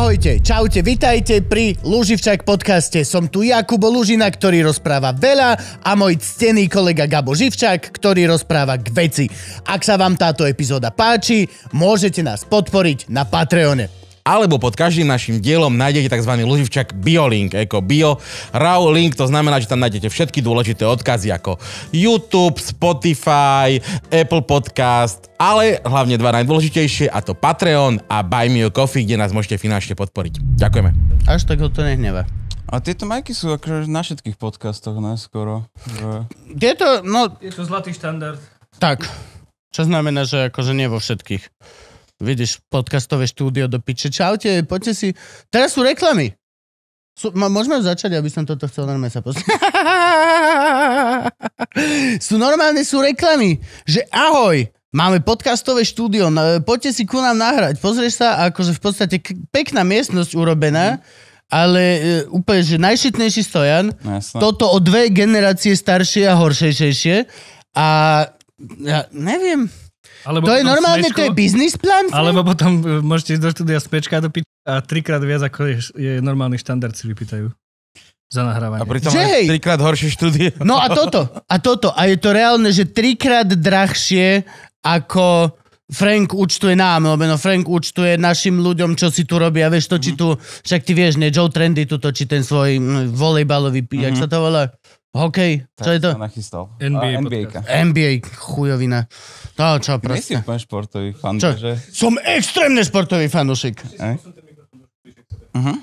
Ahojte, čaute, vitajte pri Luživčak podcaste. Som tu Jakubo Lužina, ktorý rozpráva veľa a môj ctený kolega Gabo Živčak, ktorý rozpráva k veci. Ak sa vám táto epizóda páči, môžete nás podporiť na Patreone alebo pod každým našim dielom nájdete tzv. loživčak BioLink, ako Bio Raw Link, to znamená, že tam nájdete všetky dôležité odkazy ako YouTube, Spotify, Apple Podcast, ale hlavne dva najdôležitejšie a to Patreon a Buy Me a Coffee, kde nás môžete finančne podporiť. Ďakujeme. Až tak ho to nehneva. A tieto majky sú akože na všetkých podcastoch najskoro. Že... Je to, no... Je to zlatý štandard. Tak. Čo znamená, že akože nie vo všetkých. Vidíš, podcastové štúdio do piče. Čaute, poďte si... Teraz sú reklamy. Sú, ma, môžeme začať, aby som toto chcel normálne sa posl- Sú normálne, sú reklamy. Že ahoj, Máme podcastové štúdio, poďte si ku nám nahrať, pozrieš sa, akože v podstate k- pekná miestnosť urobená, mm. ale e, úplne, že najšitnejší stojan, no, Jasne. toto o dve generácie staršie a horšejšejšie a ja neviem, alebo to je normálne, smečko, to je business plán? Alebo potom e, môžete ísť do štúdia pečka do pič- a trikrát viac ako je, je normálny štandard si vypýtajú za nahrávanie. A pritom že hej. trikrát horšie štúdie. No a toto, a toto. A je to reálne, že trikrát drahšie ako Frank účtuje nám, lebo no Frank účtuje našim ľuďom, čo si tu robia. Vieš to, mm či mhm. tu, však ty vieš, ne, Joe Trendy tu točí ten svoj mm, volejbalový, mm jak mhm. sa to volá? Hokej, tak čo je to? Nachystal. NBA. Uh, NBA, NBA chujovina. No čo, proste. Nie si úplne športový fan, čo? že? Som extrémne športový fanušik. Eh? Mhm. Uh-huh.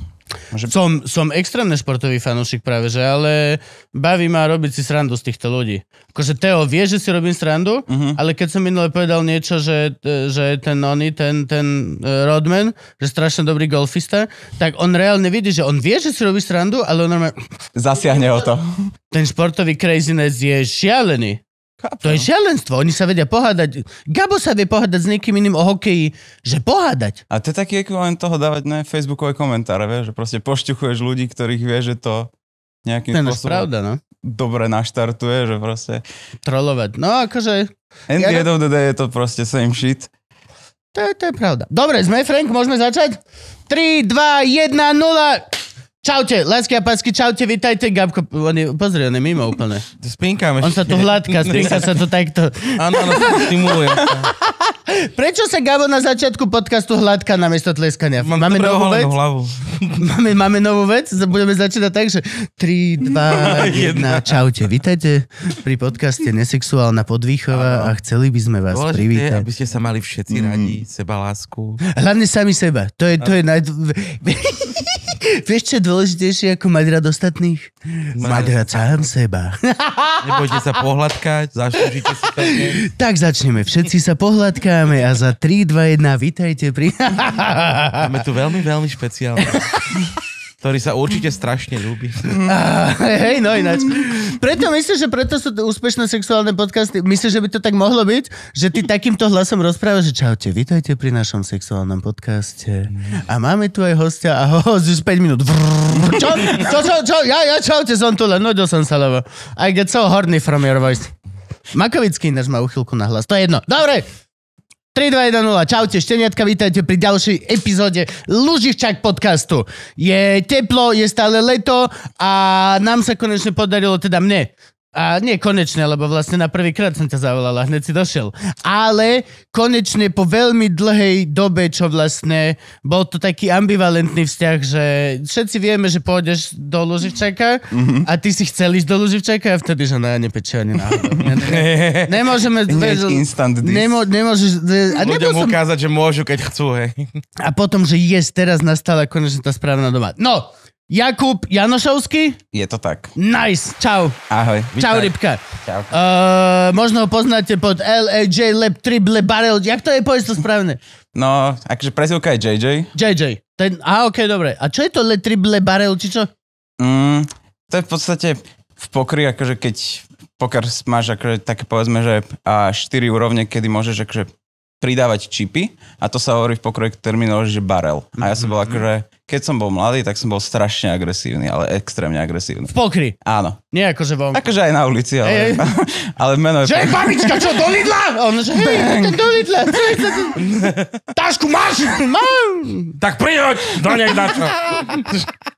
Môže... Som, som extrémne športový fanúšik práve, že ale baví ma robiť si srandu z týchto ľudí. Akože Teo vie, že si robím srandu, uh-huh. ale keď som minule povedal niečo, že, e, že ten oni, ten, ten e, Rodman, že strašne dobrý golfista, tak on reálne vidí, že on vie, že si robí srandu, ale on normálne... Zasiahne ho to. Ten športový craziness je šialený. Chápem. To je šialenstvo. Oni sa vedia pohádať. Gabo sa vie pohádať s niekým iným o hokeji, že pohádať. A to je taký ekvivalent toho dávať na facebookové komentáre, vieš? že proste pošťuchuješ ľudí, ktorých vie, že to nejakým Ten spôsobom pravda, no? dobre naštartuje, že proste... Trolovať. No akože... And ja... of the day je to proste same shit. To je, to je pravda. Dobre, sme Frank, môžeme začať? 3, 2, 1, 0... Čaute, a Pasky, čaute, vitajte, Gabko. On je, pozri, on je mimo úplne. Spinkáme. On sa tu hladká, spinká sa tu takto. Áno, áno, stimuluje. Prečo sa Gabo na začiatku podcastu hladká na miesto tleskania? Mám máme novú vec? Hlavu. Máme, máme novú vec? Budeme začínať tak, že 3, 2, 1. Čaute, vitajte pri podcaste Nesexuálna podvýchova a chceli by sme vás Dôležité, privítať. aby ste sa mali všetci mm. radi, mm. seba, lásku. Hlavne sami seba. To je, to je naj... Vieš, čo dôležitejšie ako mať rád ostatných? Mať, mať rád sám seba. Nebojte sa pohľadkať, zaštúžite si to. Tak začneme. Všetci sa pohľadkáme a za 3, 2, 1 vítajte pri... Máme tu veľmi, veľmi špeciálne. ktorý sa určite strašne ľúbi. Ah, hej, no ináč. Preto myslím, že preto sú úspešné sexuálne podcasty. Myslím, že by to tak mohlo byť, že ty takýmto hlasom rozprávaš, že čaute, vítajte pri našom sexuálnom podcaste. A máme tu aj hostia a ho, už 5 minút. čo? Čo, čo, čo? Ja, ja, čaute, som tu len, nudil no, som sa, lebo I get so horny from your voice. Makovický náš má uchylku na hlas, to je jedno. Dobre, 3, 2, 1, 0. Čaute, šteniatka, vítajte pri ďalšej epizóde Luživčak podcastu. Je teplo, je stále leto a nám sa konečne podarilo, teda mne, a nie konečne, lebo vlastne na prvý krát som ťa zavolala, hneď si došiel. Ale konečne po veľmi dlhej dobe, čo vlastne bol to taký ambivalentný vzťah, že všetci vieme, že pôjdeš do Luživčeka a ty si chcel ísť do Luživčeka a vtedy, že no, ja nepečie ani náhodou. nemôžeme... Hneď instant Nemô, nemôžeš... A Ľuďom som... ukázať, že môžu, keď chcú, hej. A potom, že jest, teraz nastala konečne tá správna doba. No, Jakub Janošovský? Je to tak. Nice, čau. Ahoj. Vítaj. Čau, rybka. Čau. Uh, možno ho poznáte pod LAJ Lab 3 Ble Barrel. Jak to je povedz to správne? No, akože prezivka je JJ. JJ. Ten, okej, okay, dobre. A čo je to Le 3 Ble Barrel, či čo? Mm, to je v podstate v pokry, akože keď poker máš akože také povedzme, že a 4 úrovne, kedy môžeš akože pridávať čipy a to sa hovorí v pokroji terminológii, že barel. A ja som bol mhm, mhm, mhm. akože mm-hmm keď som bol mladý, tak som bol strašne agresívny, ale extrémne agresívny. V pokry? Áno. Nie akože vonku. Akože aj na ulici, ale, hey, ale meno je... Že babička, čo, do Lidla? On, že, hej, do Lidla. Tašku máš? Mám. Tak prihoď, do nej na čo.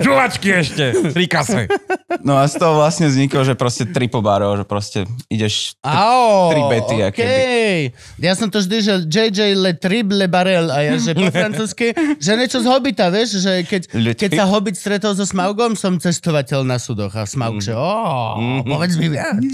Žuvačky ešte, tri kase. No a z toho vlastne vzniklo, že proste tri pobaro, že proste ideš tri, oh, tri bety. Okay. Ja som to vždy, že JJ le trib le barel a ja, že po francúzsky, že niečo z Hobita, vieš, že keď, keď sa hobit stretol so Smaugom, som cestovateľ na sudoch a Smaug, mm. že o, mm. povedz mi viac.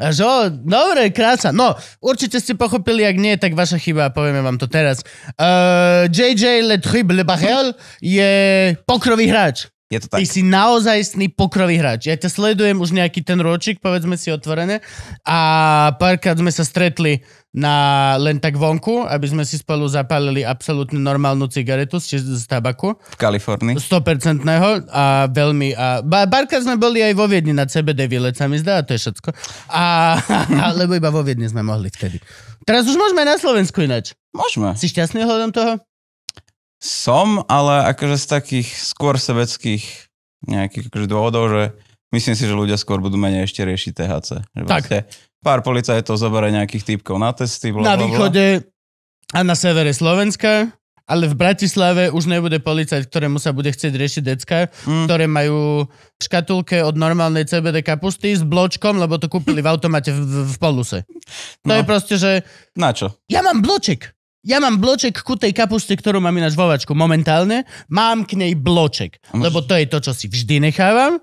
A že o, dobre, krása. No, určite ste pochopili, ak nie, tak vaša chyba, povieme vám to teraz. Uh, ehm, JJ le trib le barel je pokrov pokrový hráč. Je to tak. Ty si naozajstný pokrový hráč. Ja ťa sledujem už nejaký ten ročík, povedzme si otvorené. A párkrát sme sa stretli na len tak vonku, aby sme si spolu zapálili absolútne normálnu cigaretu z, z tabaku. V Kalifornii. 100% a veľmi. A, párkrát sme boli aj vo Viedni na CBD výlet, sa mi zdá, a to je všetko. A, lebo iba vo Viedni sme mohli vtedy. Teraz už môžeme aj na Slovensku inač. Môžeme. Si šťastný hľadom toho? Som, ale akože z takých skôr sebeckých nejakých akože dôvodov, že myslím si, že ľudia skôr budú menej ešte riešiť THC. Že tak. Vlastne pár policajtov zoberie nejakých týpkov na testy. Bla, na východe a na severe Slovenska, ale v Bratislave už nebude policajt, ktorému sa bude chcieť riešiť decka, mm. ktoré majú škatulke od normálnej CBD kapusty s bločkom, lebo to kúpili v automate v, v, v poluse. To no. je proste, že... Na čo? Ja mám bloček! Ja mám bloček ku tej kapuste, ktorú mám ináč vo vačku momentálne. Mám k nej bloček, lebo to je to, čo si vždy nechávam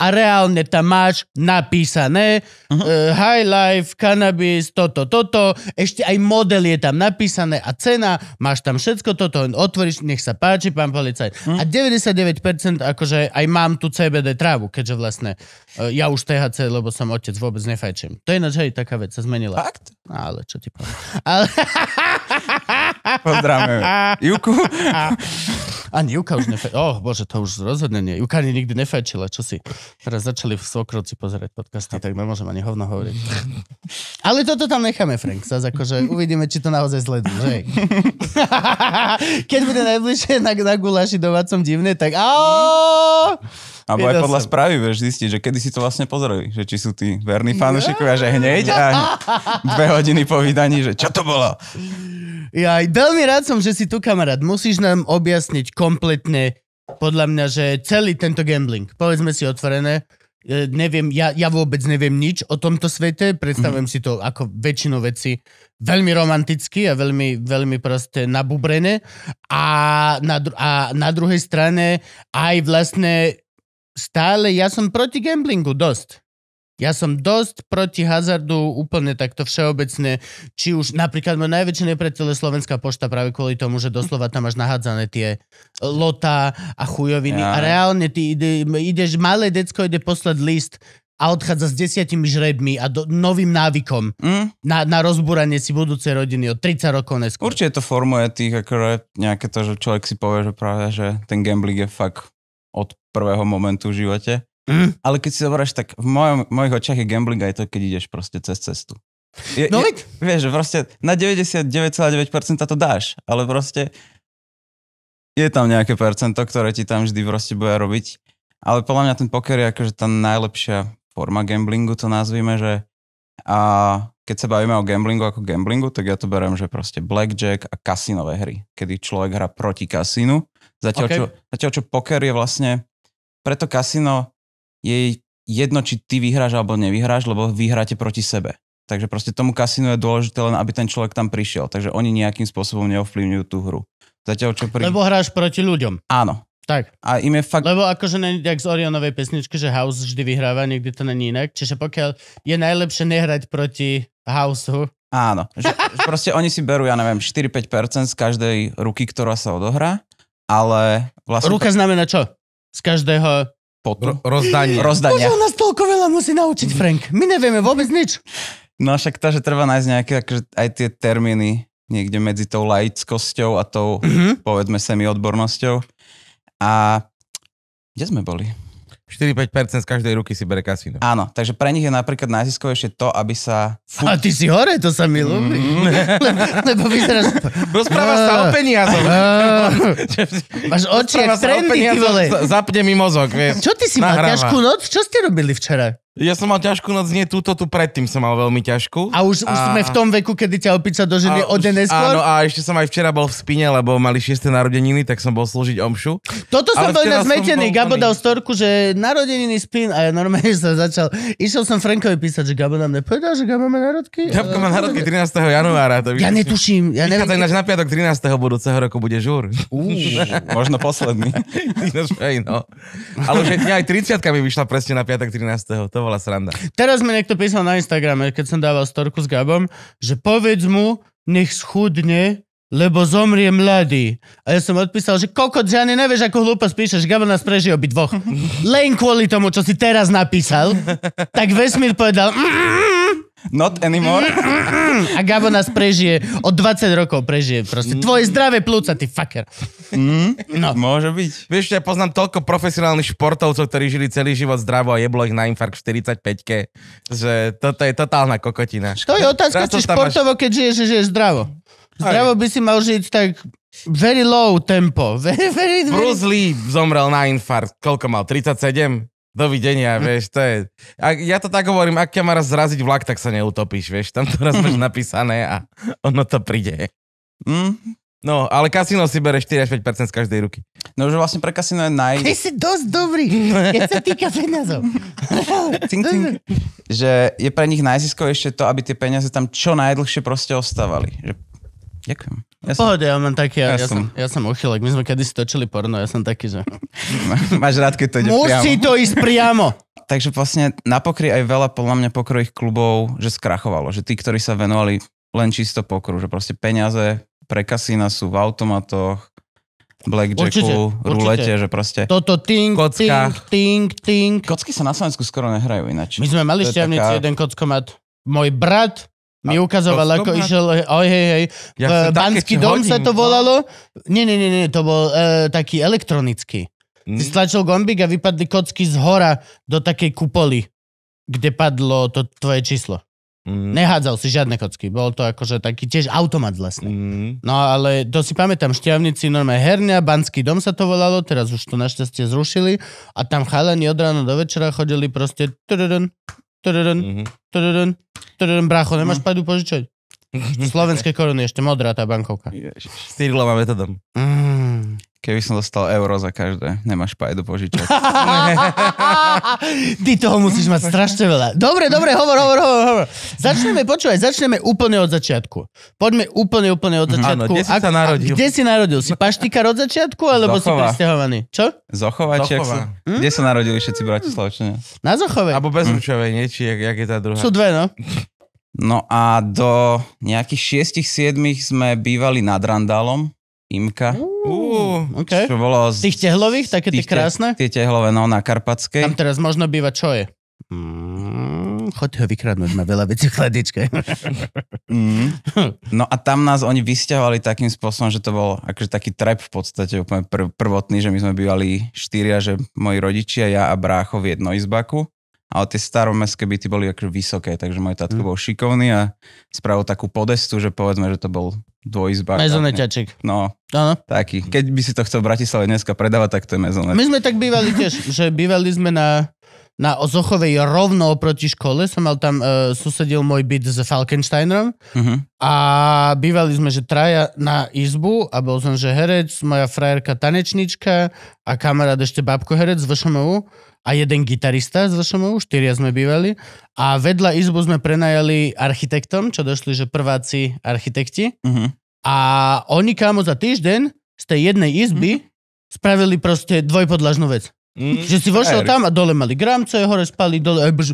a reálne tam máš napísané uh-huh. uh, high life, cannabis, toto, toto, ešte aj model je tam napísané a cena, máš tam všetko toto, otvoríš, nech sa páči, pán policajt. Uh-huh. A 99% akože aj mám tu CBD trávu, keďže vlastne uh, ja už THC, lebo som otec, vôbec nefajčím. To je ináč, hej, taká vec sa zmenila. Fakt? Ale čo ti poviem. Ale... Pozdravujem. Juku. Ani Juka už nefajčila. Oh, bože, to už rozhodne nie. Juka ani nikdy nefajčila, čo si. Teraz začali v Sokroci pozerať podcasty, tak nemôžem ani hovno hovoriť. Ale toto tam necháme, Frank. Zas akože uvidíme, či to naozaj zledu, že? Keď bude najbližšie na, na gulaši domácom divne, tak aoo! Alebo aj podľa správy vieš zistiť, že kedy si to vlastne pozerali, že či sú tí verní fanúšikovia, že hneď a dve hodiny po vydaní, že čo to bolo? Ja aj veľmi rád som, že si tu kamarát. Musíš nám objasniť kompletne, podľa mňa, že celý tento gambling. Povedzme si otvorené, e, neviem, ja, ja vôbec neviem nič o tomto svete, predstavujem mm. si to ako väčšinu veci veľmi romanticky a veľmi, veľmi proste nabubrené a na, dru- a na druhej strane aj vlastne stále ja som proti gamblingu dosť. Ja som dosť proti hazardu úplne takto všeobecne, či už napríklad môj najväčší nepriateľ je Slovenská pošta práve kvôli tomu, že doslova tam máš nahádzane tie lota a chujoviny ja. a reálne ty ide, ideš, malé decko ide poslať list a odchádza s desiatimi žrebmi a do, novým návykom mm. na, na rozbúranie si budúcej rodiny od 30 rokov neskôr. Určite to formuje tých, akože nejaké to, že človek si povie, že práve, že ten gambling je fakt od prvého momentu v živote. Mm. Ale keď si zoberieš, tak v mojom, mojich očiach je gambling aj to, keď ideš proste cez cestu. Je, no, je, vieš, proste na 99,9% to dáš, ale proste je tam nejaké percento, ktoré ti tam vždy proste bude robiť. Ale podľa mňa ten poker je akože tá najlepšia forma gamblingu, to nazvime, že a keď sa bavíme o gamblingu ako gamblingu, tak ja to berem, že proste blackjack a kasinové hry, kedy človek hrá proti kasínu Zatiaľ, okay. čo, zatiaľ čo poker je vlastne, preto kasino je jedno, či ty vyhráš alebo nevyhráš, lebo vyhráte proti sebe. Takže proste tomu kasinu je dôležité len, aby ten človek tam prišiel. Takže oni nejakým spôsobom neovplyvňujú tú hru. Zatiaľ, čo pri... Lebo hráš proti ľuďom. Áno. Tak. A im je fakt... Lebo akože není tak z Orionovej pesničky, že House vždy vyhráva, nikdy to není inak. Čiže pokiaľ je najlepšie nehrať proti Houseu. Áno. Že, proste oni si berú, ja neviem, 4-5% z každej ruky, ktorá sa odohrá ale vlastne... Ruka znamená čo? Z každého... Potu? rozdanie. Rozdania. Bože, nás toľko veľa musí naučiť, Frank. My nevieme vôbec nič. No však to, že treba nájsť nejaké akože, aj tie termíny niekde medzi tou laickosťou a tou, mm-hmm. povedzme, semi odbornosťou. A kde sme boli? 4-5% z každej ruky si bere kasíno. Áno, takže pre nich je napríklad najziskovejšie to, aby sa... Fut... A ty si hore, to sa mi ľúbi. Mm. lebo, lebo vyzeráš... Rozpráva sa o peniazoch. Máš oči jak trendy, ty vole. Zapne mi mozog, vieš. Čo ty si mal ťažkú noc? Čo ste robili včera? Ja som mal ťažkú noc, nie túto, tu predtým som mal veľmi ťažkú. A už, a... už sme v tom veku, kedy ťa opica dožili o deň neskôr? Áno, a ešte som aj včera bol v spine, lebo mali 6. narodeniny, tak som bol slúžiť omšu. Toto som bol zmetený, Gabo dal storku, že narodeniny spin a ja normálne sa začal. Išiel som Frankovi písať, že Gabo nám nepovedal, že Gabo má narodky. Gabo má narodky 13. januára. To ja netuším. Ja neviem. Ináč na piatok 13. budúceho roku bude žúr. možno posledný. no. Ale už aj 30 by vyšla presne na piatok 13. To to bola sranda. Teraz mi niekto písal na Instagrame, keď som dával storku s Gabom, že povedz mu, nech schudne, lebo zomrie mladý. A ja som odpísal, že kokot, že ani nevieš, ako hlúpo spíšeš, Gabo nás prežije obi dvoch. Len kvôli tomu, čo si teraz napísal, tak vesmír povedal, mmm, Not anymore. A Gabo nás prežije, od 20 rokov prežije proste. Tvoje zdravé plúca, ty fucker. Mm, no. Môže byť. Vieš, ja poznám toľko profesionálnych športovcov, ktorí žili celý život zdravo a jeblo ich na infarkt v 45 že toto je totálna kokotina. To je otázka, či športovo, keď žiješ, že žiješ zdravo. Zdravo by si mal žiť tak Very low tempo. Very, very, very... Bruce Lee zomrel na infarkt. Koľko mal? 37? Dovidenia, vieš, to je... A ja to tak hovorím, ak ťa má raz zraziť vlak, tak sa neutopíš, vieš, tam to raz máš napísané a ono to príde. Mm. No, ale kasino si bere 4 až 5% z každej ruky. No už vlastne pre kasino je naj... Ty si dosť dobrý, keď sa týka peniazov. cink, cink. Že je pre nich najziskovejšie to, aby tie peniaze tam čo najdlhšie proste ostávali. Že... Ďakujem. Ja Pohode, ja mám taký, ja, ja, som... ja som uchylek. My sme kedy si točili porno, ja som taký, že... Máš rád, keď to ide Musí priamo. to ísť priamo! Takže vlastne na pokry aj veľa podľa mňa pokrojých klubov, že skrachovalo. Že tí, ktorí sa venovali len čisto pokru, že proste peniaze pre kasína sú v automatoch, blackjacku, určite, rulete, určite. že proste Toto ting, ting, ting, ting. Kocky sa na Slovensku skoro nehrajú ináč. My sme mali šťavnici taká... jeden kockomat. Môj brat mi ukazoval, ako išiel, oj hej, hej, ja Banský dom hodím, sa to no. volalo. Nie, nie, nie, nie to bol uh, taký elektronický. Hmm. Si stlačil gombík a vypadli kocky z hora do takej kupoly, kde padlo to tvoje číslo. Mm. Nehádzal si žiadne kocky, bol to akože taký tiež automat vlastne. Mm. No ale to si pamätám, šťavnici normálne hernia, Banský dom sa to volalo, teraz už to našťastie zrušili a tam chalani od rána do večera chodili proste tudurun, mhm. tudurun, tudurun, brácho, nemáš no. pajdu požičať? Slovenské koruny, ešte modrá tá bankovka. Ježiš. S Cyrilová metodom. Mm. Keby som dostal euro za každé, nemáš pajdu požičať. Ty toho musíš mať strašne veľa. Dobre, dobre, hovor, hovor, hovor. hovor. Začneme, počúvať, začneme úplne od začiatku. Poďme úplne, úplne od mhm. začiatku. Áno, kde si sa narodil? A, kde si narodil? Si paštikar od začiatku, alebo Zochova. si presťahovaný? Čo? Zochova, či Zochova. Sa, Kde sa narodili všetci bratislavčania? Na Zochove. Abo Bezručovej, nie? Či jak, jak je tá druhá? Sú dve, no. No a do nejakých 6-7 sme bývali nad Randálom, Imka. Uh okay. čo bolo... Z... Tých tehlových, také tie krásne? Tie tehlové, no, na Karpatskej. Tam teraz možno býva čo je? Mm, choď ho vykradnúť, má veľa vecí v chladičke. mm. No a tam nás oni vysťahovali takým spôsobom, že to bol akože taký trep v podstate úplne pr- prvotný, že my sme bývali štyria, že moji rodičia, ja a brácho v izbaku. ale tie staromestské byty boli akože vysoké, takže môj tatko mm. bol šikovný a spravil takú podestu, že povedzme, že to bol dvojizba. Mezoneťačik. No, Áno. taký. Keď by si to chcel v Bratislave dneska predávať, tak to je mezonet. My sme tak bývali tiež, že bývali sme na, na Ozochovej rovno oproti škole. Som mal tam, e, susedil môj byt s Falkensteinerom uh-huh. Mhm. a bývali sme, že traja na izbu a bol som, že herec, moja frajerka tanečnička a kamarát ešte babko herec z VŠMU a jeden gitarista z VŠMU, štyria sme bývali a vedľa izbu sme prenajali architektom, čo došli, že prváci architekti uh-huh. a oni kámo za týždeň z tej jednej izby uh-huh. spravili proste dvojpodlažnú vec. Mm, že si vošiel tam a dole mali gramce, hore spali, dole aj brž...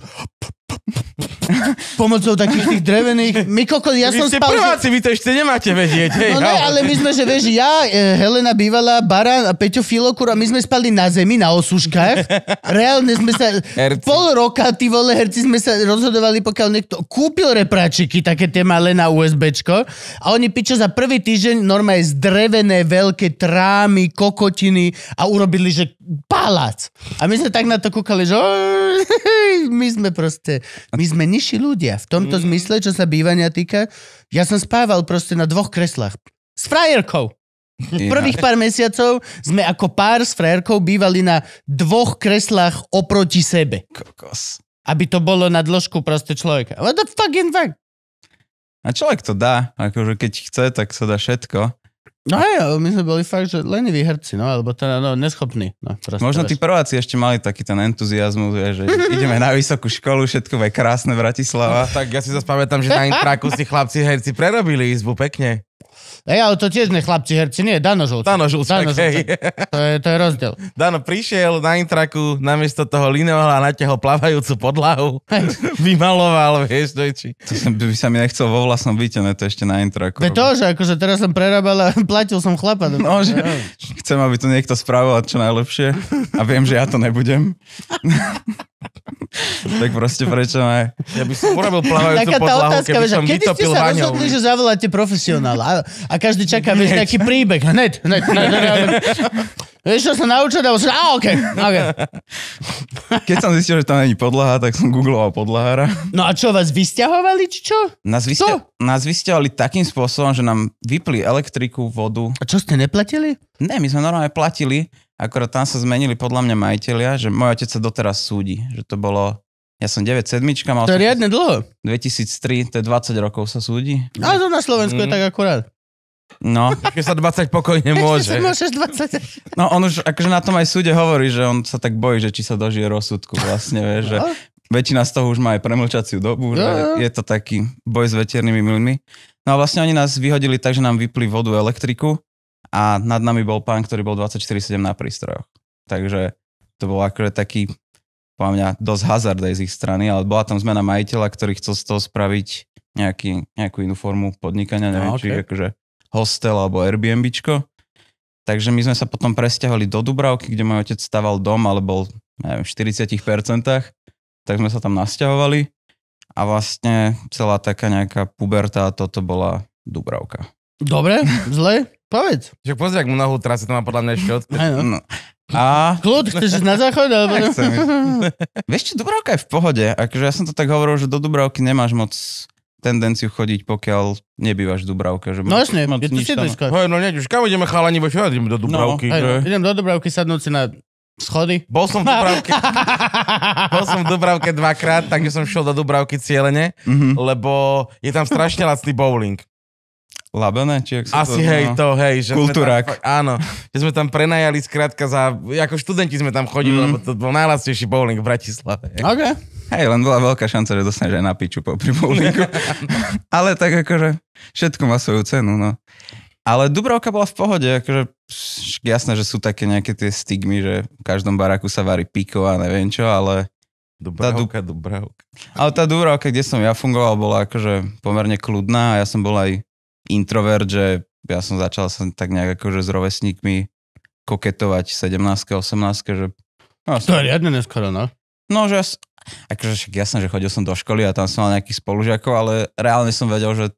pomocou takých tých drevených. My koko, ja vy som ste spal... Prváci, že... vy to ešte nemáte vedieť. Hej, no ne, ale my sme, že vieš, ja, e, Helena bývala, Baran a Peťo Filokur a my sme spali na zemi, na osuškách. Reálne sme sa... Herci. Pol roka, tí vole herci, sme sa rozhodovali, pokiaľ niekto kúpil repráčiky, také tie malé na USBčko a oni pičo za prvý týždeň normálne z drevené veľké trámy, kokotiny a urobili, že palác. A my sme tak na to kúkali, že my sme proste, my sme nižší ľudia. V tomto mm. zmysle, čo sa bývania týka, ja som spával proste na dvoch kreslách. S frajerkou. V prvých pár mesiacov sme ako pár s frajerkou bývali na dvoch kreslách oproti sebe. Kokos. Aby to bolo na dĺžku proste človeka. What the fucking fuck? A človek to dá, akože keď chce, tak sa dá všetko. No aj, my sme boli fakt, že leniví herci, no, alebo teda, no, neschopní. No, proste, Možno tí prváci ešte mali taký ten entuziasmus, že ideme na vysokú školu, všetko je krásne Bratislava. No, tak ja si zase pamätám, že na Intraku si chlapci herci prerobili izbu pekne. Ej, ale to tiež nechlapci herci, nie, Dano Žulčak. Dano Žulčak, Dano Hej. To, je, to je rozdiel. Dano prišiel na intraku, namiesto toho a natiahol plavajúcu podlahu, vymaloval, vieš, dojči. To som, by sa mi nechcel vo vlastnom ne, to ešte na intraku. Ve to, že akože teraz som prerabal a platil som chlapa. No, že chcem, aby to niekto spravil čo najlepšie a viem, že ja to nebudem tak proste prečo ne? Ja by som urobil plávajúcu Taká tá podlahu, otázka, keby som kedy ste sa vaňou, rozhodli, že zavoláte profesionála? A, a každý čaká, vieš, nejaký príbeh. Hned, hned, hned. Vieš, čo som naučil? Dalo som, a okay, okay. Keď som zistil, že tam není podlaha, tak som googloval podlahára. No a čo, vás vysťahovali, či čo? Nás, vysťa- nás vysťahovali takým spôsobom, že nám vypli elektriku, vodu. A čo ste neplatili? Ne, my sme normálne platili, Akorát tam sa zmenili podľa mňa majiteľia, že môj otec sa doteraz súdi, že to bolo ja som 9 sedmička, mal To je riadne dlho. 2003, to je 20 rokov sa súdi. A to na Slovensku mm. je tak akurát. No. Keď sa 20 pokojne môže. Ešte si môžeš 20. No on už akože na tom aj súde hovorí, že on sa tak bojí, že či sa dožije rozsudku vlastne, vie, že no. väčšina z toho už má aj premlčaciu dobu, že no, no. je to taký boj s veternými milmi. No a vlastne oni nás vyhodili tak, že nám vypli vodu, elektriku a nad nami bol pán, ktorý bol 24-7 na prístrojoch. Takže to bol akože taký, Poľa mňa, dosť hazard aj z ich strany, ale bola tam zmena majiteľa, ktorý chcel z toho spraviť nejaký, nejakú inú formu podnikania, neviem, no, okay. či akože hostel alebo Airbnbčko. Takže my sme sa potom presťahovali do Dubravky, kde môj otec staval dom, ale bol neviem, v 40%, tak sme sa tam nasťahovali a vlastne celá taká nejaká puberta, toto bola Dubravka. Dobre, zle? Povedz. Že pozri, ak mu nohu trasie, to má podľa mňa od... No. A... Kľud, chceš ísť na záchod? Alebo... Ja Vieš čo, Dubrovka je v pohode. Akože ja som to tak hovoril, že do Dubrovky nemáš moc tendenciu chodiť, pokiaľ nebývaš v Dubravke. Že no jasne, je to sídlisko. Hej, no neď, už kam ideme chalani, bo čo ideme do Dubravky? No, hej, no. idem do Dubravky sadnúť si na Schody? Bol som v Dubravke, bol som v Dubravke dvakrát, takže som šiel do Dubravky cieľene, mm-hmm. lebo je tam strašne lacný bowling. Labene, či ak sa Asi to, hej, no, to, hej. Že kultúrak. Sme tam, áno, že sme tam prenajali skrátka za, ako študenti sme tam chodili, mm. lebo to bol najlacnejší bowling v Bratislave. Hej. OK. Hej, len bola veľká šanca, že dostaneš aj na piču po pri bowlingu. Ale tak akože, všetko má svoju cenu, no. Ale Dubrovka bola v pohode, akože jasné, že sú také nejaké tie stigmy, že v každom baraku sa varí piko a neviem čo, ale Dubrovka, tá du... Dubrovka. Ale tá Dubrovka, kde som ja fungoval, bola akože pomerne kľudná a ja som bol aj introvert, že ja som začal sa tak nejak akože s rovesníkmi koketovať 17 18 že... No, to som... je riadne neskoro, no. No, že ja, akože však jasné, že chodil som do školy a tam som mal nejakých spolužiakov, ale reálne som vedel, že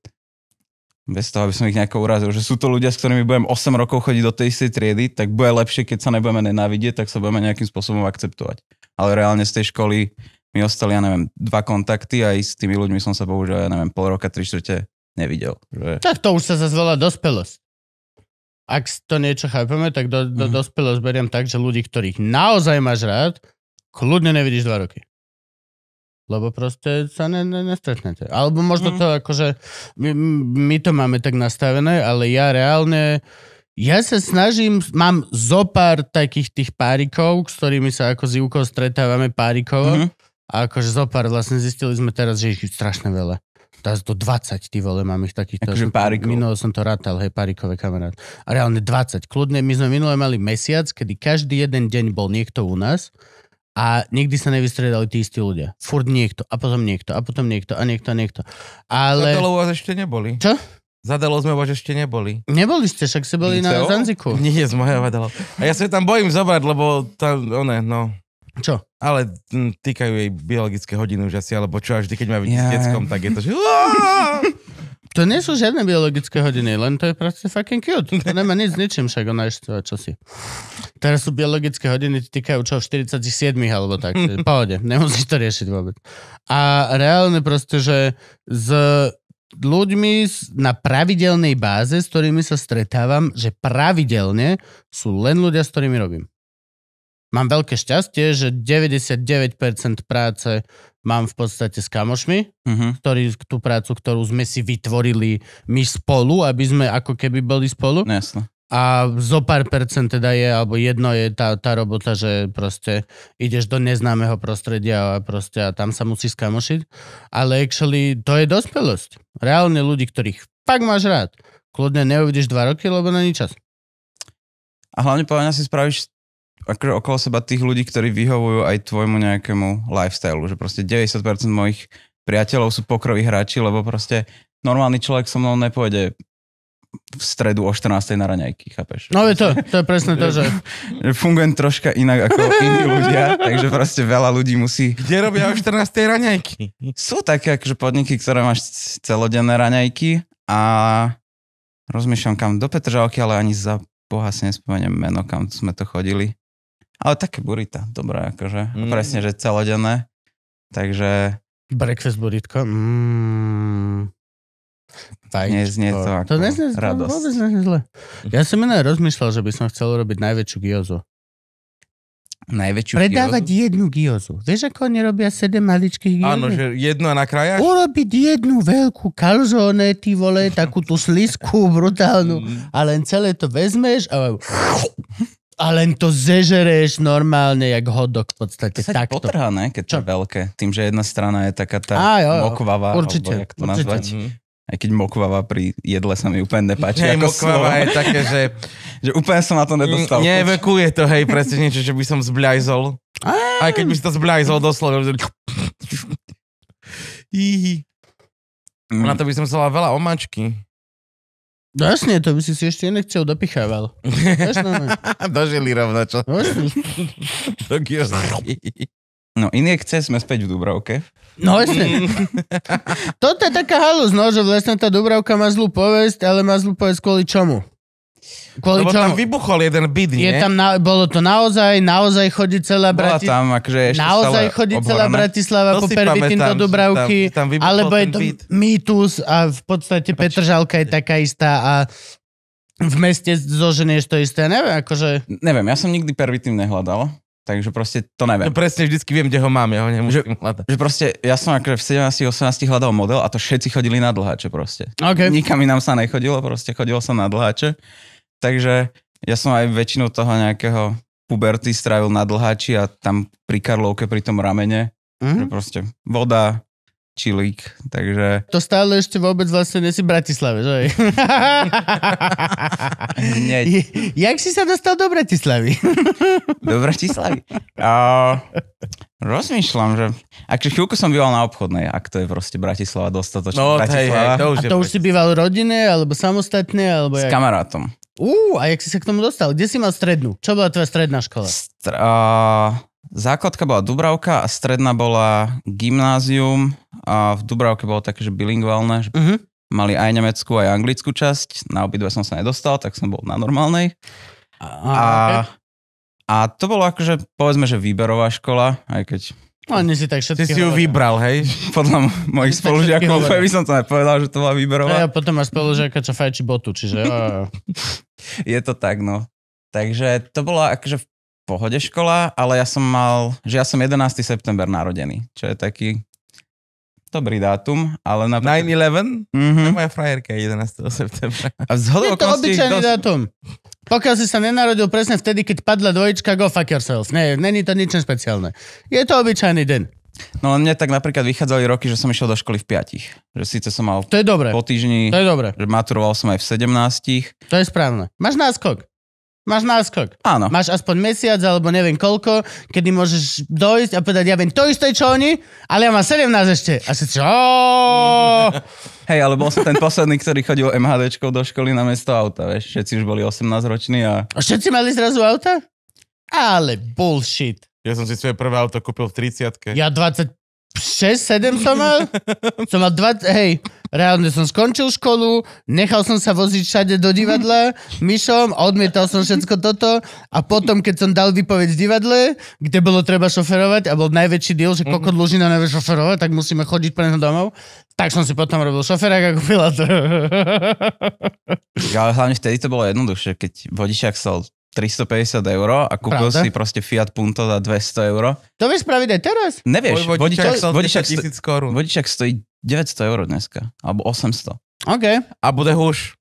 bez toho, aby som ich nejako urazil, že sú to ľudia, s ktorými budem 8 rokov chodiť do tej istej triedy, tak bude lepšie, keď sa nebudeme nenávidieť, tak sa budeme nejakým spôsobom akceptovať. Ale reálne z tej školy mi ostali, ja neviem, dva kontakty a aj s tými ľuďmi som sa bohužiaľ, ja neviem, pol roka, tri štvrte nevidel. Že... Tak to už sa zase volá dospelosť. Ak to niečo chápeme, tak do, do, mm. dospelosť beriem tak, že ľudí, ktorých naozaj máš rád, kľudne nevidíš dva roky. Lebo proste sa ne, ne, nestretnete. Alebo možno mm. to akože, my, my to máme tak nastavené, ale ja reálne, ja sa snažím, mám zo pár takých tých párikov, s ktorými sa ako s stretávame párikov. mm A akože zo pár vlastne zistili sme teraz, že ich je strašne veľa teraz do 20, ty vole, mám ich takýchto. Akože párikov. Minulé som to rátal, hej, párikové kamarát. A reálne 20. Kľudne, my sme minulé mali mesiac, kedy každý jeden deň bol niekto u nás a nikdy sa nevystredali tí istí ľudia. Furt niekto, a potom niekto, a potom niekto, a niekto, a niekto. Ale... Zadalo vás ešte neboli. Čo? Zadalo sme vás ešte neboli. Neboli ste, však ste boli Nico? na Zanziku. Nie, z mojej vadalo. A ja sa tam bojím zobrať, lebo tam, one, no. Čo? Ale hm, týkajú jej biologické hodiny už asi, alebo čo, až vždy, keď má byť ja. s deckom, tak je to, že... To nie sú žiadne biologické hodiny, len to je proste fucking cute. To nemá nič s ničím, však ona ešte čo si. Teraz sú biologické hodiny, týkajú čo, 47 alebo tak. Pohode, nemusíš to riešiť vôbec. A reálne proste, že z ľuďmi na pravidelnej báze, s ktorými sa stretávam, že pravidelne sú len ľudia, s ktorými robím mám veľké šťastie, že 99% práce mám v podstate s kamošmi, uh-huh. Mhm. ktorý, tú prácu, ktorú sme si vytvorili my spolu, aby sme ako keby boli spolu. Jasne. A zo pár percent teda je, alebo jedno je tá, tá robota, že proste ideš do neznámeho prostredia a proste a tam sa musíš kamošiť. Ale actually to je dospelosť. Reálne ľudí, ktorých fakt máš rád. Kľudne neuvidíš dva roky, lebo není čas. A hlavne podľa si spravíš akože okolo seba tých ľudí, ktorí vyhovujú aj tvojmu nejakému lifestyle. že proste 90% mojich priateľov sú pokroví hráči, lebo proste normálny človek so mnou nepôjde v stredu o 14. na raňajky, chápeš? No je to, to je presne to, že... Fungujem troška inak ako iní ľudia, takže proste veľa ľudí musí... Kde robia o 14. raňajky? Sú také akože podniky, ktoré máš celodenné raňajky a rozmýšľam kam do Petržalky, ale ani za boha si nespomeniem meno, kam sme to chodili. Ale také burita, dobré, akože. Mm. Presne, že celodenné. Takže... Breakfast buritko. Mm. Fajn. Neznie to ako to neznie, radosť. Vôbec zle. Ja som iné rozmýšľal, že by som chcel robiť najväčšiu giozu. Najväčšiu Predávať giozu? jednu giozu. Vieš, ako oni robia sedem maličkých giozu? Áno, že jednu a na krajach? Urobiť jednu veľkú kalzone, ty vole, takú tú slisku brutálnu. Mm. A len celé to vezmeš a a len to zežereš normálne, jak hodok v podstate. To sa takto. potrhá, ne? Keď to je veľké. Tým, že jedna strana je taká tá Á, jo, jo. mokvava. Určite, alebo jak to určite. nazvať. Mm-hmm. Aj keď mokvava pri jedle sa mi úplne nepáči. Hej, mokvava slovo. je také, že... že úplne som na to nedostal. Mm, nevekuje to, hej, presne niečo, že by som zbľajzol. Aj keď by si to zbľajzol doslova. Na to by som chcela veľa omáčky. No jasne, to by si si ešte iných chcel dopichával. No. Dožili rovno, čo? Do No, no injekcie sme späť v Dubravke. No jasne. Toto je taká halus, no, že vlastne tá Dubrovka má zlú povesť, ale má zlú povesť kvôli čomu? Kvôli Lebo čomu? tam vybuchol jeden byt, nie? Je tam na, bolo to naozaj, naozaj chodí celá Bratislava. tam akože ešte Naozaj chodí celá Bratislava po Pervitín do Dubravky. Tam, tam alebo je to byt. mýtus a v podstate Pači. Petržalka je taká istá a v meste zoženieš to isté, neviem, akože... Neviem, ja som nikdy pervitín nehľadal, takže proste to neviem. No presne, vždycky viem, kde ho mám, ja ho nemusím že, hľadať. Že proste, ja som akože v 17-18 hľadal model a to všetci chodili na dlháče proste. Okay. Nikam inám sa nechodilo, proste chodilo som na dlháče. Takže ja som aj väčšinu toho nejakého puberty strávil na dlháči a tam pri Karlovke, pri tom ramene, mm-hmm. že proste voda, čilík, takže... To stále ešte vôbec vlastne nesi v Bratislave, že? Nie. J- jak si sa dostal do Bratislavy? do Bratislavy? Uh, rozmýšľam, že... Akže chvíľku som býval na obchodnej, ak to je proste Bratislava dostatočne. No, Bratislava. Hej, hej, to už A to už si býval rodine, alebo samostatne, alebo... S jak? kamarátom. Ú, a jak si sa k tomu dostal? Kde si mal strednú? Čo bola tvoja stredná škola? Str- uh, základka bola Dubravka a stredná bola gymnázium. A v Dubravke bolo také, že bilingválne, že uh-huh. mali aj nemeckú, aj anglickú časť. Na obidve som sa nedostal, tak som bol na normálnej. A, a, okay. a to bolo akože, povedzme, že výberová škola, aj keď No, nie si tak všetky Ty si ju vybral, hej? Podľa mojich spolužiakov, by som to nepovedal, že to bola výberová. A ja potom má spolužiaka, čo fajči botu, čiže... je to tak, no. Takže to bola akože v pohode škola, ale ja som mal, že ja som 11. september narodený, čo je taký dobrý dátum, ale na... 9-11? Mm-hmm. Moja frajerka je 11. septembra. A je to obyčajný dátum. Pokiaľ si sa nenarodil presne vtedy, keď padla dvojička, go fuck yourself. Nie, není to nič špeciálne. Je to obyčajný deň. No mne tak napríklad vychádzali roky, že som išiel do školy v 5. Že síce som mal to je dobré. po týždni, to je dobré. že maturoval som aj v 17. To je správne. Máš náskok. Máš náskok. Áno. Máš aspoň mesiac alebo neviem koľko, kedy môžeš dojsť a povedať, ja viem to isté, čo oni, ale ja mám 17 ešte. A si čo? Hej, ale bol som ten posledný, ktorý chodil MHDčkou do školy na mesto auta, vieš. Všetci už boli 18 roční a... A všetci mali zrazu auta? Ale bullshit. Ja som si svoje prvé auto kúpil v 30 Ja 26, 7 som mal. som mal 20, hej. Reálne som skončil školu, nechal som sa voziť všade do divadla myšom, odmietal som všetko toto a potom, keď som dal výpoveď v divadle, kde bolo treba šoferovať a bol najväčší deal, že mhm. koľko Lužina nevie šoferovať, tak musíme chodiť pre domov, tak som si potom robil šoferák a kúpila to. Ale hlavne vtedy to bolo jednoduchšie, keď vodičák sol 350 eur a kúpil Pravda? si proste Fiat Punto za 200 eur. To vieš spraviť aj teraz? Nevieš, vodičak, vodičak, vodičak, stojí, vodičak stojí 900 eur dneska, alebo 800. OK. A bude húš.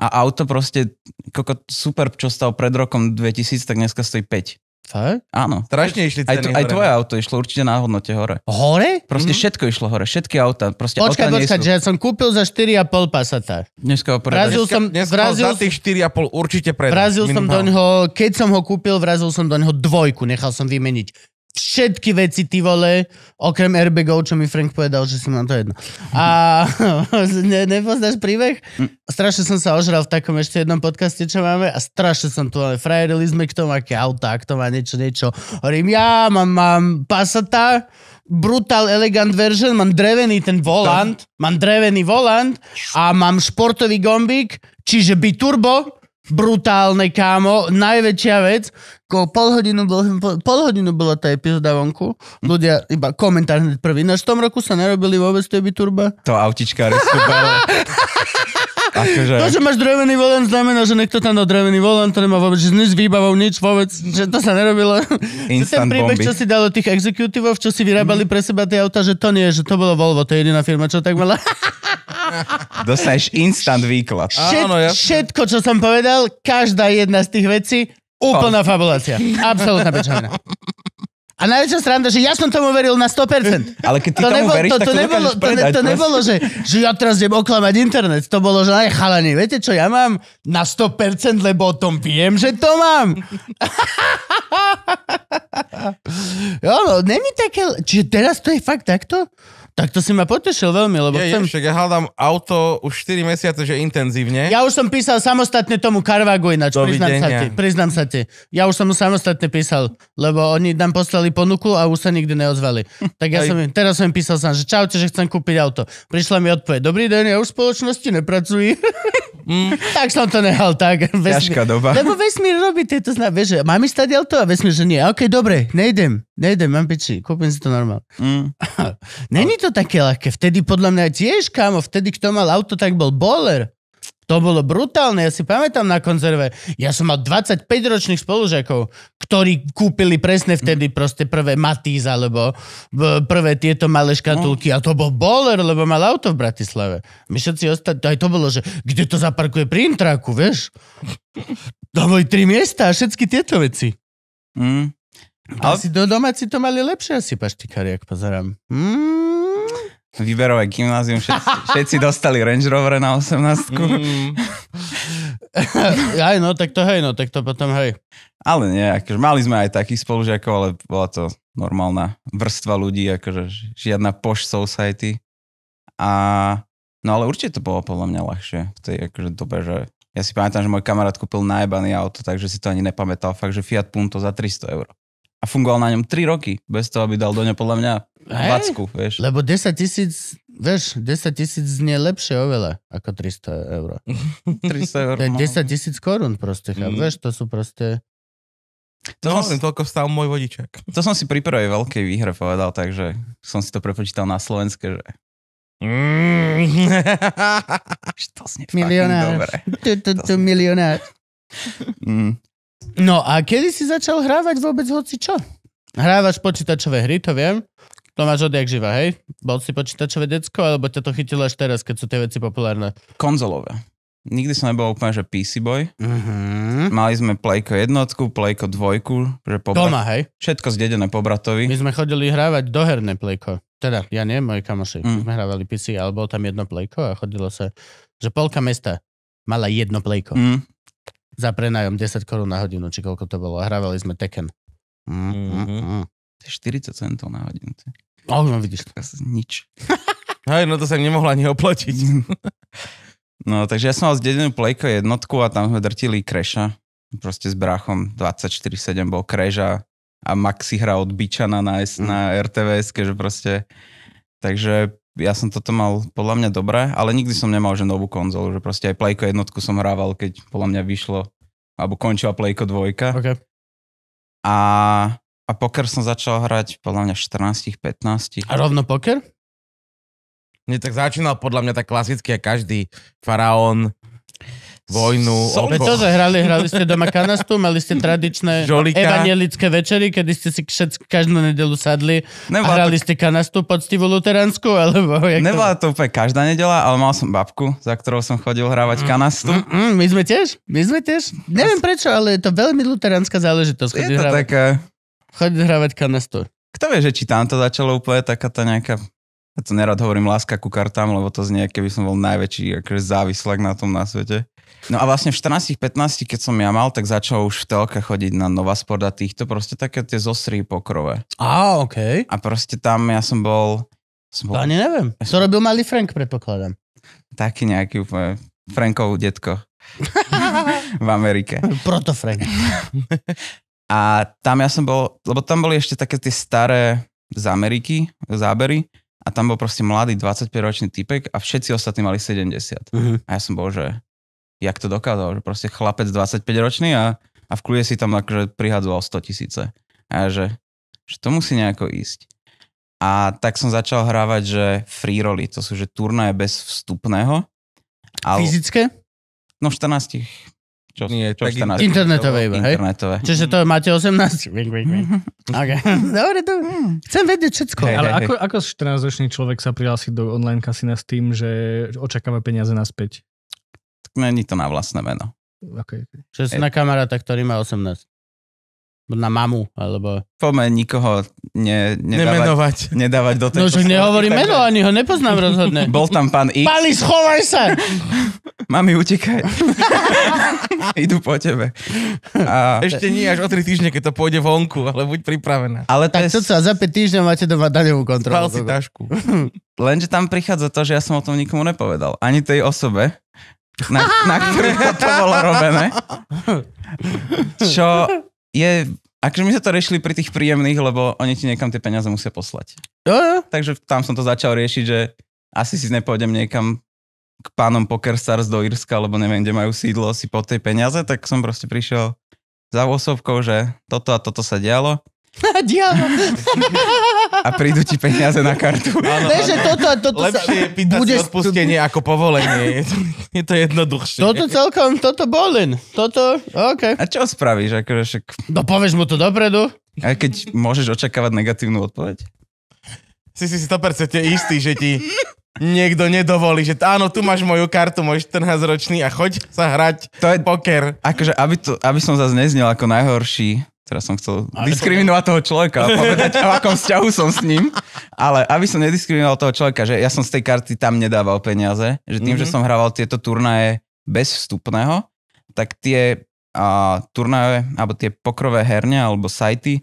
A auto proste, koko super, čo stal pred rokom 2000, tak dneska stojí 5. Tak? Áno. Strašne išli ceny aj, to, aj tvoje no. auto išlo určite na hodnote hore. Hore? Proste mm-hmm. všetko išlo hore, všetky auta. Proste počkaj, auta počkaj, že ja som kúpil za 4,5 pasata. Dneska ho predal. Vrazil dneska, som, dneska vrazil, za tých 4,5 určite predal. Vrazil minimál. som do ňoho, keď som ho kúpil, vrazil som do ňoho dvojku, nechal som vymeniť všetky veci, ty vole, okrem airbagov, čo mi Frank povedal, že si mám to jedno. A ne, nepoznáš príbeh? Strašne som sa ožral v takom ešte jednom podcaste, čo máme a strašne som tu, ale frajerili sme k tomu, aké auta, kto má niečo, niečo. Hovorím, ja mám, mám Passata, brutal elegant version, mám drevený ten volant, mám drevený volant a mám športový gombík, čiže by turbo brutálne, kámo. Najväčšia vec, ko pol hodinu, bol, pol hodinu bola tá epizoda vonku. Hm. Ľudia iba komentár hneď prvý. Na tom roku sa nerobili vôbec tie turba. To autička Akože... To, že máš drevený volant, znamená, že niekto tam dal drevený volant, to nemá vôbec nič s výbavou, nič vôbec, že to sa nerobilo. Instant Ten príbeh, bomby. čo si dalo tých exekutívov, čo si vyrábali pre seba tie auta, že to nie, že to bolo Volvo, to je jediná firma, čo tak mala. Dostaneš instant výklad. Všet, Áno, ja. všetko, čo som povedal, každá jedna z tých vecí, úplná fabulácia. Absolutná pečovina. A najväčšia sranda, že ja som tomu veril na 100%. Ale keď ty to tomu nebol, veríš, to, to, to nebolo, to, ne, to nebolo, že, že ja teraz idem oklamať internet. To bolo, že aj chalani, viete čo, ja mám na 100%, lebo o tom viem, že to mám. jo, no, není také... Čiže teraz to je fakt takto? Tak to si ma potešil veľmi, lebo ja, chcem... Je, však ja hľadám auto už 4 mesiace, že intenzívne. Ja už som písal samostatne tomu Carvagu ináč, priznám sa, ti, priznám sa ti. Ja už som mu samostatne písal, lebo oni nám poslali ponuku a už sa nikdy neozvali. Tak ja Aj. som im, teraz som im písal sám, že čaute, že chcem kúpiť auto. Prišla mi odpoveď, dobrý deň, ja už v spoločnosti nepracuji. Mm. tak som to nehal tak. Ťažká doba. Lebo vesmír robí tieto zna, vieš, že mám ísť auto a vesmír, že nie. OK, dobre, nejdem, nejdem, mám piči, kúpim si to normálne. Mm. Není to to také ľahké. Vtedy podľa mňa tiež, kámo vtedy kto mal auto, tak bol boler. To bolo brutálne, ja si pamätám na konzerve. Ja som mal 25 ročných spolužiakov, ktorí kúpili presne vtedy proste prvé Matýza, alebo prvé tieto malé škatulky. A to bol boler, lebo mal auto v Bratislave. My všetci ostali, aj to bolo, že kde to zaparkuje pri Intraku, vieš? To boli tri miesta a všetky tieto veci. Mm. Asi do domáci to mali lepšie asi paštikári, ak pozerám. Mm výberové gymnázium, všetci, všetci dostali Range Rover na 18. Mm. aj no, tak to hej, no, tak to potom hej. Ale nie, akože mali sme aj takých spolužiakov, ale bola to normálna vrstva ľudí, akože žiadna poš society. A, no ale určite to bolo podľa mňa ľahšie v tej akože dobe, že ja si pamätám, že môj kamarát kúpil najebaný auto, takže si to ani nepamätal. Fakt, že Fiat Punto za 300 eur a fungoval na ňom 3 roky, bez toho, aby dal do ňa podľa mňa hey, vacku, vieš. Lebo 10 tisíc, vieš, 10 tisíc znie lepšie oveľa ako 300 eur. 300 eur. 10 no. tisíc korún proste, mm. vieš, to sú proste... To no, som, toľko stál môj vodiček. To som si pri prvej veľkej výhre povedal, takže som si to prepočítal na slovenské, že... Mm. to znie milionár. Dobre. To, to, to milionár. Mm. No a kedy si začal hrávať vôbec hoci čo? Hrávaš počítačové hry, to viem. To máš odjak živa, hej? Bol si počítačové decko, alebo ťa to chytilo až teraz, keď sú tie veci populárne? Konzolové. Nikdy som nebol úplne, že PC boy. Mm-hmm. Mali sme Playko jednotku, Playko dvojku. Že pobrat... Doma, hej? Všetko zdedené po bratovi. My sme chodili hrávať doherné Playko. Teda, ja nie, moji kamoši. Mm. My sme hrávali PC, ale bolo tam jedno Playko a chodilo sa, že polka mesta mala jedno Playko. Mm za prenájom 10 korún na hodinu, či koľko to bolo. A hrávali sme Tekken. Mm, mm, mhm. mm. 40 centov na hodinu. Oh, no vidíš. Nič. Hej, no to sa nemohla ani oplatiť. no, takže ja som mal zdedenú Playko jednotku a tam sme drtili kreša. Proste s brachom 24-7 bol kreša a Maxi hra od Bičana na, S, mm. na RTVS, že proste... Takže ja som toto mal podľa mňa dobré, ale nikdy som nemal že novú konzolu, že proste aj Playko jednotku som hrával, keď podľa mňa vyšlo, alebo končila Playko dvojka. Okay. A, a poker som začal hrať podľa mňa 14-15. A rovno poker? Nie, tak začínal podľa mňa tak klasicky a každý faraón, vojnu. Som to, že hrali, hrali ste doma kanastu, mali ste tradičné Žolika. evangelické večery, kedy ste si všetci každú nedelu sadli a hrali to... ste kanastu poctivú luteránsku, alebo Nebola to... to úplne každá nedela, ale mal som babku, za ktorou som chodil hrávať mm. kanastu. Mm, mm, my sme tiež, my sme tiež. Neviem prečo, ale je to veľmi luteránska záležitosť. Je to hrávať, také... Chodiť hrávať kanastu. Kto vie, že či tam to začalo úplne taká tá nejaká ja to nerad hovorím láska ku kartám, lebo to znie, keby som bol najväčší akože závislak na tom na svete. No a vlastne v 14-15, keď som ja mal, tak začal už v telke chodiť na Nova Sport a týchto, proste také tie zosry pokrove. Á, OK. A proste tam ja som bol... Som bol... To ani neviem. To robil malý Frank, predpokladám. Taký nejaký úplne Frankov detko. v Amerike. Proto Frank. a tam ja som bol, lebo tam boli ešte také tie staré z Ameriky, zábery, a tam bol proste mladý 25-ročný typek a všetci ostatní mali 70. Uh-huh. Mhm. A ja som bol, že jak to dokázal, že proste chlapec 25-ročný a, a v kľude si tam akože prihadzoval 100 tisíce. A ja, že, že to musí nejako ísť. A tak som začal hrávať, že free roly, to sú že turnaje bez vstupného. Ale... Fyzické? No v 14 čo, Nie, čo tak 14? Internetové iba, hej? Internetové. Čiže to máte 18? Vink, vink, vink. Dobre, to chcem vedieť všetko. Hey, Ale hey, ako, hey. ako 14-ročný človek sa prihlási do online kasína s tým, že očakáva peniaze naspäť? Tak není to na vlastné meno. Okay. Čiže si na kamaráta, ktorý má 18 na mamu, alebo... Poďme nikoho ne, nedávať, nemenovať. Nedávať do tej No, že nehovorím meno, ani ho nepoznám rozhodne. Bol tam pán X. Pali, schovaj sa! Mami, utekaj. Idú po tebe. A... Ešte nie až o tri týždne, keď to pôjde vonku, ale buď pripravená. Ale to je... sa za 5 týždňov máte doma daňovú kontrolu. Spal si tašku. Lenže tam prichádza to, že ja som o tom nikomu nepovedal. Ani tej osobe, na, na ktorej to bolo robené. Čo je... Akže my sa to riešili pri tých príjemných, lebo oni ti niekam tie peniaze musia poslať. Jo, jo. Takže tam som to začal riešiť, že asi si nepôjdem niekam k pánom PokerStars do Irska, lebo neviem, kde majú sídlo si po tej peniaze, tak som proste prišiel za osobkou, že toto a toto sa dialo A prídu ti peniaze na kartu. Áno, ne, že toto, toto Lepšie sa... je pýtať budeš... odpustenie ako povolenie. Je to jednoduchšie. Toto celkom, toto bol len. Toto, okay. A čo spravíš? Akože však... No povieš mu to dopredu. A keď môžeš očakávať negatívnu odpoveď? Si si 100% istý, že ti niekto nedovolí, že áno, tu máš moju kartu, môj 14-ročný a choď sa hrať to je, poker. Akože, aby, to, aby som zase neznel ako najhorší, teraz som chcel ale diskriminovať to... toho človeka a povedať, v akom vzťahu som s ním, ale aby som nediskriminoval toho človeka, že ja som z tej karty tam nedával peniaze, že tým, mm-hmm. že mhm. som hrával tieto turnaje bez vstupného, tak tie a, turnaje, alebo tie pokrové herne, alebo sajty,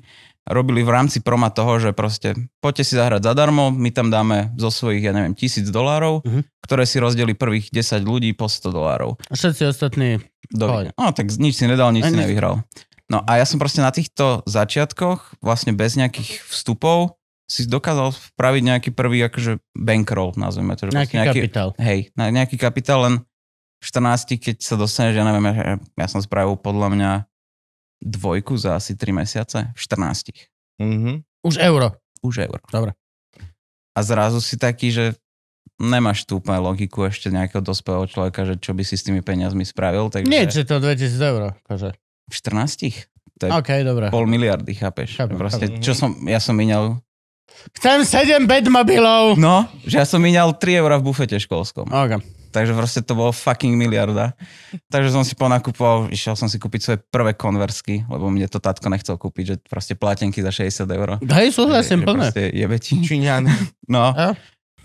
robili v rámci proma toho, že proste poďte si zahrať zadarmo, my tam dáme zo svojich, ja neviem, tisíc dolárov, uh-huh. ktoré si rozdeli prvých 10 ľudí po 100 dolárov. A všetci ostatní... Do... No tak nič si nedal, nič Ani... si nevyhral. No a ja som proste na týchto začiatkoch, vlastne bez nejakých vstupov, si dokázal spraviť nejaký prvý akože bankroll, nazvime to. Že nejaký, nejaký kapitál. Hej, nejaký kapitál, len 14, keď sa dostaneš, ja neviem, ja, ja som spravil podľa mňa dvojku za asi 3 mesiace v 14. Mm-hmm. Už euro. Už euro. Dobre. A zrazu si taký, že nemáš tú úplne logiku ešte nejakého dospelého človeka, že čo by si s tými peniazmi spravil. Takže... Nie, že to 2000 euro. Akože. V 14? To je okay, dobré. pol miliardy, chápeš? Chápem, Proste, chápem. Čo som, ja som minal Chcem 7 bedmobilov. No, že ja som minal 3 eurá v bufete školskom. Okay. Takže proste to bolo fucking miliarda. Takže som si ponakupoval, išiel som si kúpiť svoje prvé konversky, lebo mne to tatko nechcel kúpiť, že proste platenky za 60 eur. Hej, súhlasím, plné. Jebetí. Číňan. No. A?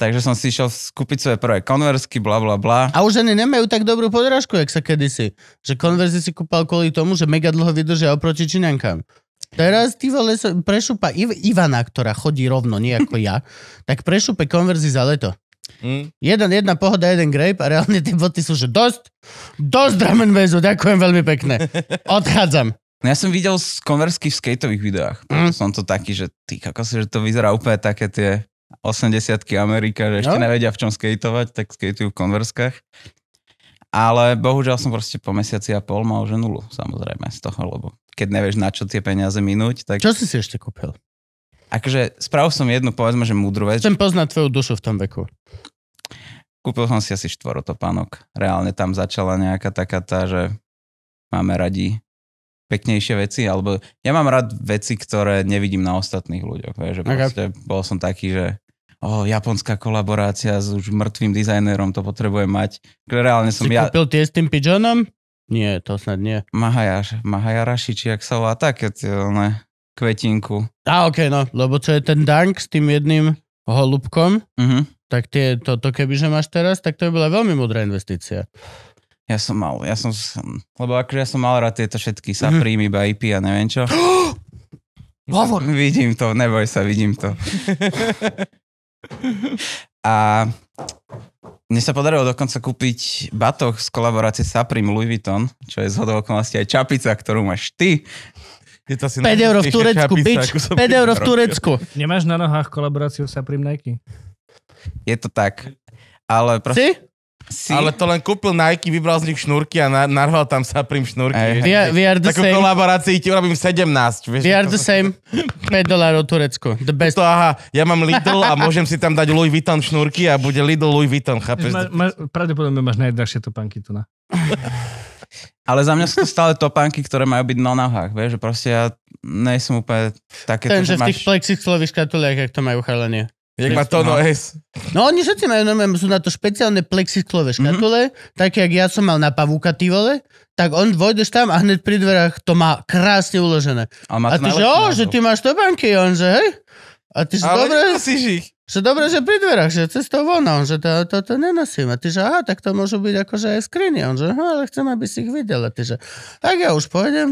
Takže som si išiel kúpiť svoje prvé konversky, bla bla bla. A už ani nemajú tak dobrú podrážku, jak sa kedysi. Že konverzy si kúpal kvôli tomu, že mega dlho vydržia oproti Číňankám. Teraz ty vole prešupa Ivana, ktorá chodí rovno, nie ako ja, tak prešupe konverzi za leto. Mm. Jeden, jedna pohoda, jeden grape a reálne tie boty sú, že dosť, dosť dramen and ďakujem veľmi pekne. Odchádzam. No ja som videl z konversky v skateových videách. Mm. Som to taký, že ty si, že to vyzerá úplne také tie 80 Amerika, že ešte no. nevedia v čom skateovať, tak skateujú v konverskách. Ale bohužiaľ som proste po mesiaci a pol mal že nulu, samozrejme, z toho, lebo keď nevieš, na čo tie peniaze minúť, tak... Čo si si ešte kúpil? Akože spravil som jednu, povedzme, že múdru vec. Chcem poznať tvoju dušu v tom veku. Kúpil som si asi štvorotopánok. Reálne tam začala nejaká taká tá, že máme radi peknejšie veci, alebo ja mám rád veci, ktoré nevidím na ostatných ľuďoch. Vie, že okay. bol som taký, že o, oh, japonská kolaborácia s už mŕtvým dizajnérom, to potrebujem mať. Reálne som si ja... kúpil tie s tým pigeonom? Nie, to snad nie. Mahajaš, Mahajaraši, či jak sa volá, také tie, eh, kvetinku. A okej, okay, no, lebo čo je ten dank s tým jedným holubkom, uh-huh tak tie, to, to kebyže máš teraz, tak to by bola veľmi modrá investícia. Ja som mal, ja som, lebo akože ja som mal rád tieto všetky sa mm-hmm. príjmy, iba IP a neviem čo. Hovor! Vidím to, neboj sa, vidím to. a mne sa podarilo dokonca kúpiť batoh z kolaborácie Saprim Louis Vuitton, čo je zhodou okolnosti aj čapica, ktorú máš ty. Je to asi 5 eur v Turecku, bič. 5 eur v Turecku. Nemáš na nohách kolaboráciu Saprim Nike? Je to tak. Ale proste... Si? Si? Ale to len kúpil Nike, vybral z nich šnúrky a narval tam sa prím šnúrky. Aj, we are, we are the Takú same. kolaborácii ti urobím 17. Vieš, we are the same. 5 dolárov Turecko. The best. To, aha, ja mám Lidl a môžem si tam dať Louis Vuitton šnúrky a bude Lidl Louis Vuitton, chápeš? Ma, ma, pravdepodobne máš najdražšie topánky tu na. Ale za mňa sú to stále topánky, ktoré majú byť na nohách, vieš, že proste ja nejsem úplne také... Ten, to, že že, v tých máš... plexiklových škatuliach, ak to majú chalenie. Jak má to no, no. S. No oni všetci majú, normálne, sú na to špeciálne plexisklové mhm. škatule, mm-hmm. také, jak ja som mal na pavúka, ty vole, tak on vojdeš tam a hneď pri dverách to má krásne uložené. A, má a ty, že, o, že ty máš to banky, on, že hej. A ty, si dobre. Ale ich. Že dobre, že pri dverách, že cestou von, on, že to, to, to nenosím. A ty, že aha, tak to môžu byť akože aj skriny. On, že ale chcem, aby si ich videl. A ty, že tak ja už pôjdem.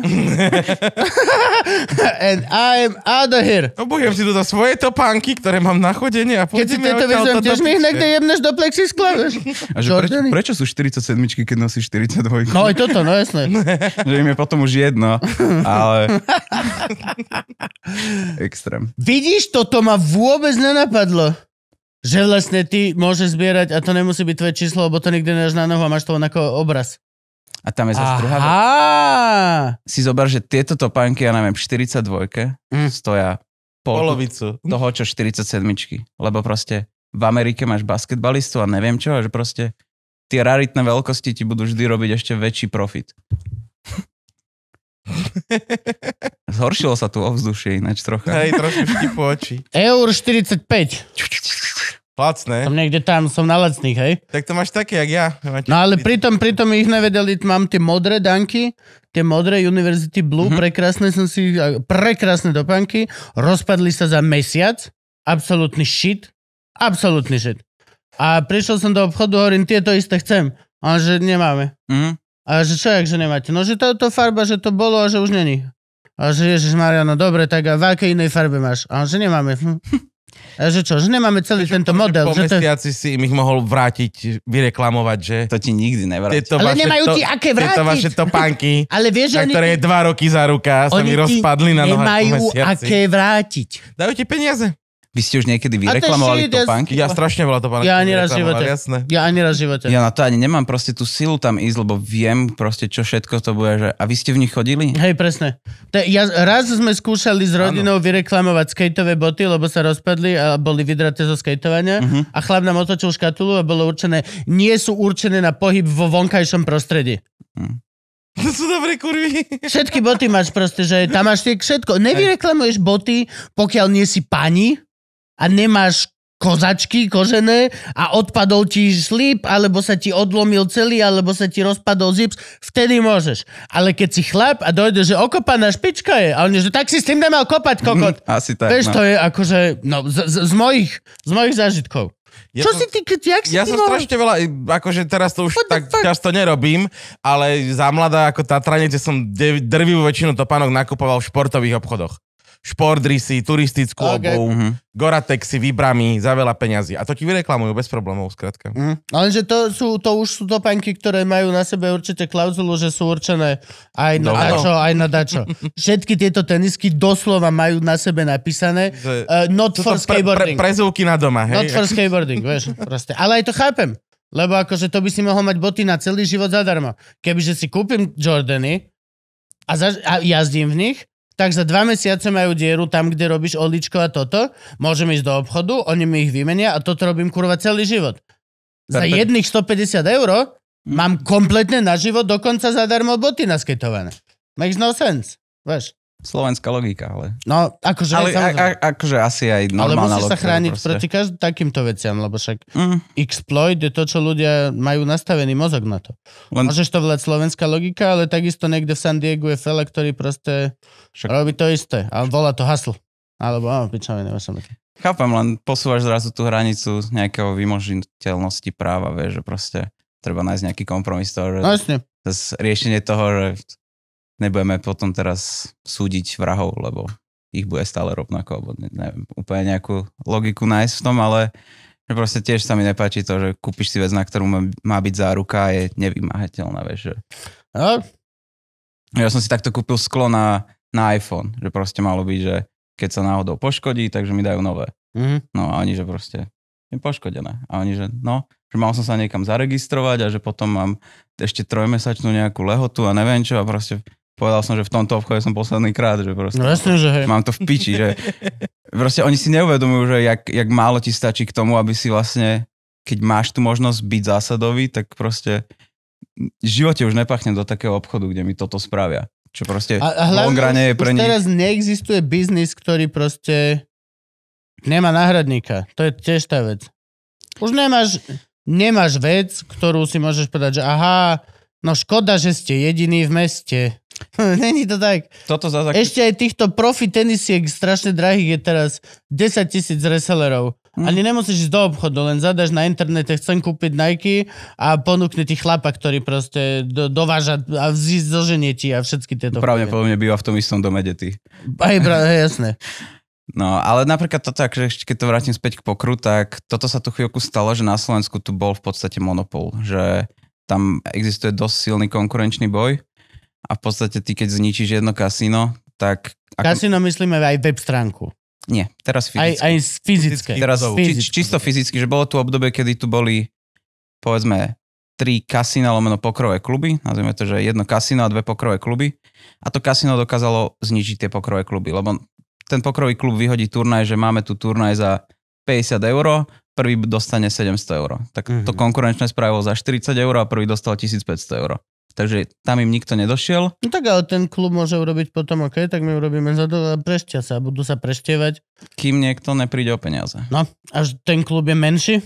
And I'm out of here. Obujem no, si tu svoje topánky, ktoré mám na chodenie a Keď si tieto vyzvem, tiež mi ich niekde jemneš do plexiskla, A že preč, prečo sú 47, keď nosíš 42? No aj toto, no jasné. že im je potom už jedno, ale... Extrém. Vidíš, toto ma vôbec nenapadlo. Že vlastne ty môžeš zbierať a to nemusí byť tvoje číslo, lebo to nikdy nedáš na nohu a máš to ako obraz. A tam je zase druhá vec. Si zober, že tieto topánky, ja neviem, 42 mm. stoja pol, polovicu toho, čo 47 Lebo proste v Amerike máš basketbalistov a neviem čo, že proste tie raritné veľkosti ti budú vždy robiť ešte väčší profit. Zhoršilo sa tu ovzdušie ináč trocha. Hej, trošku štipu oči. Eur 45. Lacné. Som niekde tam, som na lacných, hej? Tak to máš také, jak ja. Máte... No ale pritom, pritom ich nevedeli, mám tie modré danky, tie modré University Blue, mm-hmm. prekrásne som si, prekrásne dopanky, rozpadli sa za mesiac, absolútny shit, absolútny shit. A prišiel som do obchodu, hovorím, tieto isté chcem. A že nemáme. Mm-hmm. A že čo, jak, že nemáte? No, že táto farba, že to bolo a že už není. A že Ježiš Mariano, dobre, tak a v akej inej farbe máš? A on, že nemáme. Hm. Že čo, že nemáme celý tento model. Po že mesiaci to... si im ich mohol vrátiť, vyreklamovať, že... To ti nikdy nevráti. Tieto Ale vaše nemajú to, ti aké vrátiť. Tieto vaše topánky, Ale vieš, na oni ktoré je dva roky za ruka, sa mi rozpadli na nohách Nemajú aké vrátiť. Dajú ti peniaze. Vy ste už niekedy vyreklamovali to topánky? Ja strašne veľa topánky. Ja ani raz živote. Jasné. Ja ani raz živote. Ja na to ani nemám proste tú silu tam ísť, lebo viem proste, čo všetko to bude. Že... A vy ste v nich chodili? Hej, presne. Te, ja, raz sme skúšali s rodinou ano. vyreklamovať skateové boty, lebo sa rozpadli a boli vydraté zo skateovania. Uh-huh. A chlap nám otočil škatulu a bolo určené, nie sú určené na pohyb vo vonkajšom prostredí. uh To sú dobré kurvy. Všetky boty máš proste, že tam máš tie všetko. Nevyreklamuješ boty, pokiaľ nie si pani a nemáš kozačky kožené a odpadol ti slíp, alebo sa ti odlomil celý, alebo sa ti rozpadol zips, vtedy môžeš. Ale keď si chlap a dojde, že okopaná špička je, a on je, že tak si s tým nemal kopať, kokot. Mm, asi tak, Veš, no. to je akože, no, z, z, z, mojich, z mojich zážitkov. Ja Čo som, si ty, jak si Ja som strašne veľa, akože teraz to už tak tak často nerobím, ale za mladá ako Tatranie, kde som drvivú väčšinu topánok nakupoval v športových obchodoch športdrisy, turistickú okay. obu, mm-hmm. Goratexy, Vibrami za veľa peňazí. A to ti vyreklamujú bez problémov, skrátka. Mm. Lenže to, sú, to už sú topánky, ktoré majú na sebe určite klauzulu, že sú určené aj na no, dačo, aj na dačo. Všetky tieto tenisky doslova majú na sebe napísané že, uh, not for skateboarding. Pre, pre, prezúky na doma, hej? Not for skateboarding, vieš, proste. Ale aj to chápem. Lebo akože to by si mohol mať boty na celý život zadarmo. Kebyže si kúpim Jordany a, zaž- a jazdím v nich, tak za dva mesiace majú dieru tam, kde robíš odličko a toto, môžem ísť do obchodu, oni mi ich vymenia a toto robím kurva celý život. Za jedných 150 eur mm. mám kompletne na život dokonca zadarmo boty naskytované. Makes no sense. Veš. Slovenská logika, ale... No, akože, ale, aj, a, a, akože asi aj normálna Ale musíš sa chrániť proste. proti každým takýmto veciam, lebo však mm. exploit je to, čo ľudia majú nastavený mozog na to. Len... Môžeš to volať slovenská logika, ale takisto niekde v San Diego je fele, ktorý proste však... robí to isté a volá to hasl. Alebo, áno, pičovine, Chápem, len posúvaš zrazu tú hranicu nejakého vymožiteľnosti práva, vieš, že proste treba nájsť nejaký kompromis toho, že... No jasne. Riešenie toho, že nebudeme potom teraz súdiť vrahov, lebo ich bude stále rovnako, alebo neviem, úplne nejakú logiku nájsť v tom, ale že proste tiež sa mi nepáči to, že kúpiš si vec, na ktorú má byť záruka a je nevymáhateľná, vieš. Že... Ja som si takto kúpil sklo na, na iPhone, že proste malo byť, že keď sa náhodou poškodí, takže mi dajú nové. Mm-hmm. No a oni, že proste je poškodené. A oni, že no, že mal som sa niekam zaregistrovať a že potom mám ešte trojmesačnú nejakú lehotu a neviem čo a proste Povedal som, že v tomto obchode som posledný krát, že proste. No jasne, že hej. Mám to v piči, že proste oni si neuvedomujú, že jak, jak málo ti stačí k tomu, aby si vlastne, keď máš tu možnosť byť zásadový, tak proste v živote už nepachnem do takého obchodu, kde mi toto spravia. Čo proste a, a hlavne, je pre nich... teraz neexistuje biznis, ktorý proste nemá náhradníka. To je tiež tá vec. Už nemáš, nemáš vec, ktorú si môžeš povedať, že aha, no škoda, že ste jediný v meste. Hm, není to tak. Toto za zaký... Ešte aj týchto profi tenisiek strašne drahých je teraz 10 tisíc resellerov. Mm. Ani nemusíš ísť do obchodu, len zadaš na internete, chcem kúpiť Nike a ponúkne ti chlapa, ktorý proste do, dováža a zoženie ti a všetky tieto... Pravdepodobne býva v tom istom dome deti. Aj, bra, jasné. No, ale napríklad toto, že ešte keď to vrátim späť k pokru, tak toto sa tu chvíľku stalo, že na Slovensku tu bol v podstate monopol, že tam existuje dosť silný konkurenčný boj a v podstate ty, keď zničíš jedno kasíno, tak... Ako... Kasíno myslíme aj web stránku. Nie, teraz fyzicky. Aj, aj fyzické. Teraz fyzické. Či, čisto fyzicky, že bolo tu obdobie, kedy tu boli povedzme tri kasína lomeno pokrové kluby, nazvime to, že jedno kasíno a dve pokrové kluby a to kasíno dokázalo zničiť tie pokrové kluby, lebo ten pokrový klub vyhodí turnaj, že máme tu turnaj za 50 eur, prvý dostane 700 eur. Tak mm-hmm. to mhm. konkurenčné spravilo za 40 eur a prvý dostal 1500 eur. Takže tam im nikto nedošiel. No tak ale ten klub môže urobiť potom, OK, tak my urobíme za to a prešťa sa, budú sa preštievať. Kým niekto nepríde o peniaze. No, až ten klub je menší,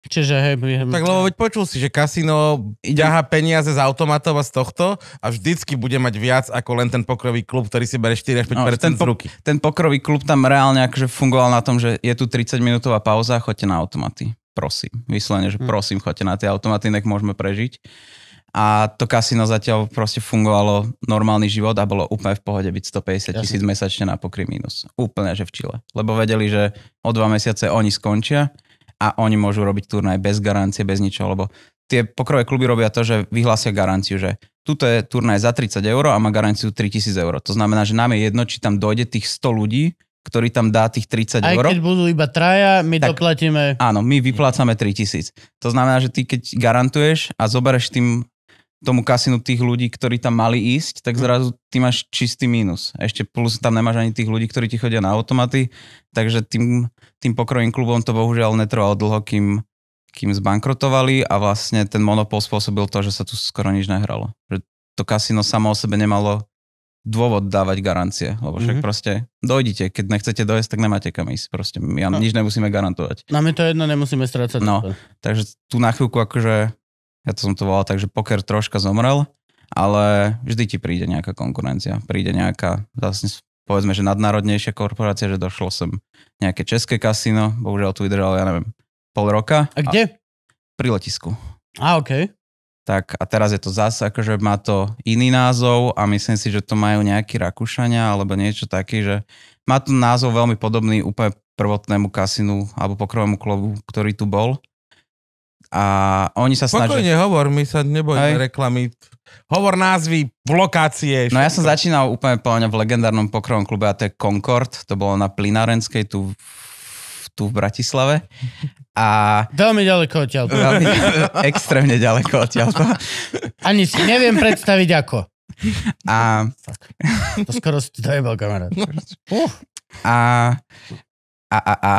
Čiže hej, Tak lebo veď počul si, že kasino ťahá peniaze z automatov a z tohto a vždycky bude mať viac ako len ten pokrový klub, ktorý si bere 4 až 5 no, ten, po, ruky. ten pokrový klub tam reálne akože fungoval na tom, že je tu 30 minútová pauza, choďte na automaty. Prosím. Vyslovene, že hm. prosím, choďte na tie automaty, nech môžeme prežiť a to kasino zatiaľ proste fungovalo normálny život a bolo úplne v pohode byť 150 tisíc mesačne na pokry minus. Úplne, že v Čile. Lebo vedeli, že o dva mesiace oni skončia a oni môžu robiť turnaj bez garancie, bez ničoho, lebo tie pokrové kluby robia to, že vyhlásia garanciu, že tuto je turnaj za 30 eur a má garanciu 3000 eur. To znamená, že nám je jedno, či tam dojde tých 100 ľudí, ktorý tam dá tých 30 eur. Aj keď budú iba traja, my tak, doplatíme... Áno, my vyplácame 3000. To znamená, že ty keď garantuješ a zoberieš tým tomu kasinu tých ľudí, ktorí tam mali ísť, tak mhm. zrazu ty máš čistý mínus. Ešte plus tam nemáš ani tých ľudí, ktorí ti chodia na automaty, takže tým, tým pokrovým klubom to bohužiaľ netrvalo dlho, kým, kým zbankrotovali a vlastne ten monopol spôsobil to, že sa tu skoro nič nehralo. Že to kasino samo o sebe nemalo dôvod dávať garancie, lebo však mm-hmm. proste dojdite, keď nechcete dojsť, tak nemáte kam ísť, proste my no. nič nemusíme garantovať. Nám je to jedno, nemusíme strácať. No, takže tu na chvíľku akože ja to som to volal tak, že poker troška zomrel, ale vždy ti príde nejaká konkurencia, príde nejaká, vlastne povedzme, že nadnárodnejšia korporácia, že došlo sem nejaké české kasino, bohužiaľ tu vydržalo, ja neviem, pol roka. A kde? A pri letisku. A Okay. Tak a teraz je to zase, akože má to iný názov a myslím si, že to majú nejakí Rakúšania alebo niečo taký, že má to názov veľmi podobný úplne prvotnému kasinu alebo pokrovému klubu, ktorý tu bol a oni sa snažia... Pokojne hovor, my sa nebojíme Aj. reklamy. Hovor názvy, lokácie. Všetko. No ja som začínal úplne plne v legendárnom pokrovom klube a to je Concord. To bolo na Plinárenskej tu, tu v Bratislave. A... Veľmi ďaleko odtiaľ. Veľmi, extrémne ďaleko odtiaľ. Ani si neviem predstaviť ako. A... Fuck. To skoro jebal, kamarát. Uh. A, a, a, a,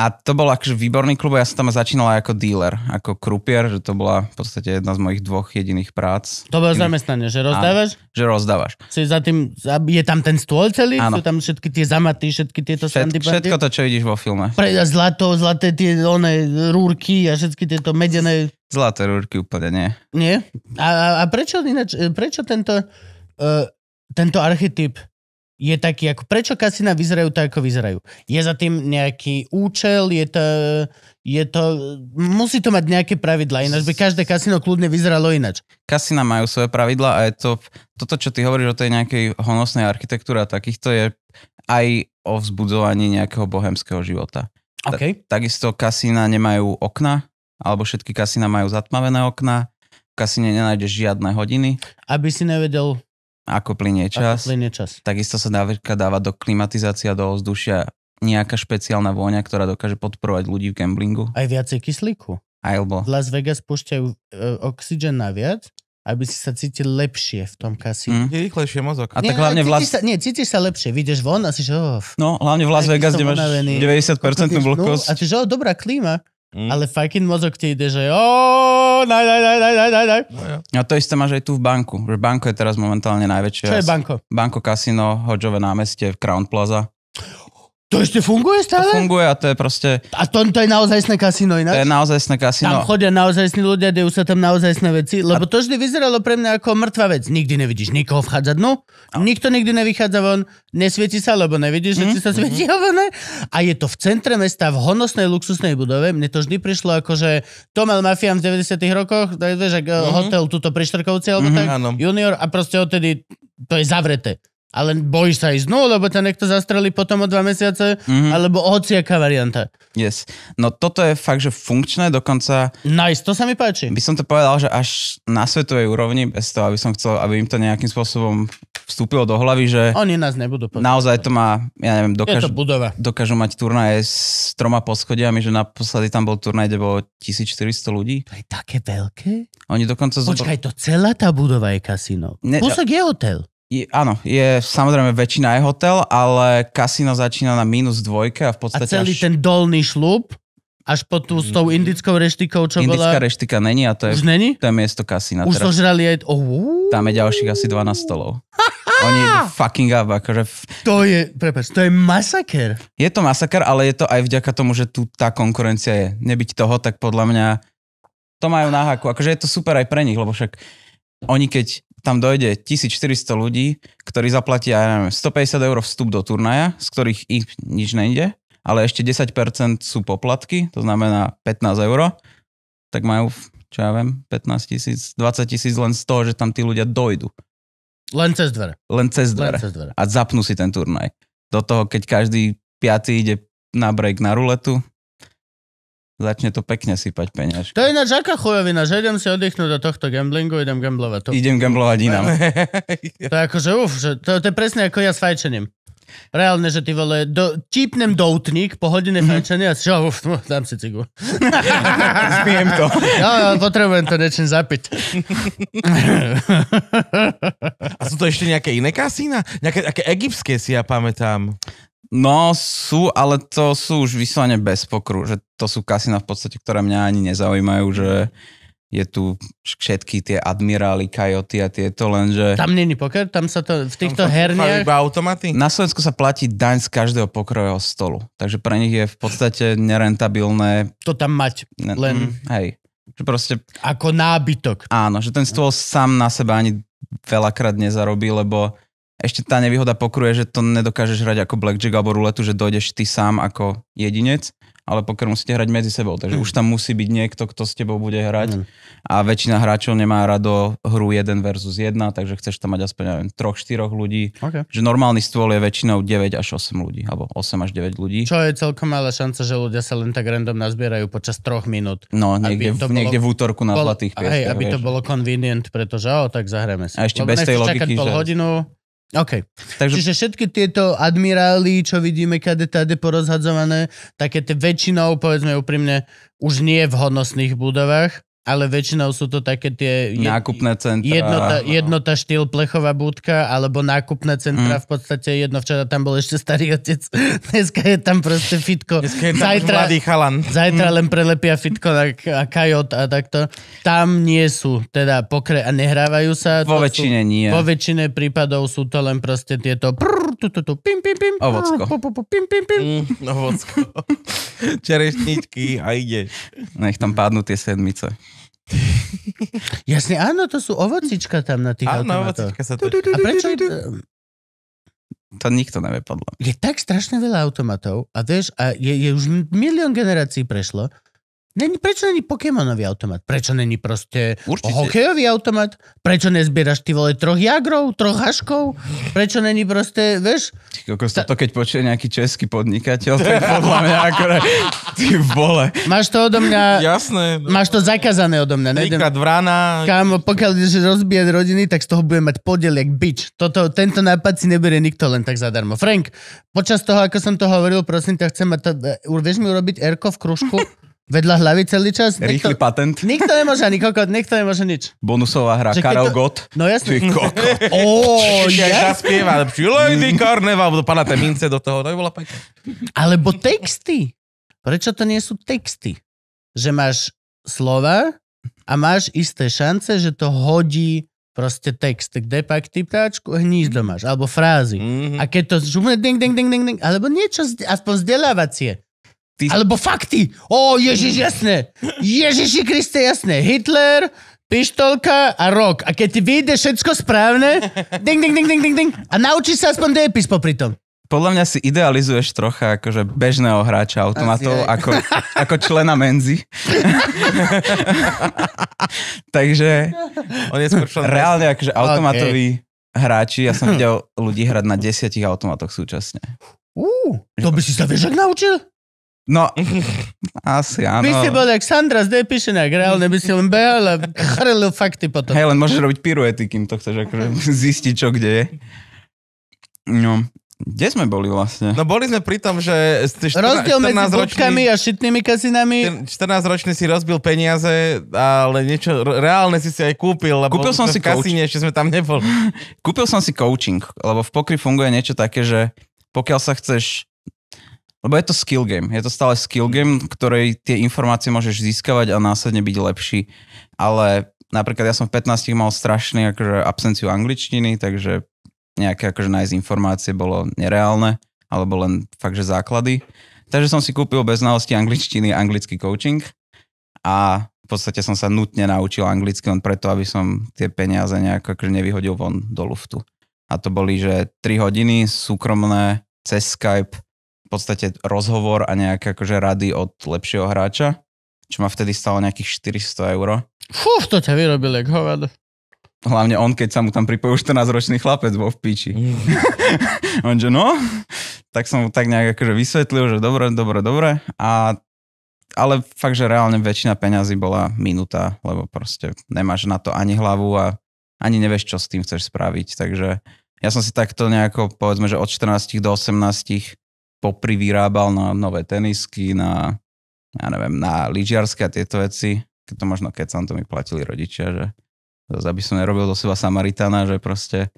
a to bol akože výborný klub, ja som tam začínal aj ako dealer, ako krupier, že to bola v podstate jedna z mojich dvoch jediných prác. To bolo zamestnanie, že rozdávaš? Áno, že rozdávaš. Si za tým, je tam ten stôl celý? Áno. Sú tam všetky tie zamaty, všetky tieto Všet, Všetko to, čo vidíš vo filme. Pre, zlato, zlaté tie one rúrky a všetky tieto medené... Zlaté rúrky úplne nie. Nie? A, a prečo ináč, prečo tento, uh, tento archetyp je taký, ako prečo kasína vyzerajú tak, ako vyzerajú. Je za tým nejaký účel, je to, je to, musí to mať nejaké pravidla, ináč by každé kasino kľudne vyzeralo inač. Kasína majú svoje pravidla a je to, toto, čo ty hovoríš o tej nejakej honosnej architektúre a takýchto je aj o vzbudzovaní nejakého bohemského života. Okay. Ta, takisto kasína nemajú okna, alebo všetky kasína majú zatmavené okna, v kasíne nenájdeš žiadne hodiny. Aby si nevedel ako plinie čas. Ako plinie čas. Takisto sa dáva, dáva do klimatizácia, do ozdušia nejaká špeciálna vôňa, ktorá dokáže podporovať ľudí v gamblingu. Aj viacej kyslíku. lebo. V Las Vegas púšťajú e, oxygen viac, aby si sa cítil lepšie v tom kasíne. Mm. Je rýchlejšie mozog. A nie, tak hlavne vlast... sa, nie, cítiš sa lepšie, vidieš. von a si že... Oh, no, hlavne v Las Vegas, kde máš 90% blokosť. No, a ty oh, dobrá klíma, Mm. Ale fucking mozog ti ide, že naj, naj, naj, naj, naj. No, ja. A to isté máš aj tu v banku. Banko je teraz momentálne najväčšie. Čo je banko? Banko Casino, Hoďové námestie, Crown Plaza. To ešte funguje stále? To funguje a to je proste... A to, to je sné kasino ináč? To je sné kasino. Tam chodia naozaj ľudia, dejú sa tam naozaj veci, lebo a... to vždy vyzeralo pre mňa ako mŕtva vec. Nikdy nevidíš nikoho vchádzať dnu, no? a... nikto nikdy nevychádza von, nesvieti sa, lebo nevidíš, mm-hmm. že si mhm, sa mhm. svieti mm-hmm. von. A je to v centre mesta, v honosnej luxusnej budove. Mne to vždy prišlo ako, že to mal mafiám v 90 rokoch, že mm-hmm. Eh, hotel tuto pri Štrkovci, alebo mm-hmm, tak, áno. junior, a proste odtedy to je zavreté ale bojíš sa ísť znovu, lebo ten niekto zastrelí potom o dva mesiace, mm-hmm. alebo hociaká varianta. Yes. No toto je fakt, že funkčné, dokonca... Nice, to sa mi páči. By som to povedal, že až na svetovej úrovni, bez toho, aby som chcel, aby im to nejakým spôsobom vstúpilo do hlavy, že... Oni nás nebudú povedať. Naozaj to má, ja neviem, dokážu, je to budova. dokážu mať turnaje s troma poschodiami, že naposledy tam bol turnaj, kde bolo 1400 ľudí. To je také veľké? Oni dokonca... Počkaj, zobol... to celá tá budova je kasino. Ne, Kúsok je hotel. Je, áno, je samozrejme väčšina je hotel, ale kasino začína na minus dvojke a v podstate... A celý až... ten dolný šlúp až po tú s tou mm. indickou reštikou, čo Indická bola... Indická reštika není a to je... Už není? To je miesto kasína. Už teraz. zožrali aj... Oh. Tam je ďalších asi 12 stolov. Oni fucking up, akože... To je, prepáč, to je masaker. Je to masaker, ale je to aj vďaka tomu, že tu tá konkurencia je. Nebyť toho, tak podľa mňa to majú na haku. Akože je to super aj pre nich, lebo však oni keď tam dojde 1400 ľudí, ktorí zaplatia, ja neviem, 150 eur vstup do turnaja, z ktorých ich nič nejde, ale ešte 10% sú poplatky, to znamená 15 eur, tak majú, čo ja viem, 15 tisíc, 20 tisíc len z toho, že tam tí ľudia dojdu. Len cez dvere. Len cez dvere. Len cez dvere. A zapnú si ten turnaj. Do toho, keď každý piatý ide na break na ruletu, začne to pekne sypať peniaž. To je ináč aká chujovina, že idem si oddychnúť do tohto gamblingu, idem gamblovať To... Idem gamblovať inám. to je akože uf, že to, to je presne ako ja s fajčením. Reálne, že ty vole, do, čípnem doutník po hodine mhm. fajčenia a si, že uf, no, dám si cigu. Spijem to. Jo, jo, potrebujem to niečím zapiť. a sú to ešte nejaké iné kasína? Nejaké, nejaké egyptské si ja pamätám. No sú, ale to sú už vyslovene bez pokru, že to sú kasina v podstate, ktoré mňa ani nezaujímajú, že je tu všetky tie admirály, kajoty a tieto, lenže... Tam není poker? Tam sa to v týchto tam herniach... iba automaty? Na Slovensku sa platí daň z každého pokrového stolu, takže pre nich je v podstate nerentabilné... To tam mať, len... Mm, hej. Že proste... Ako nábytok. Áno, že ten stôl sám na seba ani veľakrát nezarobí, lebo ešte tá nevýhoda pokruje, že to nedokážeš hrať ako blackjack alebo ruletu, že dojdeš ty sám ako jedinec, ale poker musíte hrať medzi sebou, takže mm. už tam musí byť niekto, kto s tebou bude hrať mm. a väčšina hráčov nemá rado hru 1 versus 1, takže chceš tam mať aspoň, neviem, 3-4 ľudí. Okay. Že normálny stôl je väčšinou 9 až 8 ľudí, alebo 8 až 9 ľudí. Čo je celkom malá šanca, že ľudia sa len tak random nazbierajú počas 3 minút. No, niekde, to niekde bolo, v útorku na bol, zlatých Hej, aby vieš. to bolo convenient, pretože o, tak zahrajeme si. A ešte Lebo bez tej logiky, pol že... hodinu, OK. Takže... Čiže všetky tieto admirály, čo vidíme kade tade porozhadzované, také tie väčšinou, povedzme úprimne, už nie v hodnostných budovách, ale väčšinou sú to také tie... Jed, nákupné centra. Jednota, jednota štýl plechová budka, alebo nákupné centra mm. v podstate jedno. Včera tam bol ešte starý otec, dneska je tam proste fitko. Dneska je tam zajtra, mladý chalan. Zajtra mm. len prelepia fitko na, a kajot a takto. Tam nie sú, teda pokre a nehrávajú sa. Vo to väčšine sú, nie. Vo väčšine prípadov sú to len proste tieto prr, tu, tu, tu, pim, pim, pim. Ovocko. pu, pu, pu, pim, pim, pim. Mm, ovocko. Čerešničky a ideš. Nech tam pádnu tie sedmice. Jasne, áno, to sú ovocička tam na tých Áno, automatoch. ovocička sa to... A prečo... To nikto nevie, podľa Je tak strašne veľa automatov a vieš, a je, je už milión generácií prešlo Není, prečo není Pokémonový automat? Prečo není proste Určite. hokejový automat? Prečo nezbieraš ty vole troch jagrov, troch haškov? Prečo není proste, vieš? Ty kokos, ta... to, keď počuje nejaký český podnikateľ, tak podľa mňa akorát, ty vole. Máš to odo mňa... Jasné. No. Máš to zakázané odo mňa. Nejdem... Trikrát vrana. Kámo, pokiaľ ideš rozbíjať rodiny, tak z toho bude mať podiel jak bič. Toto, tento nápad si neberie nikto len tak zadarmo. Frank, počas toho, ako som to hovoril, prosím ťa, chcem mať to... E, vieš mi urobiť erko v kružku? Vedľa hlavy celý čas? Rýchly nikto, patent. Nikto nemôže ani kokot, nikto nemôže nič. Bonusová hra, že Karel to... Gott. No jasne. Ty kokot. Ó, ja? zaspieva. Lady Carnival, dopadá tie mince do toho. No bola pekne. Alebo texty. Prečo to nie sú texty? Že máš slova a máš isté šance, že to hodí proste text. Kde pak ty ptáčku hnízdo máš? Alebo frázy. Mm-hmm. A keď to žumne ding, ding, ding, ding, ding, alebo niečo, aspoň vzdelávacie Ty... Alebo fakty. O, Ježiš, jasné. Ježiši Kriste, jasné. Hitler, pištolka a rok. A keď ti vyjde všetko správne, ding, ding, ding, ding, ding, ding. A naučíš sa aspoň dejepis popri tom. Podľa mňa si idealizuješ trocha akože bežného hráča automatov ako, ako člena menzy. Takže On je skôr člen reálne akože automatoví okay. hráči, ja som hm. videl ľudí hrať na desiatich automatoch súčasne. Uh, to by si sa vieš, naučil? No, asi áno. My si boli, ak Sandra zdej píše nejak no, reálne, by si len behal a chrlil fakty potom. Hej, len môžeš robiť piruety, kým to chceš akože zistiť, čo kde je. No, kde sme boli vlastne? No boli sme pri tom, že... 14, Rozdiel medzi bodkami a šitnými kazinami. 14-ročný si rozbil peniaze, ale niečo reálne si si aj kúpil. Lebo kúpil som si kasíne, ešte sme tam neboli. Kúpil som si coaching, lebo v pokry funguje niečo také, že pokiaľ sa chceš lebo je to skill game. Je to stále skill game, ktorej tie informácie môžeš získavať a následne byť lepší. Ale napríklad ja som v 15 mal strašný akože absenciu angličtiny, takže nejaké akože nájsť informácie bolo nereálne, alebo len fakt, že základy. Takže som si kúpil bez znalosti angličtiny anglický coaching a v podstate som sa nutne naučil anglicky len preto, aby som tie peniaze nejako akože nevyhodil von do luftu. A to boli, že 3 hodiny súkromné cez Skype v podstate rozhovor a nejaké akože rady od lepšieho hráča, čo ma vtedy stalo nejakých 400 eur. Fú, to ťa vyrobil jak hovado. Hlavne on, keď sa mu tam pripojil 14-ročný chlapec, bol v piči. Mm. on že no, tak som mu tak nejak akože vysvetlil, že dobre, dobre, dobre. A, ale fakt, že reálne väčšina peňazí bola minúta, lebo proste nemáš na to ani hlavu a ani nevieš, čo s tým chceš spraviť. Takže ja som si takto nejako, povedzme, že od 14 do 18 poprivyrábal na nové tenisky, na, ja neviem, na lyžiarske a tieto veci. Keď to možno keď som to mi platili rodičia, že aby som nerobil do seba Samaritana, že proste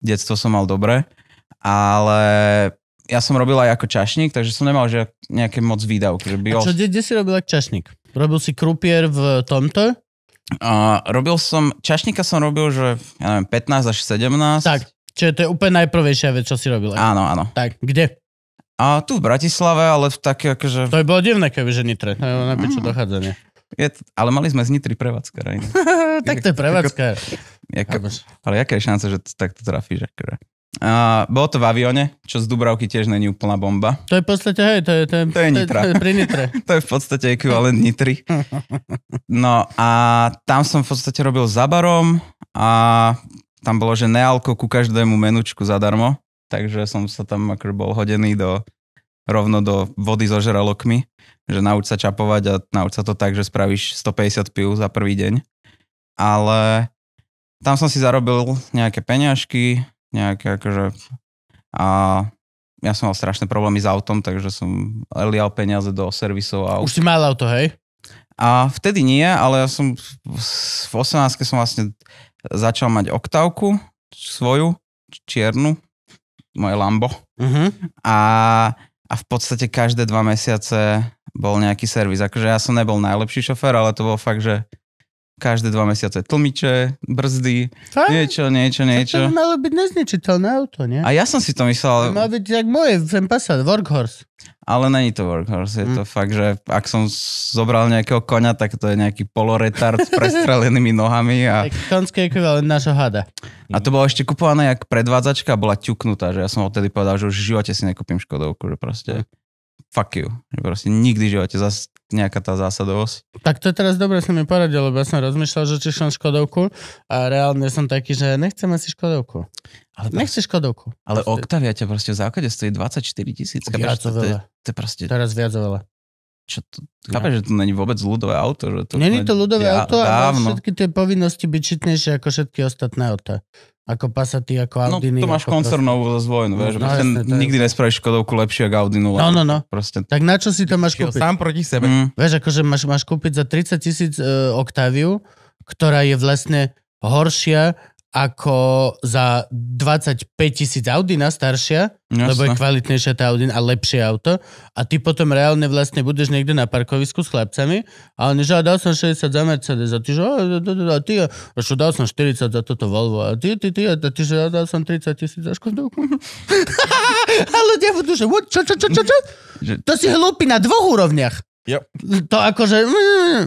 detstvo som mal dobre, ale ja som robil aj ako čašník, takže som nemal že nejaké moc výdavky. Že bio... A čo, kde, kde si robil ako čašník? Robil si krupier v tomto? Uh, robil som, čašníka som robil, že ja neviem, 15 až 17. Tak, čiže to je úplne najprvejšia vec, čo si robil. Áno, áno. Tak, kde? A tu v Bratislave, ale v také akože... To by bolo divné, keby že Nitre, to je na pečo mm. dochádzanie. Je to, ale mali sme z Nitry prevádzka. tak to je prevádzka. Jako, ale jaká je šanca, že to, takto trafíš? Akože. A, bolo to v avióne, čo z Dubravky tiež není úplná bomba. To je v podstate, hej, to je, to je, to je, Nitra. To je, to je pri Nitre. to je v podstate ekvivalent Nitry. No a tam som v podstate robil za barom a tam bolo, že nealko ku každému menučku zadarmo takže som sa tam akože bol hodený do, rovno do vody so žralokmi, že nauč sa čapovať a nauč sa to tak, že spravíš 150 piv za prvý deň. Ale tam som si zarobil nejaké peňažky, nejaké akože... A ja som mal strašné problémy s autom, takže som lial peniaze do servisov. A Už si mal auto, hej? A vtedy nie, ale ja som v 18 som vlastne začal mať oktávku svoju, čiernu, moje Lambo. Uh-huh. A, a v podstate každé dva mesiace bol nejaký servis. Akože ja som nebol najlepší šofér, ale to bol fakt, že každé dva mesiace tlmiče, brzdy, Fajn? niečo, niečo, niečo. To by malo byť nezničiteľné auto, nie? A ja som si to myslel... To malo byť jak moje, ten pasát, Workhorse. Ale není to workhorse, je mm. to fakt, že ak som zobral nejakého koňa, tak to je nejaký poloretard s prestrelenými nohami. A... Konský ekvivalent nášho hada. A to bolo ešte kupované jak predvádzačka bola ťuknutá, že ja som odtedy povedal, že už v živote si nekúpim Škodovku, že proste fuck you. Že proste nikdy v živote zas nejaká tá zásadovosť. Tak to je teraz dobre som mi poradil, lebo ja som rozmýšľal, že či som Škodovku a reálne som taký, že nechcem asi Škodovku. Ale Nechci Škodovku. Ale proste. Octavia ťa proste v základe stojí 24 tisíc. Viac to, to je proste... Teraz viac veľa. Čo to, chápeš, že to není vôbec ľudové auto? Že to není to ľudové ja, auto a všetky tie povinnosti byť čitnejšie ako všetky ostatné auta. Ako Passaty, ako Audi. No to máš koncernovú proste... zvojenú, vieš, no, jasne, nikdy nespravíš Škodovku lepšie ako 0. No, no, no. Proste... Tak na čo si to máš kúpiť? Sám proti sebe. Mm. Vieš, akože máš, máš kúpiť za 30 tisíc uh, Octaviu, ktorá je vlastne horšia ako za 25 tisíc Audina staršia, Jasne. lebo je kvalitnejšia tá Audina a lepšie auto. A ty potom reálne vlastne budeš niekde na parkovisku s chlapcami a on že dal som 60 za Mercedes a ty že a ty a čo dal som 40 za toto Volvo a ty, ty, ty, a ty že dal som 30 tisíc za Škodu. a ľudia budú že čo, čo, čo, čo, čo? To si hlúpi na dvoch úrovniach. Yep. To akože... Mm,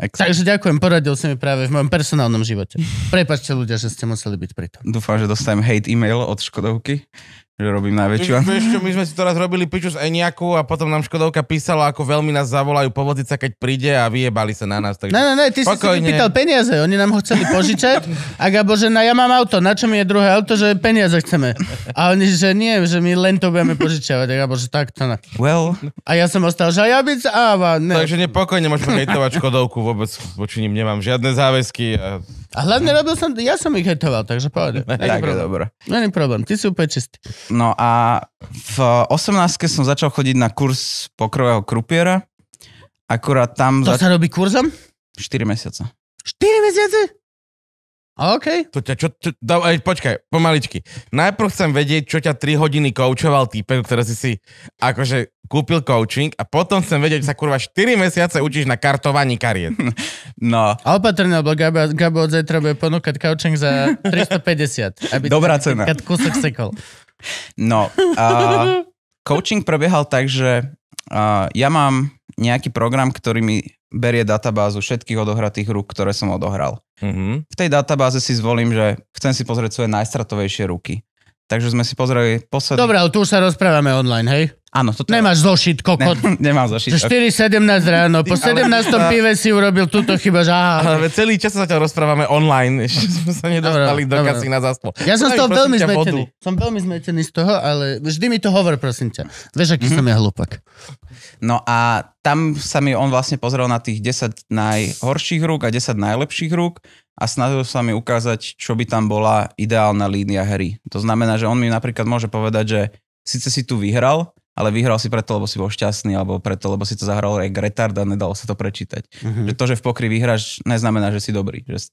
Extra. Takže ďakujem, poradil si mi práve v mojom personálnom živote. Prepačte ľudia, že ste museli byť pri tom. Dúfam, že dostanem hate e-mail od Škodovky že robím najväčšiu. My, čo, my sme si teraz robili piču s Eniaku a potom nám Škodovka písala, ako veľmi nás zavolajú povodiť sa, keď príde a vyjebali sa na nás. Takže... Ne, ne, ne, ty pokojne. si si pýtal peniaze, oni nám ho chceli požičať a Gabo, že na, ja mám auto, na čo mi je druhé auto, že peniaze chceme. A oni, že nie, že my len to budeme požičiavať. A Gabo, že tak to na. Well. A ja som ostal, že ja byť áva, ne. Takže nepokojne môžeme hejtovať Škodovku, vôbec voči nim nemám žiadne záväzky. A a hlavne hm. robil som, ja som ich hejtoval, takže povedem. Tak je dobré. Není problém, ty si úplne čistý. No a v 18 som začal chodiť na kurz pokrového krupiera. Akurát tam... To za... sa robí kurzom? 4 mesiace. 4 mesiace? OK. To ťa, čo, čo, da, aj, počkaj, pomaličky. Najprv chcem vedieť, čo ťa 3 hodiny koučoval týpek, ktorý si si akože kúpil coaching a potom chcem vedieť, že sa kurva 4 mesiace učíš na kartovaní kariet. No. Ale patrne, lebo Gabo, Gabo od zajtra bude ponúkať coaching za 350. Aby Dobrá cena. Kad kúsok sekol. No, uh, coaching prebiehal tak, že uh, ja mám nejaký program, ktorý mi berie databázu všetkých odohratých rúk, ktoré som odohral. Mm-hmm. V tej databáze si zvolím, že chcem si pozrieť svoje najstratovejšie ruky. Takže sme si pozreli posledný... Dobre, ale tu už sa rozprávame online, hej? Áno, toto... Nemáš zošit, kokot. Ne, nemám zošit. 17 ráno, po 17. Ale... pive si urobil túto chyba, že aha. Ale celý čas sa zatiaľ rozprávame online, ešte sme sa nedostali dobre, do kasy na zastvo. Ja som z toho veľmi zmetený. Vodu. Som veľmi zmetený z toho, ale vždy mi to hovor, prosím ťa. Vieš, aký mm-hmm. som ja hlupak. No a tam sa mi on vlastne pozrel na tých 10 najhorších rúk a 10 najlepších rúk a snažil sa mi ukázať, čo by tam bola ideálna línia hry. To znamená, že on mi napríklad môže povedať, že síce si tu vyhral, ale vyhral si preto, lebo si bol šťastný, alebo preto, lebo si to zahral jak retard a nedalo sa to prečítať. Mm-hmm. Že to, že v pokry vyhráš, neznamená, že si dobrý. Že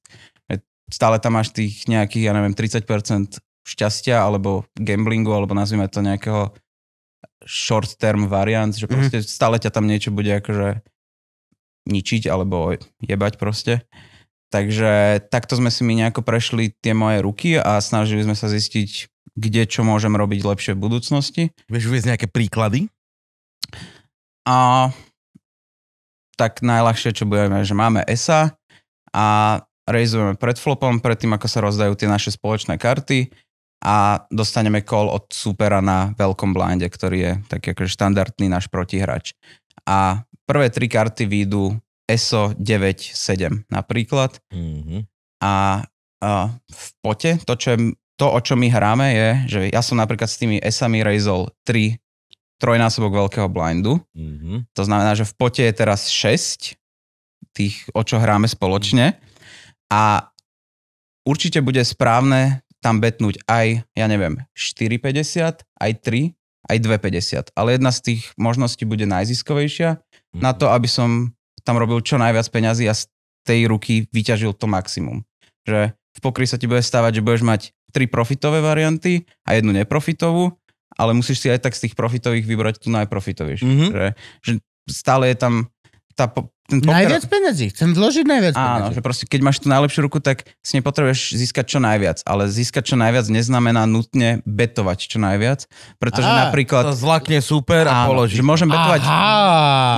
stále tam máš tých nejakých, ja neviem, 30% šťastia, alebo gamblingu, alebo nazvime to nejakého short term variant, že mhm. proste mm-hmm. stále ťa tam niečo bude akože ničiť, alebo jebať proste. Takže takto sme si my nejako prešli tie moje ruky a snažili sme sa zistiť, kde čo môžem robiť lepšie v budúcnosti. Vieš uvieť nejaké príklady? A tak najľahšie, čo budeme, že máme ESA a rejzujeme pred flopom, pred tým, ako sa rozdajú tie naše spoločné karty a dostaneme call od supera na veľkom blinde, ktorý je taký akože štandardný náš protihrač. A prvé tri karty výjdu ESO 9-7 napríklad. Mm-hmm. A, a v pote, to čo je to, o čo my hráme, je, že ja som napríklad s tými esami rejzol 3 trojnásobok veľkého blindu. Mm-hmm. To znamená, že v pote je teraz 6 tých, o čo hráme spoločne. A určite bude správne tam betnúť aj, ja neviem, 4,50, aj 3, aj 2,50. Ale jedna z tých možností bude najziskovejšia mm-hmm. na mhm. to, aby som tam robil čo najviac peňazí a z tej ruky vyťažil to maximum. Že v pokry sa ti bude stávať, že budeš mať tri profitové varianty a jednu neprofitovú, ale musíš si aj tak z tých profitových vybrať tú najprofitovejšiu. Mm-hmm. Že, že stále je tam tá, ten poker... Najviac peniazí, chcem vložiť najviac peniazí. Áno, že proste keď máš tú najlepšiu ruku, tak si nepotrebuješ získať čo najviac, ale získať čo najviac neznamená nutne betovať čo najviac, pretože Aha, napríklad... Zlakne super a položí. Že môžem betovať, Aha.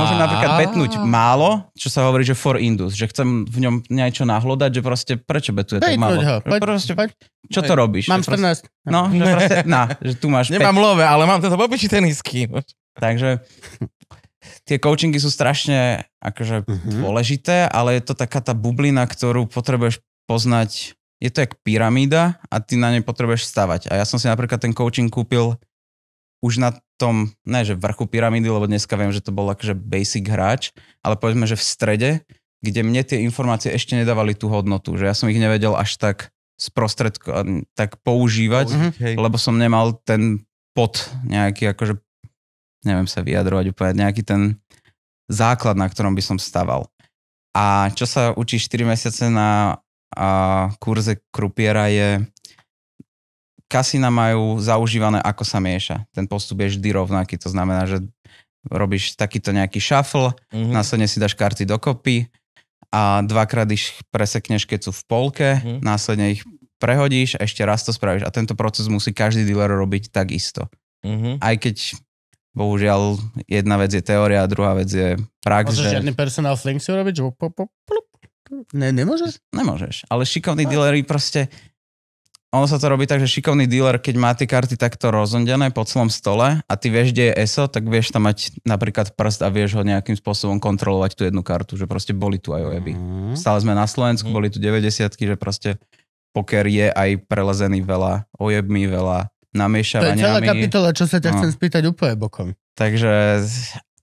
môžem napríklad betnúť málo, čo sa hovorí, že for indus, že chcem v ňom niečo nahlodať, že proste prečo betuje tak málo. Ho, poď, proste, poď. Čo to robíš? Mám 14. No, že proste, na, že tu máš... Nemám 5. love, ale mám tento popičí tenisky. Takže tie coachingy sú strašne akože mm-hmm. dôležité, ale je to taká tá bublina, ktorú potrebuješ poznať. Je to jak pyramída a ty na nej potrebuješ stavať. A ja som si napríklad ten coaching kúpil už na tom, ne že vrchu pyramídy, lebo dneska viem, že to bol akože basic hráč, ale povedzme, že v strede, kde mne tie informácie ešte nedávali tú hodnotu, že ja som ich nevedel až tak sprostredko, tak používať, použiť, lebo som nemal ten pod nejaký akože neviem sa vyjadrovať úplne, nejaký ten základ, na ktorom by som staval. A čo sa učí 4 mesiace na a, kurze krupiera je, kasína majú zaužívané, ako sa mieša. Ten postup je vždy rovnaký, to znamená, že robíš takýto nejaký shuffle, mm-hmm. následne si dáš karty dokopy a dvakrát ich presekneš, keď sú v polke, mm-hmm. následne ich prehodíš a ešte raz to spravíš. A tento proces musí každý dealer robiť takisto. Mm-hmm. Aj keď Bohužiaľ, jedna vec je teória a druhá vec je prax. Môžeš že... žiadny personal fling si urobiť? Že... Ne, nemôžeš? Nemôžeš, ale no. dealer proste... Ono sa to robí tak, že šikovný dealer, keď má tie karty takto rozondené po celom stole a ty vieš, kde je ESO, tak vieš tam mať napríklad prst a vieš ho nejakým spôsobom kontrolovať tú jednu kartu, že proste boli tu aj ojeby. Mm. Stále sme na Slovensku, mm. boli tu 90 že proste poker je aj prelezený veľa ojebmi, veľa namiešavaniami. To je celá kapitola, čo sa ťa no. chcem spýtať úplne bokom. Takže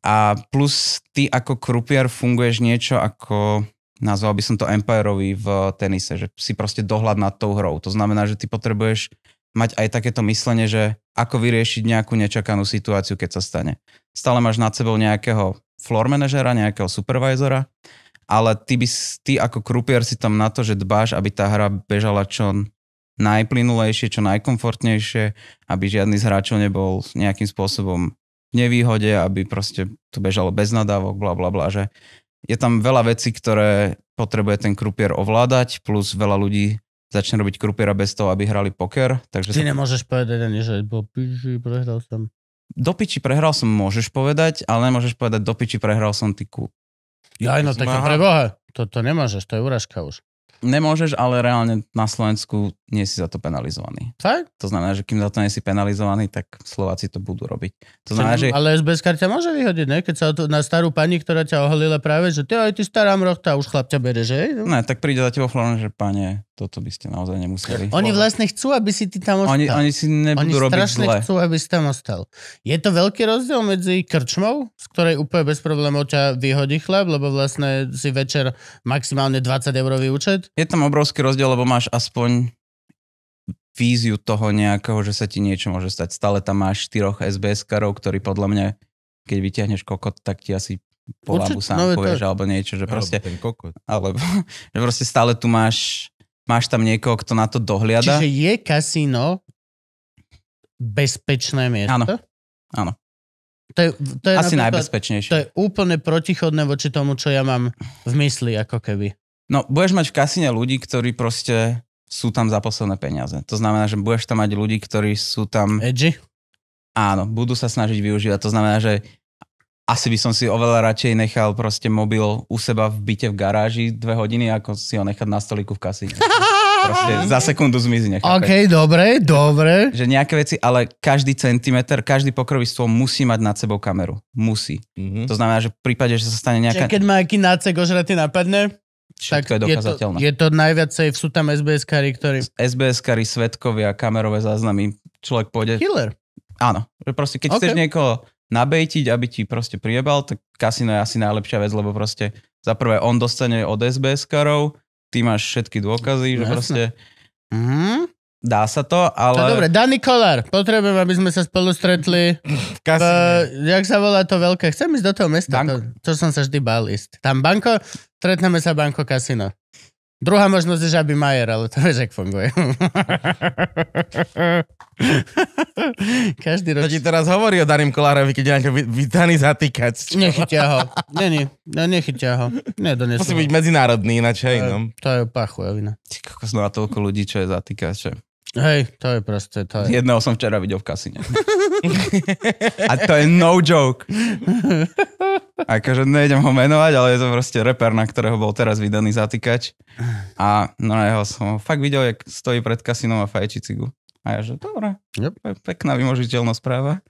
a plus ty ako krupiar funguješ niečo ako nazval by som to empireový v tenise, že si proste dohľad nad tou hrou. To znamená, že ty potrebuješ mať aj takéto myslenie, že ako vyriešiť nejakú nečakanú situáciu, keď sa stane. Stále máš nad sebou nejakého floor manažera, nejakého supervisora, ale ty, by, ty ako krupier si tam na to, že dbáš, aby tá hra bežala čo najplynulejšie, čo najkomfortnejšie, aby žiadny z hráčov nebol nejakým spôsobom v nevýhode, aby proste to bežalo bez nadávok, bla bla bla, že je tam veľa vecí, ktoré potrebuje ten krupier ovládať, plus veľa ľudí začne robiť krupiera bez toho, aby hrali poker. Takže Ty sa... nemôžeš povedať ani, že do piči prehral som. Do piči prehral som môžeš povedať, ale nemôžeš povedať do piči prehral som ty ku... Ja aj no, tak pre boha, to, to nemôžeš, to je úražka už. Nemôžeš, ale reálne na Slovensku nie si za to penalizovaný. Tak? To znamená, že kým za to nie si penalizovaný, tak Slováci to budú robiť. To znamená, že... Ale SBS ťa môže vyhodiť, ne? Keď sa to, na starú pani, ktorá ťa oholila práve, že ty aj ty stará mrochta, už chlap ťa bere, že? No tak príde za teba Florian, že pane, toto by ste naozaj nemuseli. Oni vlastne chcú, aby si ty tam ostal. Oni, oni si nebudú oni robiť strašne zle. chcú, aby si tam ostal. Je to veľký rozdiel medzi krčmou, z ktorej úplne bez problémov ťa vyhodí chlap, lebo vlastne si večer maximálne 20 eurový účet. Je tam obrovský rozdiel, lebo máš aspoň víziu toho nejakého, že sa ti niečo môže stať. Stále tam máš štyroch SBS-karov, ktorí podľa mňa, keď vyťahneš kokot, tak ti asi po labu sám no, povieš, alebo niečo, že proste... Alebo ten kokot. Alebo, že proste stále tu máš, máš tam niekoho, kto na to dohliada. Čiže je kasíno bezpečné miesto? Áno, áno. To je, to je Asi najbezpečnejšie. To je úplne protichodné voči tomu, čo ja mám v mysli, ako keby. No, budeš mať v kasíne ľudí, ktorí proste sú tam za posledné peniaze. To znamená, že budeš tam mať ľudí, ktorí sú tam... Edgy? Áno, budú sa snažiť využívať. To znamená, že asi by som si oveľa radšej nechal proste mobil u seba v byte v garáži dve hodiny, ako si ho nechať na stoliku v kasíne. Proste za sekundu zmizne. OK, dobre, dobre. Že nejaké veci, ale každý centimeter, každý pokrovistvo musí mať nad sebou kameru. Musí. Mm-hmm. To znamená, že v prípade, že sa stane nejaká... Čiže keď ma aký nácek ožratý napadne, Všetko tak je dokazateľné. Je to, je to najviac safe, sú tam SBS-kari, ktorí... SBS-kari, svetkovia, kamerové záznamy, človek pôjde... Killer. Áno, proste keď okay. chceš niekoho nabejtiť, aby ti proste priebal, tak kasino je asi najlepšia vec, lebo proste za prvé on dostane od SBS-karov, ty máš všetky dôkazy, Jasne. že proste... Mm-hmm. Dá sa to, ale... No dobre, Danny Kolar, potrebujem, aby sme sa spolu stretli. V jak sa volá to veľké? Chcem ísť do toho mesta, Banko. to, čo som sa vždy bál ísť. Tam banko, stretneme sa banko kasino. Druhá možnosť je Žaby Majer, ale to vieš, jak funguje. Každý rok. To ti teraz hovorí o Darim Kolárovi, keď je na ňo vydaný zatýkač. Nechytia ho. Není, no nechytia ho. Nedonesú. Musí byť medzinárodný, ináč hej, no. To je pachu, Ty vina. no a toľko ľudí, čo je zatýkače. Hej, to je proste, to je... Jedného som včera videl v kasine. A to je no joke. Akože nejdem ho menovať, ale je to proste reper, na ktorého bol teraz vydaný zatýkač. A no na jeho som ho fakt videl, jak stojí pred kasinom a fajčí cigu. A ja že, dobre, yep. pekná vymožiteľná správa.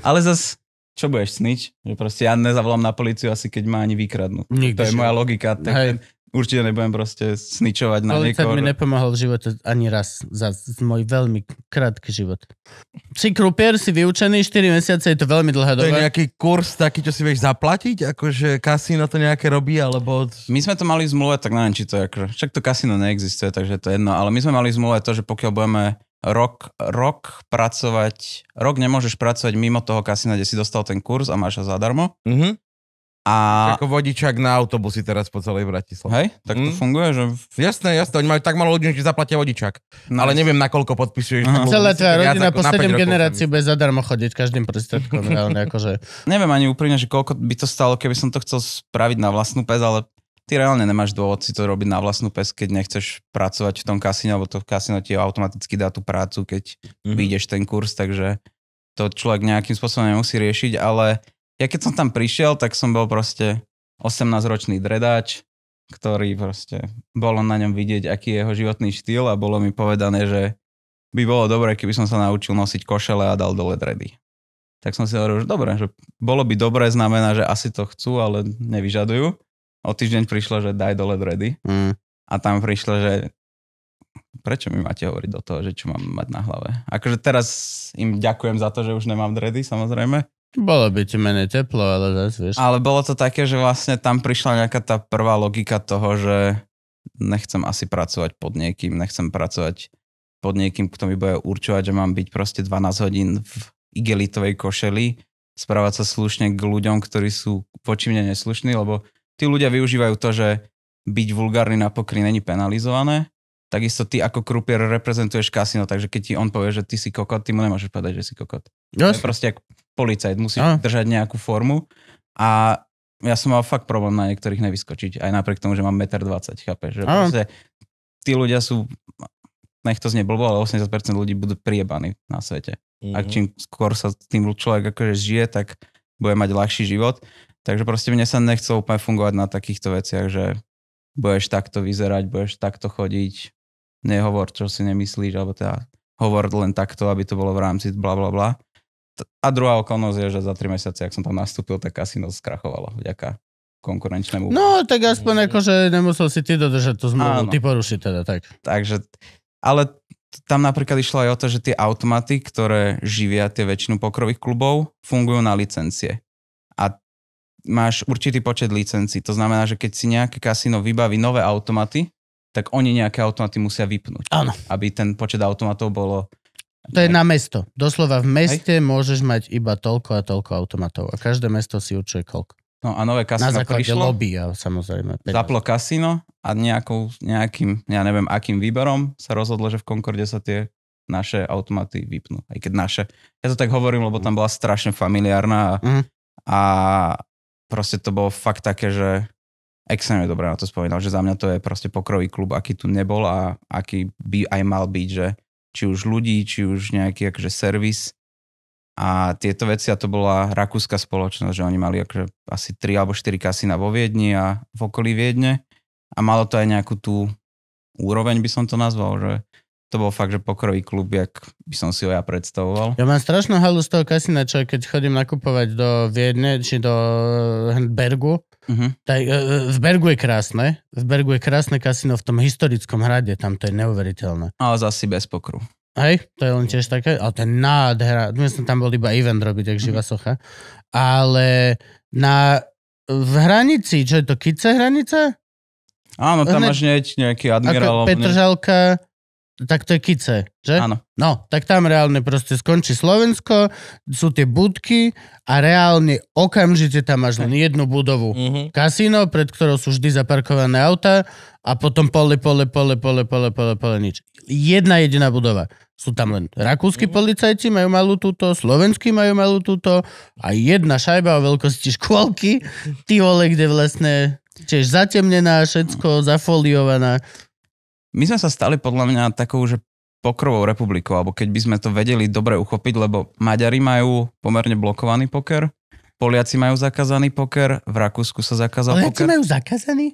Ale zas, čo budeš sniť? Že proste ja nezavolám na policiu asi, keď ma ani vykradnú. Nikdy to je moja logika. Tak, Určite nebudem proste sničovať na Policajt mi nepomohol v živote ani raz za môj veľmi krátky život. Si krupier, si vyučený, 4 mesiace, je to veľmi dlhá doba. To je nejaký kurz taký, čo si vieš zaplatiť? Akože kasíno to nejaké robí, alebo... My sme to mali v zmluve, tak neviem, či to je akože... Však to kasíno neexistuje, takže to je jedno. Ale my sme mali v zmluve to, že pokiaľ budeme rok, rok pracovať, rok nemôžeš pracovať mimo toho kasína, kde si dostal ten kurz a máš ho zadarmo. Mm-hmm. A... Ako vodičak na autobusy teraz po celej Bratislave. Hej, tak to mm. funguje, že... Jasné, jasné, oni majú tak malo ľudí, že zaplatia vodičak. No. Ale neviem, koľko podpisuješ. Aha. Celá tá rodina po 7 generácií bude zadarmo chodiť každým prostredkom. reálne, akože... Neviem ani úprimne, že koľko by to stalo, keby som to chcel spraviť na vlastnú pes, ale ty reálne nemáš dôvod si to robiť na vlastnú pes, keď nechceš pracovať v tom kasíne, lebo to kasíno ti automaticky dá tú prácu, keď mm-hmm. vyjdeš ten kurz, takže to človek nejakým spôsobom nemusí riešiť, ale ja keď som tam prišiel, tak som bol proste 18-ročný dredáč, ktorý proste, bolo na ňom vidieť, aký je jeho životný štýl a bolo mi povedané, že by bolo dobré, keby som sa naučil nosiť košele a dal dole dredy. Tak som si hovoril, že dobre, že bolo by dobré, znamená, že asi to chcú, ale nevyžadujú. O týždeň prišlo, že daj dole dredy. Mm. A tam prišlo, že prečo mi máte hovoriť do toho, že čo mám mať na hlave. Akože teraz im ďakujem za to, že už nemám dredy, samozrejme. Bolo by ti menej teplo, ale zase vieš. Ale bolo to také, že vlastne tam prišla nejaká tá prvá logika toho, že nechcem asi pracovať pod niekým, nechcem pracovať pod niekým, kto mi bude určovať, že mám byť proste 12 hodín v igelitovej košeli, správať sa slušne k ľuďom, ktorí sú voči mne neslušní, lebo tí ľudia využívajú to, že byť vulgárny na pokry není penalizované takisto ty ako krupier reprezentuješ kasino, takže keď ti on povie, že ty si kokot, ty mu nemôžeš povedať, že si kokot. Yes. To je proste ako policajt, musíš ah. držať nejakú formu a ja som mal fakt problém na niektorých nevyskočiť, aj napriek tomu, že mám 1,20 m, chápeš? Že ah. proste, tí ľudia sú, nech to znie blbo, ale 80% ľudí budú priebaní na svete. Mm-hmm. A čím skôr sa tým človek akože žije, tak bude mať ľahší život. Takže proste mne sa nechcel úplne fungovať na takýchto veciach, že budeš takto vyzerať, budeš takto chodiť, nehovor, čo si nemyslíš, alebo teda hovor len takto, aby to bolo v rámci bla bla bla. A druhá okolnosť je, že za 3 mesiace, ak som tam nastúpil, tak kasino skrachovalo vďaka konkurenčnému. No, tak aspoň mm. ako, že nemusel si ty dodržať tú zmluvu, ty porušiť teda, tak. Takže, ale tam napríklad išlo aj o to, že tie automaty, ktoré živia tie väčšinu pokrových klubov, fungujú na licencie. A máš určitý počet licencií. To znamená, že keď si nejaké kasino vybaví nové automaty, tak oni nejaké automaty musia vypnúť. Áno. Aby ten počet automatov bolo... To je na mesto. Doslova v meste Hej. môžeš mať iba toľko a toľko automatov. A každé mesto si určuje koľko. No a nové kasíno Na základe prišlo, lobby, ja, samozrejme. Peniaze. Zaplo kasino a nejakou, nejakým, ja neviem akým výberom sa rozhodlo, že v Concorde sa tie naše automaty vypnú. Aj keď naše. Ja to tak hovorím, lebo tam bola strašne familiárna a, mm. a proste to bolo fakt také, že extrémne dobre na to spomínal, že za mňa to je proste pokrový klub, aký tu nebol a aký by aj mal byť, že či už ľudí, či už nejaký akože servis a tieto veci a to bola rakúska spoločnosť, že oni mali akože asi 3 alebo 4 kasína vo Viedni a v okolí Viedne a malo to aj nejakú tú úroveň, by som to nazval, že to bol fakt, že pokrový klub, jak by som si ho ja predstavoval. Ja mám strašnú halu z toho kasína, čo keď chodím nakupovať do Viedne, či do Bergu, Uh-huh. Tak, e, e, v Bergu je krásne. V Bergu je krásne kasino v tom historickom hrade, tam to je neuveriteľné. Ale zasi bez pokru. Hej, to je len tiež také, ale to je nádhera. My sme tam boli iba event robiť, jak huh mhm. socha. Ale na, v hranici, čo je to, Kice hranica? Áno, tam ne... máš nejaký admirál. Petržalka, tak to je Kice, že? Áno. No, tak tam reálne proste skončí Slovensko, sú tie budky a reálne okamžite tam máš len jednu budovu. Mm-hmm. Kasíno, pred ktorou sú vždy zaparkované auta a potom pole, pole, pole, pole, pole, pole, pole, nič. Jedna jediná budova. Sú tam len rakúsky mm-hmm. policajci, majú malú túto, slovenskí majú malú túto a jedna šajba o veľkosti škôlky, ty vole, kde vlastne tiež zatemnená, všetko, zafoliovaná my sme sa stali podľa mňa takou, že pokrovou republikou, alebo keď by sme to vedeli dobre uchopiť, lebo Maďari majú pomerne blokovaný poker, Poliaci majú zakázaný poker, v Rakúsku sa zakázal Poliaci poker. majú zakázaný?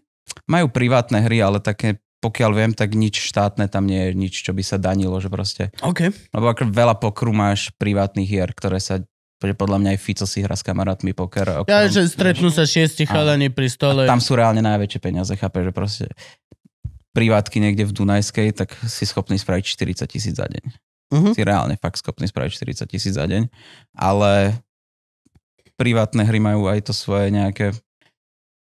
Majú privátne hry, ale také pokiaľ viem, tak nič štátne tam nie je nič, čo by sa danilo, že proste. OK. Lebo ako veľa pokru máš privátnych hier, ktoré sa že podľa mňa aj Fico si hra s kamarátmi poker. ja, že stretnú sa šiesti chalani pri stole. tam sú reálne najväčšie peniaze, chápe, že proste privátky niekde v Dunajskej, tak si schopný spraviť 40 tisíc za deň. Uh-huh. Si reálne fakt schopný spraviť 40 tisíc za deň, ale privátne hry majú aj to svoje nejaké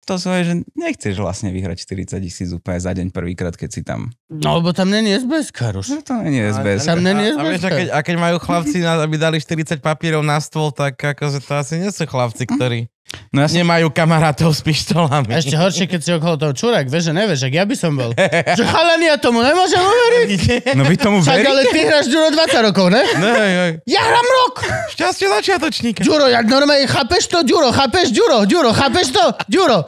to svoje, že nechceš vlastne vyhrať 40 tisíc úplne za deň prvýkrát, keď si tam. No, lebo tam není SBS, Karoš. No, tam není SBS. Tam není SBS. A, a, a, keď, a keď majú chlapci, aby dali 40 papierov na stôl, tak akože to asi nie sú chlapci, ktorí No jasne. Nemajú kamarátov s pištolami. Ešte horšie, keď si okolo toho čurák, veže, ak ja by som bol. Že chalani, ja tomu nemôžem uveriť. No vy tomu veríte? Čak, ale ty hráš Duro 20 rokov, ne? No, hej, hej. Ja hrám rok! Šťastie začiatočníka. Duro, jak normálne, chápeš to, Duro, chápeš, Duro, Duro, chápeš to, Duro.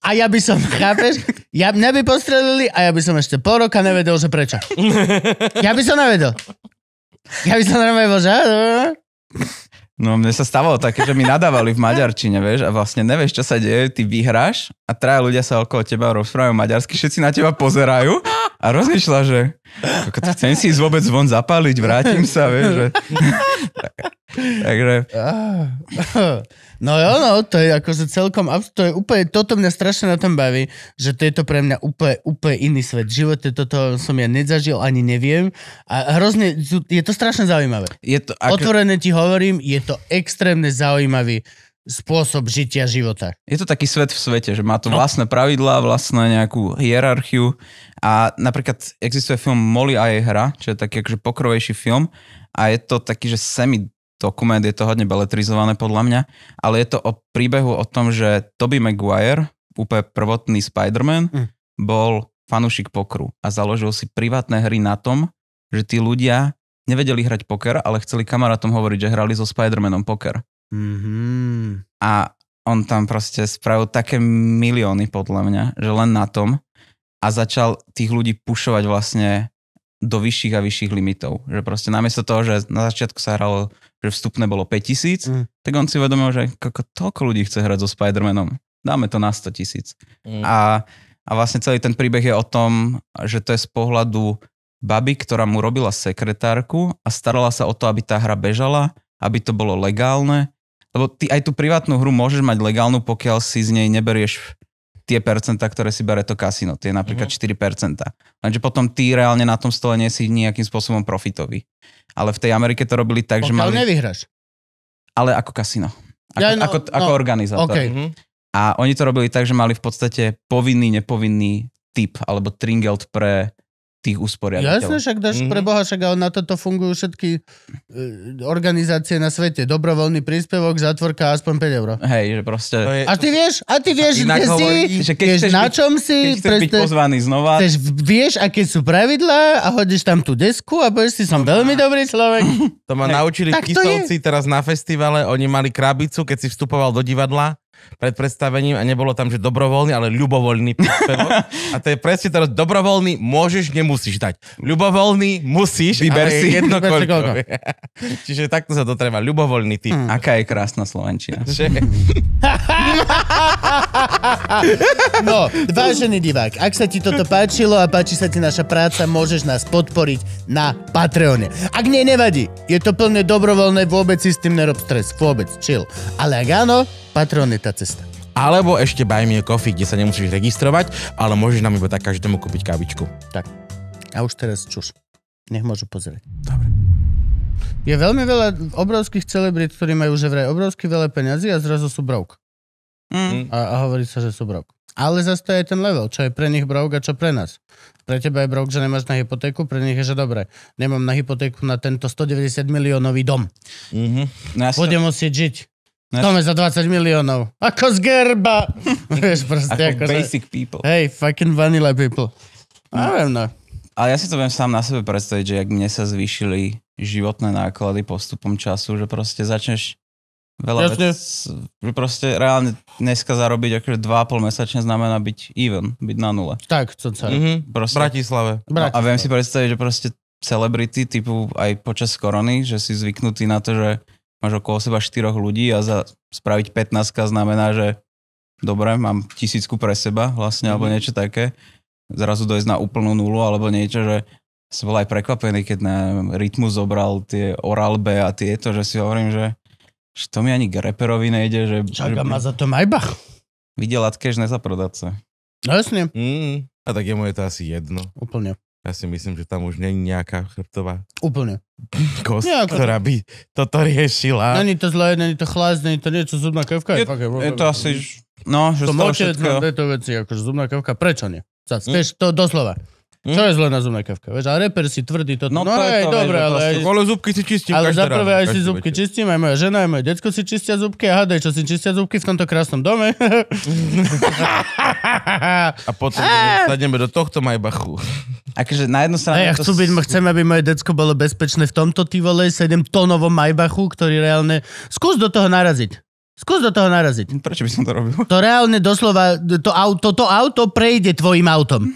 A ja by som, chápeš? Ja mňa by postrelili a ja by som ešte pol roka nevedel, že prečo. Ja by som nevedel. Ja by som normálne bol, že... No mne sa stávalo také, že mi nadávali v maďarčine, vieš, a vlastne nevieš, čo sa deje, ty vyhráš a traja ľudia sa okolo teba rozprávajú maďarsky, všetci na teba pozerajú a rozmýšľa, že chcem si ísť vôbec von zapáliť, vrátim sa, vieš, že... Takže... Ah. No jo, no, to je akože celkom, to je úplne, toto mňa strašne na tom baví, že to je to pre mňa úplne, úplne iný svet. V živote toto som ja nezažil, ani neviem. A hrozne, je to strašne zaujímavé. Je to, ak... Otvorené ti hovorím, je to extrémne zaujímavý spôsob žitia života. Je to taký svet v svete, že má to no. vlastné pravidlá, vlastné nejakú hierarchiu a napríklad existuje film Molly a jej hra, čo je taký akože pokrovejší film a je to taký, že semi dokument, je to hodne beletrizované podľa mňa, ale je to o príbehu o tom, že Toby Maguire, úplne prvotný Spider-Man, mm. bol fanúšik pokru a založil si privátne hry na tom, že tí ľudia nevedeli hrať poker, ale chceli kamarátom hovoriť, že hrali so Spider-Manom poker. Mm-hmm. A on tam proste spravil také milióny podľa mňa, že len na tom a začal tých ľudí pušovať vlastne do vyšších a vyšších limitov. Že proste namiesto toho, že na začiatku sa hralo že vstupné bolo 5000, mm. tak on si uvedomil, že ako toľko ľudí chce hrať so Spider-Manom. Dáme to na 100 tisíc. Mm. A, a vlastne celý ten príbeh je o tom, že to je z pohľadu baby, ktorá mu robila sekretárku a starala sa o to, aby tá hra bežala, aby to bolo legálne. Lebo ty aj tú privátnu hru môžeš mať legálnu, pokiaľ si z nej neberieš tie percentá, ktoré si bere to kasino, tie napríklad mm-hmm. 4%. Lenže potom ty reálne na tom stole nie si nejakým spôsobom profitový. Ale v tej Amerike to robili tak, Pokiaľ že mali... nevyhraš. Ale ako kasino. Ako, ja, no, ako, no, ako organizátor. Okay. Mm-hmm. A oni to robili tak, že mali v podstate povinný, nepovinný typ alebo tringelt pre tých usporiadateľov. Jasne, však dáš mm-hmm. pre Boha, však na toto fungujú všetky e, organizácie na svete. Dobrovoľný príspevok, zatvorka aspoň 5 eur. Hej, že proste... Je... A ty vieš, a ty vieš, a kde hovorí, si, že keď vieš, na čom byť, si... Keď preste... byť pozvaný znova... Chceš, vieš, aké sú pravidlá a hodíš tam tú desku a povieš si, som veľmi dobrý človek. To ma Hej. naučili tak Kisovci teraz na festivale, oni mali krabicu, keď si vstupoval do divadla, pred predstavením a nebolo tam, že dobrovoľný, ale ľubovoľný príspevok. a to je presne teraz dobrovoľný, môžeš, nemusíš dať. Ľubovoľný, musíš, Vyber si. jedno koľko. Čiže takto sa to treba, ľubovoľný typ. Mm. Aká je krásna Slovenčina. no, vážený divák, ak sa ti toto páčilo a páči sa ti naša práca, môžeš nás podporiť na Patreone. Ak nie, nevadí. Je to plne dobrovoľné, vôbec si s tým nerob stres. Vôbec, chill. Ale ak áno, Patreon je tá cesta. Alebo ešte Buy Me a Coffee, kde sa nemusíš registrovať, ale môžeš nám iba tak každému kúpiť kávičku. Tak. A už teraz čuš. Nech môžu pozrieť. Dobre. Je veľmi veľa obrovských celebrit, ktorí majú že vraj obrovské veľa peňazí a zrazu sú broke. Mm. mm. A, a hovorí sa, že sú broke. Ale zase to je ten level, čo je pre nich brok a čo pre nás. Pre teba je brok, že nemáš na hypotéku, pre nich je, že dobre, nemám na hypotéku na tento 190 miliónový dom. Mm-hmm. Budem musieť žiť. Dáme za 20 miliónov. Ako z gerba. Vieš, proste, ako, ako basic že, people. Hej, fucking vanilla people. Neviem, hm. no. Ale ja si to viem sám na sebe predstaviť, že ak mne sa zvýšili životné náklady postupom času, že proste začneš veľa Jasne. vec, že proste reálne dneska zarobiť akože 2,5 mesačne znamená byť even, byť na nule. Tak, to sa. Mm-hmm. Proste, Bratislave. Bratislave. No, a viem si predstaviť, že proste celebrity typu aj počas korony, že si zvyknutý na to, že máš okolo seba 4 ľudí a za spraviť 15 znamená, že dobre, mám tisícku pre seba vlastne, mm-hmm. alebo mhm. niečo také. Zrazu dojsť na úplnú nulu, alebo niečo, že som bol aj prekvapený, keď na rytmu zobral tie oralbe a tieto, že si hovorím, že, že to mi ani k reperovi nejde. Že, Čaká že... ma za to majbach. Videl Atkež nezaprodať sa. No jasne. Mm. A tak jemu je to asi jedno. Úplne. Ja si myslím, že tam už není nejaká chrbtová Úplne. kost, Nejako. ktorá by toto riešila. Není to zlé, není to chlás, není to niečo, zubná kevka je, je, fakt, je to asi... No, že to z toho môžete tieto veci, akože zubná kevka, prečo nie? Zas, hm? vieš, to doslova. Hm? Čo je zle na zubnej kevke, vieš? A reper si tvrdý toto. No, no to aj, to, dobre, ale... Aj, ale zubky si čistím Ale za prvé aj si zubky večer. čistím, aj moja žena, aj moje detsko si čistia zubky a hádaj, čo si čistia zubky v tomto krásnom dome. a potom sadneme do tohto majbachu. Akože na jednu stranu... ja chcú byť, chcem, aby moje decko bolo bezpečné v tomto tývole vole 7 tonovom majbachu, ktorý reálne... Skús do toho naraziť. Skús do toho naraziť. Prečo by som to robil? To reálne doslova, to auto, to auto prejde tvojim autom.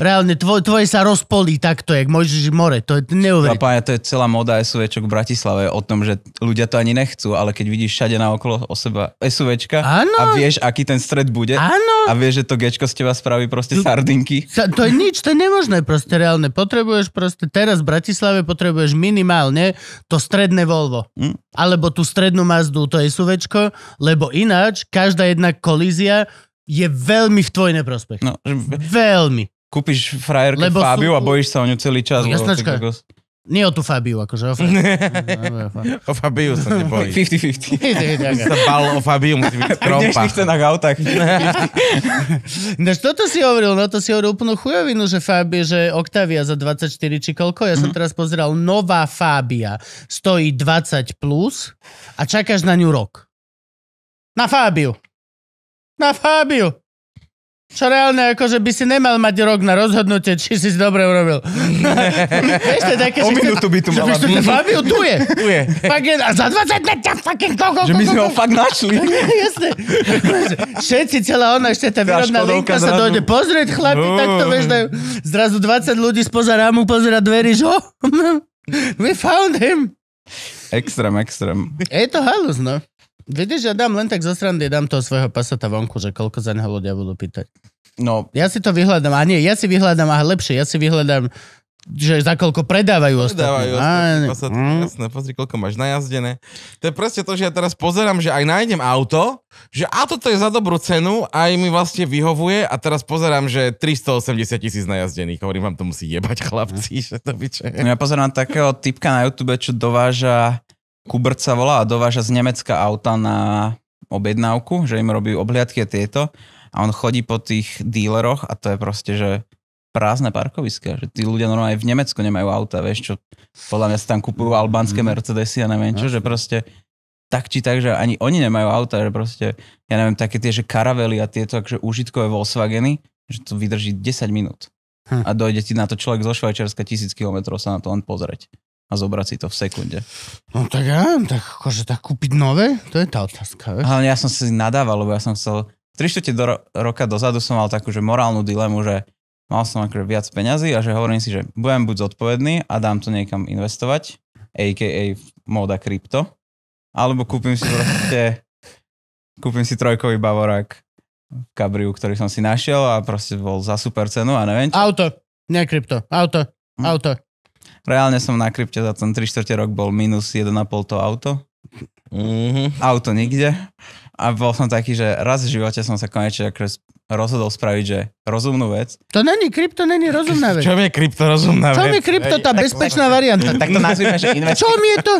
Reálne, tvoj, tvoje sa rozpolí takto, jak Mojžiš more. To je neuveriteľné. to je celá moda SUVčok v Bratislave o tom, že ľudia to ani nechcú, ale keď vidíš všade na okolo o seba SUVčka ano. a vieš, aký ten stred bude ano. a vieš, že to gečko z teba spraví proste sardinky. Sa, to je nič, to je nemožné proste reálne. Potrebuješ proste, teraz v Bratislave potrebuješ minimálne to stredné Volvo. Hm? Alebo tú strednú Mazdu, to SUVčko, lebo ináč každá jedna kolízia je veľmi v tvoj neprospech. No, že... Veľmi kúpiš frajerku Lebo Fabiu sú... a bojíš sa o ňu celý čas. No, jasnačka. Lebo, nie o tú Fabiu, akože o Fabiu. o Fabiu sa nebojím. 50-50. sa bal o Fabiu, musí byť trompa. dnešných cenách autách. no to si hovoril, no to si hovoril úplnú chujovinu, že Fabia, že Octavia za 24 či koľko. Ja som mhm. teraz pozeral, nová Fabia stojí 20 plus a čakáš na ňu rok. Na Fabiu. Na Fabiu. Čo reálne, akože by si nemal mať rok na rozhodnutie, či si dobre urobil. Ešte to je také, o minútu by tu mala byť. Fabio, tu je. Tu je. Fucking, a za 20 let ťa fucking go, Že my sme ho fakt našli. Jasne. Všetci, celá ona, ešte tá výrobná linka sa dojde pozrieť, chlapi, no. to vieš, dajú. Zrazu 20 ľudí spoza rámu pozera dveri, že oh, we found him. Extrém, extrém. Je to halus, no. Vidíš, ja dám len tak zo srandy, dám toho svojho pasata vonku, že koľko za neho ľudia budú pýtať. No. Ja si to vyhľadám, a nie, ja si vyhľadám, a lepšie, ja si vyhľadám, že za koľko predávajú ostatní. Predávajú ostatní, a... mm. jasné, pozri, koľko máš najazdené. To je presne to, že ja teraz pozerám, že aj nájdem auto, že a toto je za dobrú cenu, aj mi vlastne vyhovuje a teraz pozerám, že 380 tisíc najazdených. Hovorím, vám to musí jebať chlapci, že to byče. No ja pozerám takého typka na YouTube, čo dováža Kubert sa volá a dováža z Nemecka auta na objednávku, že im robí obhliadky a tieto a on chodí po tých díleroch a to je proste, že prázdne parkoviska, že tí ľudia normálne v Nemecku nemajú auta, vieš čo, podľa mňa si tam kupujú albánske mhm. Mercedesy a neviem čo, že proste tak či tak, že ani oni nemajú auta, že proste, ja neviem, také tie, že karavely a tieto akože užitkové Volkswageny, že to vydrží 10 minút. Hm. A dojde ti na to človek zo Švajčiarska tisíc kilometrov sa na to len pozrieť a zobrať si to v sekunde. No tak ja tak akože tak kúpiť nové, to je tá otázka. Vieš? Ale ja som si nadával, lebo ja som chcel, 3 do roka dozadu som mal takú, že morálnu dilemu, že mal som akože viac peňazí a že hovorím si, že budem buď zodpovedný a dám to niekam investovať, a.k.a. moda krypto, alebo kúpim si proste, kúpim si trojkový bavorák v kabriu, ktorý som si našiel a proste bol za super cenu a neviem čo. Auto, nie krypto, auto, hm? auto reálne som na krypte za ten 3 čtvrte rok bol minus 1,5 to auto. Mm-hmm. Auto nikde. A bol som taký, že raz v živote som sa konečne akože rozhodol spraviť, že rozumnú vec. To není, krypto není rozumná vec. Čo je krypto rozumná vec? Čo je krypto, tá tak, bezpečná tak, varianta? Tak to nazvime, že investičné. Čo mi je to?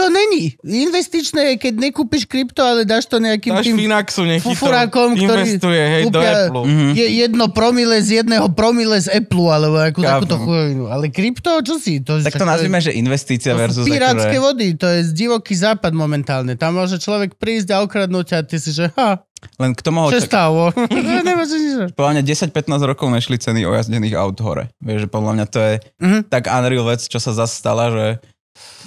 To není. Investičné je, keď nekúpiš krypto, ale dáš to nejakým dáš tým Finaxu, fufurákom, ktorý investuje, hej, do Apple. Mhm. jedno promile z jedného promile z Apple, alebo akú takúto chujovinu. Ale krypto, čo si? To, tak to nazvime, že investícia versus... Pirátske vody, to je divoký západ momentálne. Tam môže človek prísť a okradnúť a ty si, že ha, len kto mohol... Čo podľa mňa 10-15 rokov nešli ceny ojazdených aut hore. Vieš, že podľa mňa to je mm-hmm. tak unreal vec, čo sa zase stala, že...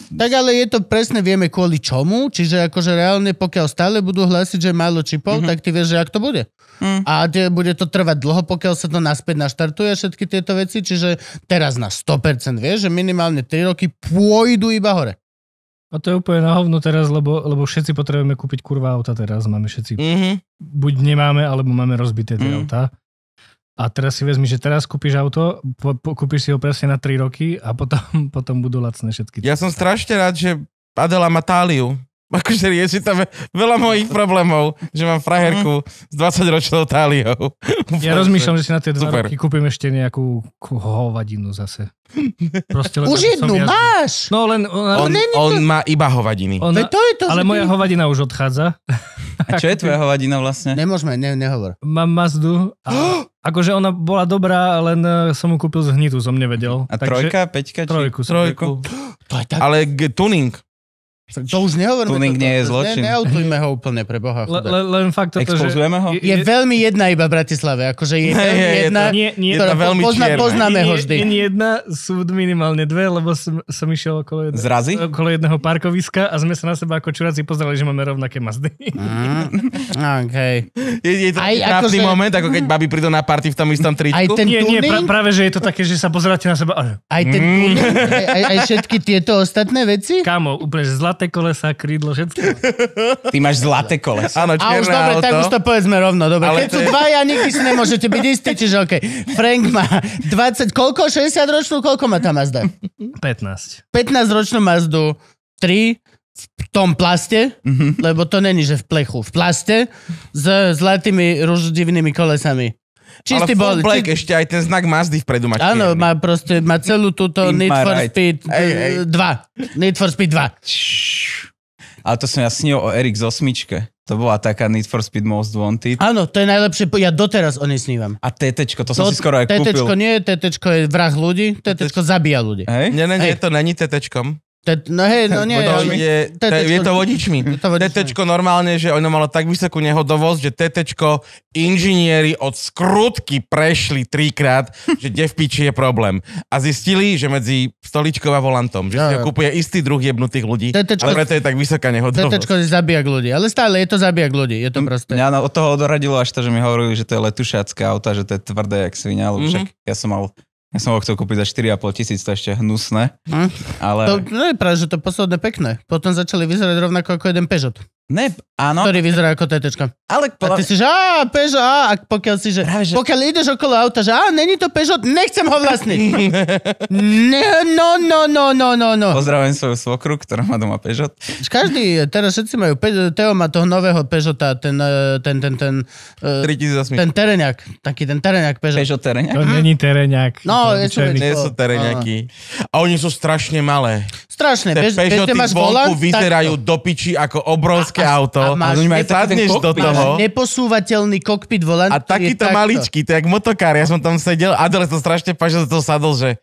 Tak ale je to presne, vieme kvôli čomu, čiže akože reálne pokiaľ stále budú hlásiť, že je málo čipov, mm-hmm. tak ty vieš, že ak to bude. Mm. A bude to trvať dlho, pokiaľ sa to naspäť naštartuje, všetky tieto veci, čiže teraz na 100% vieš, že minimálne 3 roky pôjdu iba hore. A to je úplne na hovno teraz, lebo, lebo všetci potrebujeme kúpiť kurva auta teraz. Máme všetci... Mm-hmm. Buď nemáme, alebo máme rozbité tie mm. auta. A teraz si vezmi, že teraz kúpiš auto, po, po, kúpiš si ho presne na 3 roky a potom, potom budú lacné všetky. Ja som strašne rád, že Adela má táliu akože rieši tam veľa mojich problémov, že mám frajerku mm. s 20-ročnou táliou. Ja rozmýšľam, že si na tie dva roky kúpim ešte nejakú hovadinu zase. Proste, už jednu ja... máš! No len... On, on, to... on má iba hovadiny. On, To je to, ale moja hovadina už odchádza. A čo je tvoja hovadina vlastne? Nemôžeme, ne, nehovor. Mám Mazdu. A... Akože ona bola dobrá, len e, som ju kúpil z hnitu, som nevedel. A Takže... trojka, peťka? Či... Trojku. Trojku. To je tak... Ale tuning. To už nehovoríme. Tuning nie je zločin. Ne, neautujme ho úplne pre Boha. Le, le, len fakt toto, Expozujeme že... ho? Je, je, veľmi jedna iba v Bratislave. Akože je, je, je jedna, nie, nie, ktorá veľmi pozna, čierna. poznáme ho vždy. Je, je jedna, sú minimálne dve, lebo som, som išiel okolo, jedne, Zrazy? okolo jedného parkoviska a sme sa na seba ako čuráci pozerali, že máme rovnaké mazdy. Mm, okay. je, je to aj, akože... moment, ako keď babi prídu na party v tom istom tričku. Aj ten nie, nie, pra, práve, že je to také, že sa pozeráte na seba. Aj ten mm. tuning, aj, aj, aj všetky tieto ostatné veci? Kámo, úplne zlat zlaté kolesa, krídlo, všetko. Ty máš zlaté kolesa. Áno, A už dobre, auto. tak už to povedzme rovno. Dobre. Ale Keď sú je... ja nikdy si nemôžete byť istý, čiže okay. Frank má 20, koľko? 60 ročnú? Koľko má tá Mazda? 15. 15 ročnú Mazdu 3 v tom plaste, mm-hmm. lebo to není, že v plechu, v plaste s zlatými rúždivnými kolesami. Čistý ale bol. Black, či... ešte aj ten znak Mazdy vpredu má. Áno, má proste, má celú túto Need for right. Speed 2. Eh, Need for Speed 2. Ale to som ja snil o Erik z osmičke. To bola taká Need for Speed Most Wanted. Áno, to je najlepšie, ja doteraz o nej snívam. A tetečko, to, to som si skoro aj tetečko kúpil. Tetečko nie, tetečko je vrah ľudí, tetečko zabíja ľudí. Hej? Nie, nie, nie, to není tetečkom. Te, no hej, no nie. Je, te, je to vodičmi. Tetečko normálne, že ono malo tak vysokú nehodovosť, že tetečko inžinieri od skrutky prešli trikrát, že kde v piči je problém. A zistili, že medzi stoličkou a volantom, že si kúpuje kupuje istý druh jebnutých ľudí, tetečko, ale preto je tak vysoká nehodovosť. Tetečko je zabijak ľudí, ale stále je to zabijak ľudí, je to proste. Mňa od toho odoradilo až to, že mi hovorili, že to je letušácké auta, že to je tvrdé jak svinia, lebo mm-hmm. však ja som mal ja som ho chcel kúpiť za 4,5 tisíc, to ešte hnusné. Hm? Ale... To, no je práve, že to posledné pekné. Potom začali vyzerať rovnako ako jeden Peugeot. Ne, áno. Ktorý vyzerá ako tetečka. Ale A ty si, že á, Peugeot, á, a pokiaľ si, že, Práve, že... pokiaľ ideš okolo auta, že á, není to Peugeot, nechcem ho vlastniť. ne, no, no, no, no, no, no. Pozdravujem svoju svokru, ktorá má doma Peugeot. Každý, teraz všetci majú, Pe- Teo má toho nového Peugeota, ten, e, ten, ten, ten, uh, ten tereniak, taký ten tereniak Peugeot. Peugeot tereniak? To mhm. není tereniak. No, je to Nie sú tereniaky. A oni sú strašne malé. Strašne. Tie Peugeoty máš vyzerajú do piči ako obrovské obrovské a, auto. A, máš, a aj sadneš do toho. Neposúvateľný kokpit volant. A takýto maličký, to je jak motokár. Ja som tam sedel a dole to strašne že to sadol, že...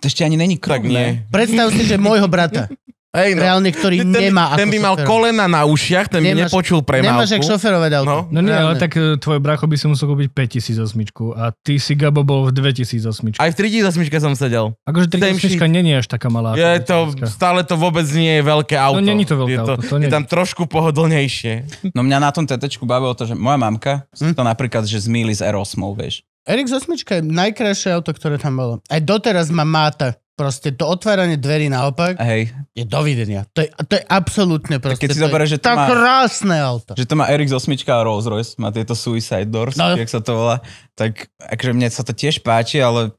To ešte ani není krok, tak nie. Predstav si, že môjho brata. Hej, no. Reálne, ktorý ten, nemá Ten by mal šoferovať. kolena na ušiach, ten nemáš, by nepočul premávku. Nemáš jak šoferovať auto. No, no nie, ale tak e, tvoje bracho by si musel kúpiť 5008 a ty si Gabo bol v 2008. Aj v 3008 som sedel. Akože 3008 není až taká malá. Je to, stále to vôbec nie je veľké auto. No není to veľké je to, auto. To je tam trošku pohodlnejšie. No mňa na tom tetečku bavilo to, že moja mamka hm? to napríklad, že zmýli s R8, vieš. RX-8 je najkrajšie auto, ktoré tam bolo. Aj doteraz ma máta. Proste to otváranie dverí naopak Hej. je dovidenia. To je, to je absolútne proste. keď si zoberieš, že to má, krásne auto. Že to má RX-8 a Rolls Royce, má tieto Suicide Doors, no. jak sa to volá, tak akže mne sa to tiež páči, ale...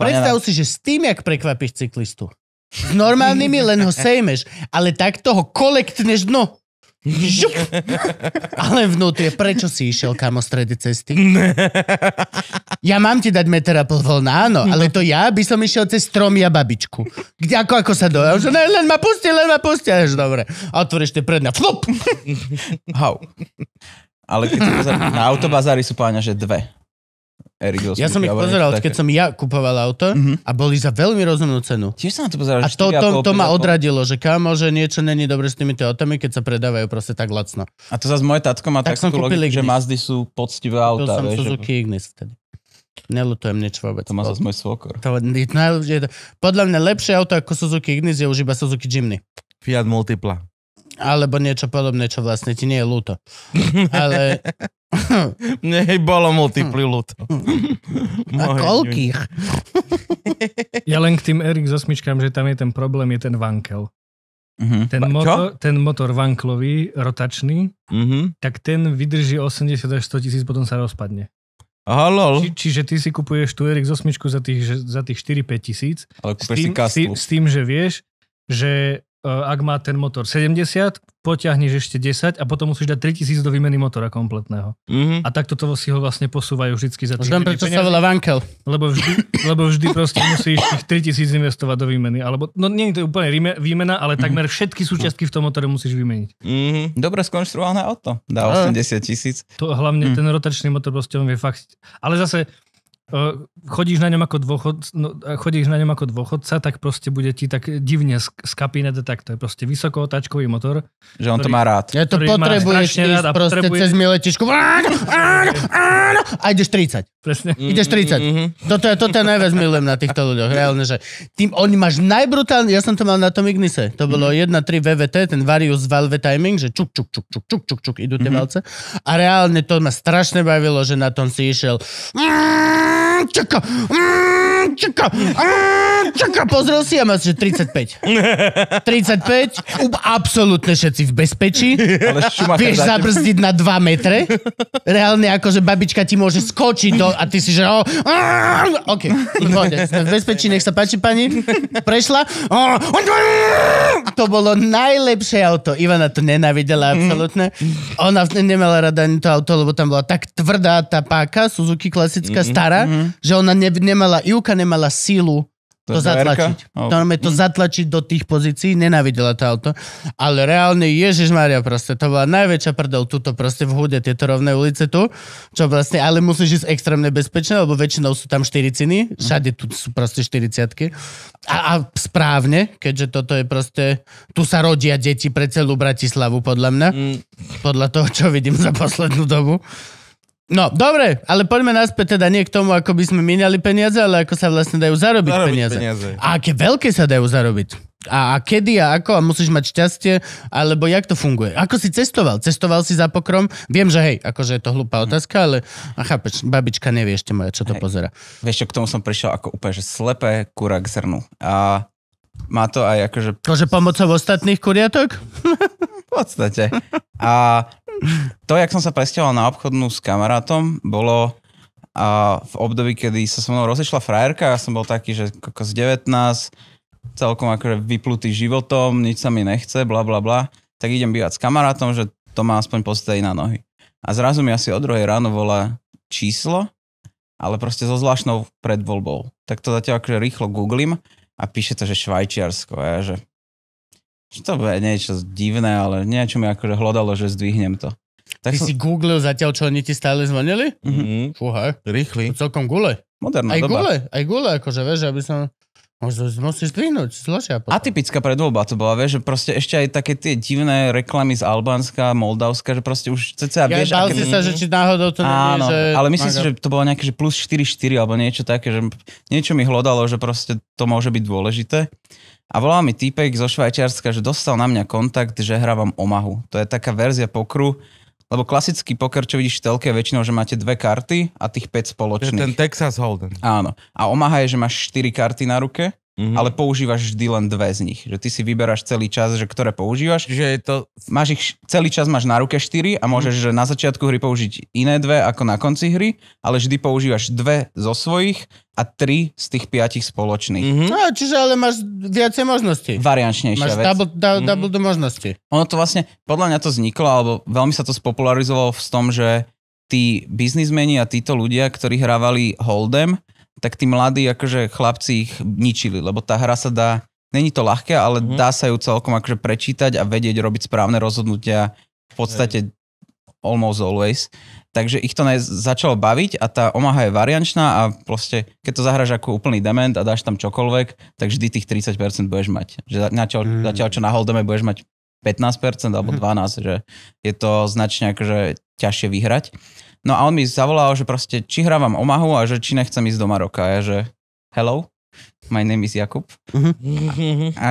Predstav si, že s tým, jak prekvapíš cyklistu. S normálnymi len ho sejmeš, ale tak toho kolektneš dno. Žup. Ale vnútri, prečo si išiel kamo stredy cesty? Ja mám ti dať meter a pol voľna, áno, no. ale to ja by som išiel cez stromy a babičku. Kde, ako, ako sa dojel, že ne, len ma pusti, len ma pusti. A ješ, dobre, otvoríš tie predňa, flup. Hau. Ale keď sa pozor, na autobazári sú páňa, že dve. Eric Ja som ich pozeral, také. keď som ja kupoval auto mm-hmm. a boli za veľmi rozumnú cenu. Tiež som na to pozeral. A to, to, to, ma odradilo, že kámo, že niečo není dobre s tými autami, keď sa predávajú proste tak lacno. A to zase moje tatko má tak takú logiku, že Mazdy sú poctivé autá. Kúpil som vieš, Suzuki že... Ignis vtedy. Nelutujem nič vôbec. To má zase môj svokor. To, podľa mňa lepšie auto ako Suzuki Ignis je už iba Suzuki Jimny. Fiat Multipla. Alebo niečo podobné, čo vlastne ti nie je ľúto. Ale... Mne bolo multiply ľúto. A koľkých? ja len k tým Erik zosmičkám, že tam je ten problém, je ten vankel. Uh-huh. Ten, motor, ten motor vanklový, rotačný, uh-huh. tak ten vydrží 80 až 100 tisíc, potom sa rozpadne. Či, čiže ty si kupuješ tu Erik z osmičku za tých, za tých 4-5 tisíc. Ale s tým, si, s tým, že vieš, že Eh, ak má ten motor 70, potiahneš ešte 10 a potom musíš dať 3000 do výmeny motora kompletného. Mm-hmm. A takto toho si ho vlastne posúvajú vždycky za 3000. prečo sa volá Vankel. Lebo vždy, lebo vždy proste musíš tých 3000 investovať do výmeny. Alebo, no nie je to úplne výmena, ale mhm. takmer všetky súčiastky v tom motore musíš vymeniť. Mm-hmm. Dobre skonštruované auto. Dá 80 tisíc. To hlavne mm. ten rotačný motor proste on vie fakt. Ale zase chodíš na ňom ako dôchod, no, chodíš na ňom ako dôchodca, tak proste bude ti tak divne z, z kabinete, tak to je proste vysokootáčkový motor. Že on ktorý, to má rád. Ja to potrebuješ ísť rád proste potrebuje... cez miletičku. A ideš 30. Presne. Mm, ideš 30. Mm-hmm. Toto, je, toto je najviac milujem na týchto ľuďoch. Reálne, že tým, oni máš najbrutálne, ja som to mal na tom Ignise, to bolo mm-hmm. 1.3 VVT, ten Varius Valve Timing, že čuk, čuk, čuk, čuk, čuk, čuk, čuk idú tie mm-hmm. valce. A reálne to ma strašne bavilo, že na tom si išiel. Mm-hmm Čaka. Mm čaká, čaká, pozrel si a máš, že 35. 35, up, absolútne všetci v bezpečí. Ale Vieš zabrzdiť na 2 metre. Reálne ako, že babička ti môže skočiť do, a ty si, že oh, OK, v bezpečí, nech sa páči pani. Prešla. To bolo najlepšie auto. Ivana to nenávidela absolútne. Ona nemala rada ani to auto, lebo tam bola tak tvrdá tá páka, Suzuki klasická, mhm. stará, mm-hmm. že ona ne, nemala Juka ruka nemala sílu to, to zatlačiť. Okay. To, to hm. zatlačiť do tých pozícií, nenávidela to auto. Ale reálne, Ježiš Maria proste, to bola najväčšia prdel tuto proste v hude, tieto rovné ulice tu, čo vlastne, ale musíš ísť extrémne bezpečne, lebo väčšinou sú tam štyriciny, mhm. všade tu sú proste štyriciatky. A, a správne, keďže toto je proste, tu sa rodia deti pre celú Bratislavu, podľa mňa. Mm. Podľa toho, čo vidím za poslednú dobu. No, dobre, ale poďme naspäť teda nie k tomu, ako by sme minali peniaze, ale ako sa vlastne dajú zarobiť, zarobiť peniaze. peniaze. A aké veľké sa dajú zarobiť? A, a kedy a ako? A musíš mať šťastie? Alebo jak to funguje? Ako si cestoval? Cestoval si za pokrom? Viem, že hej, akože je to hlúpa mhm. otázka, ale a chápeš, babička nevie ešte moja, čo to hej. pozera. Vieš čo, k tomu som prišiel ako úplne, že slepé kura k zrnu. A má to aj akože... Kože pomocou ostatných kuriatok? v podstate. A to, jak som sa presťahoval na obchodnú s kamarátom, bolo a v období, kedy sa so mnou rozešla frajerka, ja som bol taký, že z 19, celkom akože vyplutý životom, nič sa mi nechce, bla bla bla, tak idem bývať s kamarátom, že to má aspoň postej na nohy. A zrazu mi asi o druhej ráno volá číslo, ale proste so zvláštnou predvoľbou. Tak to zatiaľ akože rýchlo googlim a píše to, že Švajčiarsko. A ja, že čo to bude niečo divné, ale niečo mi akože hľadalo, že zdvihnem to. Tak Ty som... si googlil zatiaľ, čo oni ti stále zvonili? Mhm. mhm. Fúha. Rýchly. To celkom gule. Moderná aj doba. Gule, aj gule, akože vieš, aby som... Musíš zdvihnúť, zložia potom. Atypická predvoľba to bola, vieš, že proste ešte aj také tie divné reklamy z Albánska, Moldavska, že proste už cca ja vieš... Ja si sa, že či náhodou to Áno, nie že... ale myslím Maga. si, že to bolo nejaké, že plus 4-4 alebo niečo také, že niečo mi hľadalo, že proste to môže byť dôležité. A volá mi týpek zo Švajčiarska, že dostal na mňa kontakt, že hrávam Omahu. To je taká verzia pokru, lebo klasický poker, čo vidíš v telke, je väčšinou, že máte dve karty a tých 5 spoločných. Je ten Texas Hold'em. Áno. A Omaha je, že máš 4 karty na ruke Mm-hmm. Ale používaš vždy len dve z nich. Že ty si vyberáš celý čas, že ktoré používaš. Že je to... Máš ich, celý čas máš na ruke štyri a mhm. môžeš mm-hmm. že na začiatku hry použiť iné dve ako na konci hry, ale vždy používaš dve zo svojich a tri z tých piatich spoločných. Mm-hmm. No, čiže ale máš viacej možností. Variančnejšia máš vec. Double, da, mm-hmm. double do možnosti. Ono to vlastne, podľa mňa to vzniklo, alebo veľmi sa to spopularizovalo v tom, že tí biznismeni a títo ľudia, ktorí hrávali Hold'em, tak tí mladí akože chlapci ich ničili, lebo tá hra sa dá, není to ľahké, ale mm-hmm. dá sa ju celkom akože prečítať a vedieť robiť správne rozhodnutia v podstate Hej. almost always. Takže ich to začalo baviť a tá omaha je variančná a proste, keď to zahraš ako úplný dement a dáš tam čokoľvek, tak vždy tých 30% budeš mať. Že zatiaľ, mm. zatiaľ čo na holdeme budeš mať 15% alebo 12%, mhm. že je to značne akože ťažšie vyhrať. No a on mi zavolal, že proste či hrávam Omahu a že či nechcem ísť do Maroka. A ja, že hello, my name is Jakub. A, mm-hmm. a,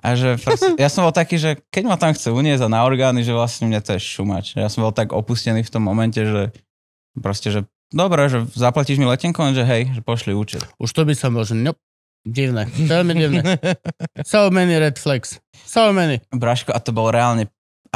a že proste, ja som bol taký, že keď ma tam chce uniesť a na orgány, že vlastne mňa to je šumač. Ja som bol tak opustený v tom momente, že proste, že dobre, že zaplatíš mi letenko, že hej, že pošli účet. Už to by som bol, že nope. Divné, veľmi divné. So many red flags. So many. Braško, a to bol reálne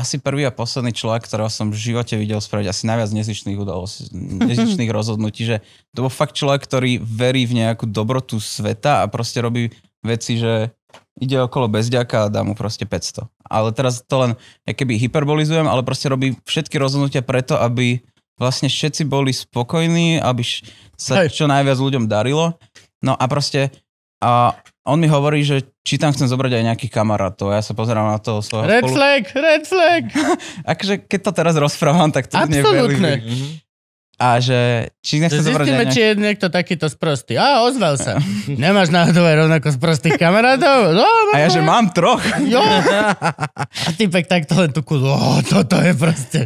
asi prvý a posledný človek, ktorého som v živote videl spraviť asi najviac nezičných udalostí, nezičných rozhodnutí, že to bol fakt človek, ktorý verí v nejakú dobrotu sveta a proste robí veci, že ide okolo bezďaka a dá mu proste 500. Ale teraz to len, keby hyperbolizujem, ale proste robí všetky rozhodnutia preto, aby vlastne všetci boli spokojní, aby sa čo najviac ľuďom darilo. No a proste a on mi hovorí, že či tam chcem zobrať aj nejakých kamarátov. Ja sa pozerám na toho svojho Red spolu... flag, red flag. Akže keď to teraz rozprávam, tak to znie veľmi. A že... Či nechce zobrať nejak... či je niekto takýto sprostý. A, ozval sa. Nemáš náhodou aj rovnako sprostých kamarátov? No, no a ja, no. že mám troch. Jo. A typek takto len tu kudu. Oh, toto je proste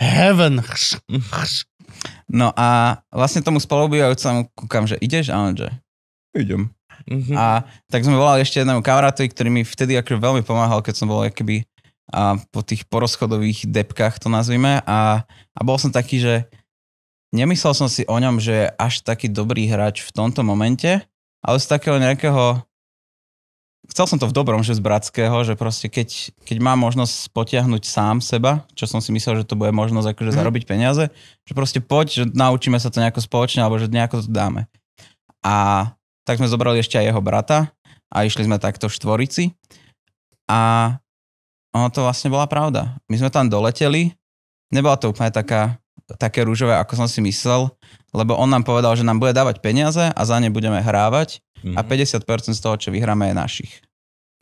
heaven. No a vlastne tomu spolubývajúcemu kúkam, že ideš? A on, že idem. Mm-hmm. A tak sme volali ešte jednému kamarátovi, ktorý mi vtedy akože veľmi pomáhal, keď som bol akoby a po tých porozchodových depkách to nazvime a, a bol som taký, že nemyslel som si o ňom, že je až taký dobrý hráč v tomto momente, ale z takého nejakého chcel som to v dobrom, že z bratského, že proste keď, keď má možnosť potiahnuť sám seba, čo som si myslel, že to bude možnosť akože mm. zarobiť peniaze, že proste poď, že naučíme sa to nejako spoločne, alebo že nejako to dáme. A tak sme zobrali ešte aj jeho brata a išli sme takto v štvorici a ono to vlastne bola pravda. My sme tam doleteli, nebola to úplne taká, také rúžové, ako som si myslel, lebo on nám povedal, že nám bude dávať peniaze a za ne budeme hrávať mm-hmm. a 50% mhm. z toho, čo vyhráme, je našich.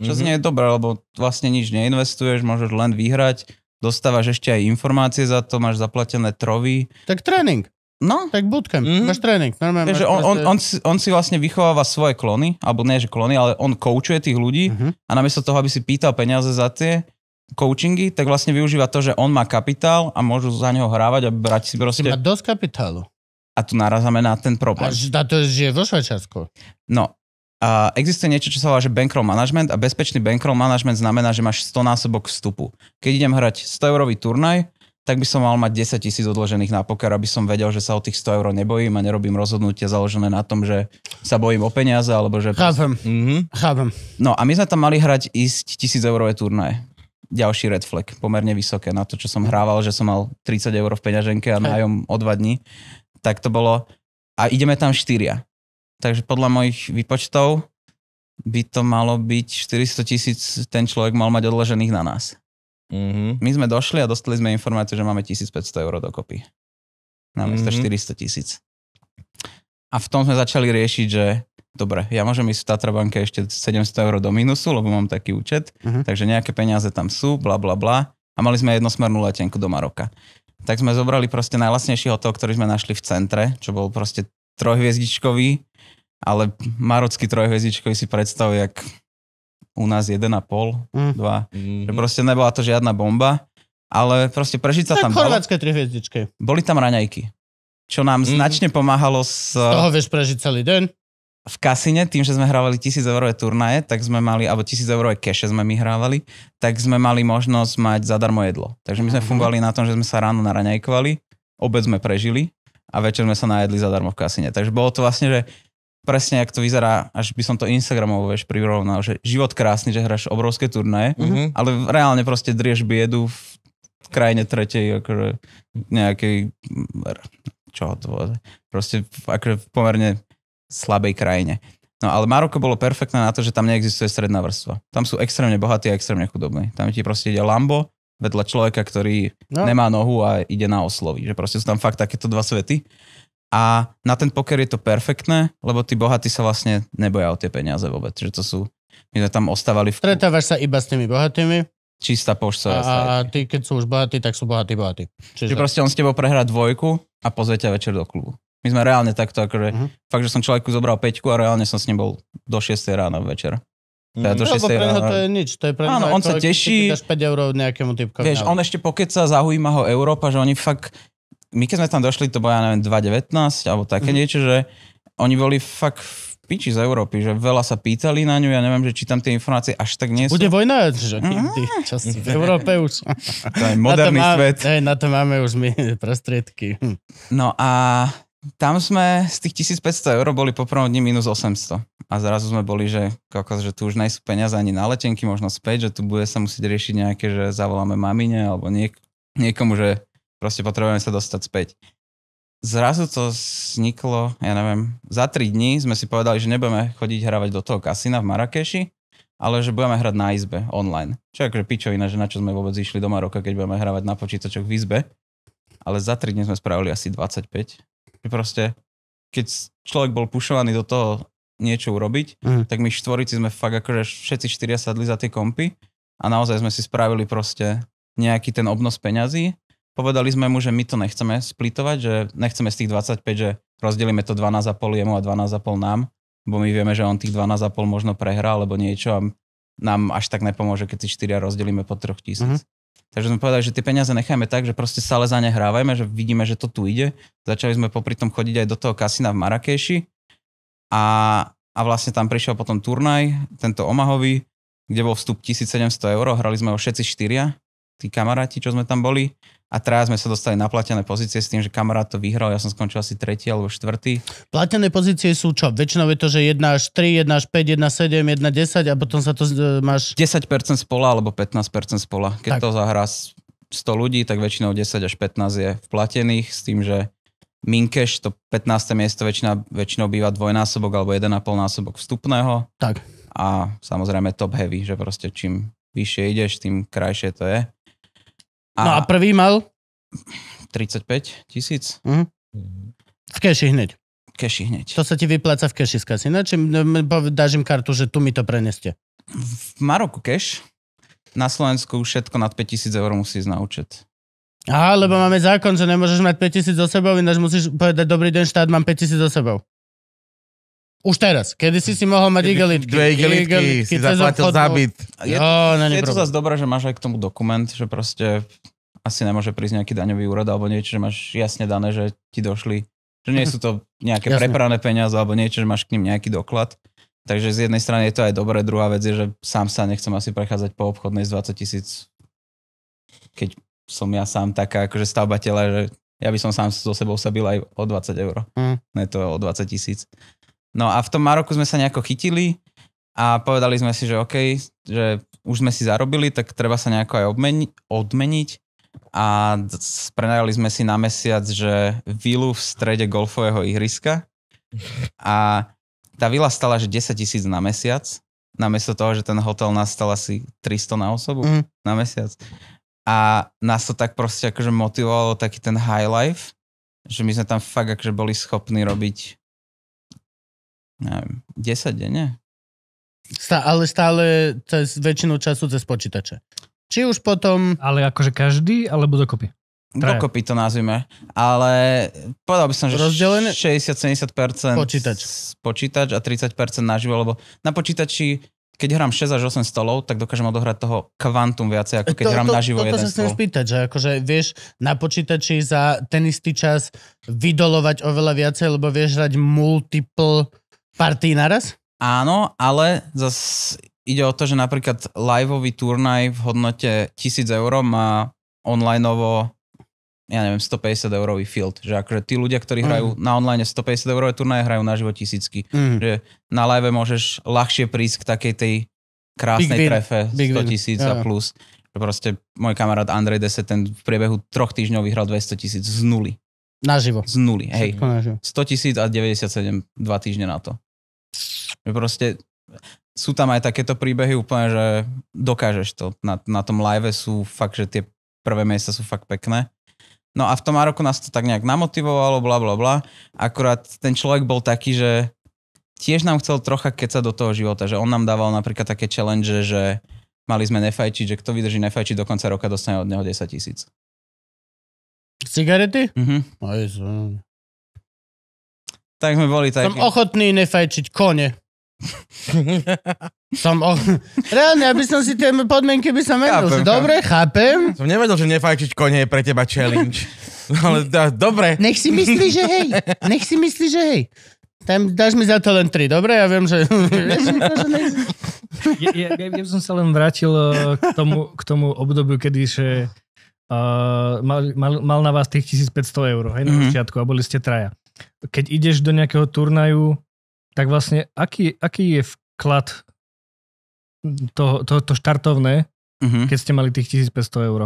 Čo mm-hmm. znie je dobré, lebo vlastne nič neinvestuješ, môžeš len vyhrať, dostávaš ešte aj informácie za to, máš zaplatené trovy. Tak tréning. No. Tak bootcamp, mm-hmm. máš tréning. Normálne Takže on, on, on, si, on si vlastne vychováva svoje klony, alebo nie, že klony, ale on koučuje tých ľudí mm-hmm. a namiesto toho, aby si pýtal peniaze za tie coachingy, tak vlastne využíva to, že on má kapitál a môžu za neho hrávať a brať si proste... Má dosť kapitálu. A tu narazame na ten problém. a to je vo Švajčiarsku. No, a existuje niečo, čo sa volá, že bankroll management a bezpečný bankroll management znamená, že máš 100 násobok vstupu. Keď idem hrať 100 eurový turnaj, tak by som mal mať 10 tisíc odložených na poker, aby som vedel, že sa o tých 100 eur nebojím a nerobím rozhodnutia založené na tom, že sa bojím o peniaze, alebo že... Chápem, mm-hmm. chápem. No a my sme tam mali hrať ísť 1000 eurové turnaje. Ďalší red flag, pomerne vysoké na to, čo som hrával, že som mal 30 eur v peňaženke a nájom o 2 dní. Tak to bolo... A ideme tam štyria. Takže podľa mojich výpočtov by to malo byť 400 tisíc ten človek mal mať odložených na nás. Mm-hmm. My sme došli a dostali sme informáciu, že máme 1500 eur dokopy. Na mm-hmm. 400 tisíc. A v tom sme začali riešiť, že dobre, ja môžem ísť v Tatrabanke ešte 700 eur do minusu, lebo mám taký účet, mm-hmm. takže nejaké peniaze tam sú, bla bla bla. A mali sme jednosmernú letenku do Maroka. Tak sme zobrali proste najlasnejší hotel, ktorý sme našli v centre, čo bol proste trojhviezdičkový, ale marocký trojhviezdičkový si predstavuje, jak u nás 1,5, 2. Mm. mm. proste nebola to žiadna bomba, ale proste prežiť sa tam chorvátske tri hviezdičky. Boli tam raňajky, čo nám mm. značne pomáhalo s... Z toho vieš prežiť celý deň. V kasine, tým, že sme hrávali 1000 eurové turnaje, tak sme mali, alebo 1000 eurové keše sme my hrávali, tak sme mali možnosť mať zadarmo jedlo. Takže my sme mhm. fungovali na tom, že sme sa ráno naraňajkovali, obed sme prežili a večer sme sa najedli zadarmo v kasine. Takže bolo to vlastne, že presne, jak to vyzerá, až by som to instagramovo vieš, prirovnal, že život krásny, že hráš obrovské turné, mm-hmm. ale reálne proste drieš biedu v krajine tretej, akože nejakej, čo to bolo, proste v, akože v pomerne slabej krajine. No ale Maroko bolo perfektné na to, že tam neexistuje stredná vrstva. Tam sú extrémne bohatí a extrémne chudobní. Tam ti proste ide Lambo vedľa človeka, ktorý no. nemá nohu a ide na oslovy. Že proste sú tam fakt takéto dva svety. A na ten poker je to perfektné, lebo tí bohatí sa vlastne neboja o tie peniaze vôbec. Že to sú, my sme tam ostávali... V... Stretávaš sa iba s tými bohatými? Čistá pošta. A, a ty, keď sú už bohatí, tak sú bohatí, bohatí. Čiže... Čiže proste on s tebou prehrá dvojku a pozve ťa večer do klubu. My sme reálne takto, akože uh-huh. fakt, že som človeku zobral peťku a reálne som s ním bol do 6 rána večer. Teda do mhm. no, pre neho to je nič, to je pre Áno, on sa teší. 5 eur nejakému typkovi. Vieš, no. on ešte pokiaľ sa zaujíma ho Európa, že oni fakt my keď sme tam došli, to bolo, ja neviem, 2019 alebo také mm. niečo, že oni boli fakt v piči z Európy, že veľa sa pýtali na ňu, ja neviem, že či tam tie informácie až tak nie sú. Bude vojna, že mhm. čas v Európe už. To je moderný na to má, svet. Hej, na to máme už my prostriedky. Hm. No a tam sme z tých 1500 eur boli po prvom dni minus 800. A zrazu sme boli, že kokos, že tu už nejsú peniaze ani na letenky, možno späť, že tu bude sa musieť riešiť nejaké, že zavoláme mamine alebo niek- niekomu, že Proste potrebujeme sa dostať späť. Zrazu to vzniklo, ja neviem, za 3 dní sme si povedali, že nebudeme chodiť hravať do toho kasína v Marrakeši, ale že budeme hrať na izbe online. Čo je akože pičovina, že na čo sme vôbec išli do Maroka, keď budeme hravať na počítačoch v izbe. Ale za 3 dní sme spravili asi 25. proste, keď človek bol pušovaný do toho niečo urobiť, mm. tak my štvorici sme fakt akože všetci štyria sadli za tie kompy a naozaj sme si spravili proste nejaký ten obnos peňazí Povedali sme mu, že my to nechceme splitovať, že nechceme z tých 25, že rozdelíme to 12,5 jemu a 12,5 nám, bo my vieme, že on tých 12,5 možno prehrá alebo niečo a nám až tak nepomôže, keď si 4 rozdelíme po 3 tisíc. Mm-hmm. Takže sme povedali, že tie peniaze nechajme tak, že proste stále za ne hrávajme, že vidíme, že to tu ide. Začali sme popri tom chodiť aj do toho kasína v Marrakeši a, a vlastne tam prišiel potom turnaj, tento Omahový, kde bol vstup 1700 eur, hrali sme ho všetci štyria, tí kamaráti, čo sme tam boli a teraz sme sa dostali na platené pozície s tým, že kamarát to vyhral, ja som skončil asi tretí alebo štvrtý. Platené pozície sú čo? Väčšinou je to, že 1 až 3, 1 až 5, 1 7, 1 10 a potom sa to e, máš... 10% spola alebo 15% spola. Keď tak. to zahrá 100 ľudí, tak väčšinou 10 až 15 je v platených s tým, že Minkeš, to 15. miesto väčšina, väčšinou býva dvojnásobok alebo 1,5 násobok vstupného. Tak. A samozrejme top heavy, že proste čím vyššie ideš, tým krajšie to je. A... No a prvý mal? 35 tisíc. Mhm. V keši hneď. V keši hneď. To sa ti vypláca v keši z kasina? Či dáš im kartu, že tu mi to preneste? V Maroku keš. Na Slovensku všetko nad 5000 eur musí ísť na účet. Á, lebo máme zákon, že nemôžeš mať 5000 so sebou, ináč musíš povedať, dobrý deň, štát, mám 5000 so sebou. Už teraz. Kedy si si mohol mať igelitky. Dve igelitky, igelitky si zaplatil za byt. Je, jo, no, je to zase dobré, že máš aj k tomu dokument, že proste asi nemôže prísť nejaký daňový úrad alebo niečo, že máš jasne dané, že ti došli, že nie sú to mhm. nejaké Jasne. preprané peniaze alebo niečo, že máš k ním nejaký doklad. Takže z jednej strany je to aj dobré, druhá vec je, že sám sa nechcem asi prechádzať po obchodnej z 20 tisíc, keď som ja sám taká akože stavba tela, že ja by som sám so sebou sa bil aj o 20 eur. Mm. Ne to o 20 tisíc. No a v tom Maroku sme sa nejako chytili a povedali sme si, že OK, že už sme si zarobili, tak treba sa nejako aj obmeni- odmeniť a prenajali sme si na mesiac, že vilu v strede golfového ihriska a tá vila stala že 10 tisíc na mesiac, namiesto toho, že ten hotel nás stal asi 300 na osobu mm. na mesiac. A nás to tak proste akože motivovalo taký ten high life, že my sme tam fakt akože boli schopní robiť neviem, 10 denne. Stále, ale stále cez väčšinu času cez počítače. Či už potom... Ale akože každý, alebo dokopy? Traja. Dokopy to nazvime. Ale povedal by som, že Rozdelené... 60-70% počítač. počítač a 30% naživo, lebo na počítači keď hrám 6 až 8 stolov, tak dokážem odohrať toho kvantum viacej, ako keď to, hrám to, naživo to, jeden stôl. sa chcem spýtať, že akože vieš na počítači za ten istý čas vydolovať oveľa viacej, lebo vieš hrať multiple partí naraz? Áno, ale zase ide o to, že napríklad liveový turnaj v hodnote 1000 eur má onlineovo ja neviem, 150 eurový field. Že akože tí ľudia, ktorí hrajú mm. na online 150 eurové turnaje, hrajú na život tisícky. Mm. Že na live môžeš ľahšie prísť k takej tej krásnej Big trefe Big 100 tisíc a plus. Proste môj kamarát Andrej Dese, ten v priebehu troch týždňov vyhral 200 tisíc z nuly. živo. Z nuly, hej. 100 tisíc a 97 dva týždne na to. Proste sú tam aj takéto príbehy úplne, že dokážeš to. Na, na tom live sú fakt, že tie prvé miesta sú fakt pekné. No a v tom roku nás to tak nejak namotivovalo, bla bla bla. Akurát ten človek bol taký, že tiež nám chcel trocha keca do toho života, že on nám dával napríklad také challenge, že mali sme nefajčiť, že kto vydrží nefajčiť do konca roka dostane od neho 10 tisíc. Cigarety? Mhm. Aj, tak sme boli takí. Som ochotný nefajčiť kone. som o... Reálne, aby som si tie podmienky by som menil. Chápem, dobre, chápem. Som nevedel, že nefajčiť konie je pre teba challenge. Ale da, dobre. Nech si myslí, že hej. Nech si myslí, že hej. Tam dáš mi za to len tri, dobre? Ja viem, že... ja, ja, ja, ja som sa len vrátil e, k tomu, k tomu obdobiu, kedy že, uh, mal, mal, mal na vás tých 1500 eur hej, na mm-hmm. začiatku a boli ste traja. Keď ideš do nejakého turnaju tak vlastne aký, aký je vklad to, to, to štartovné, uh-huh. keď ste mali tých 1500 eur?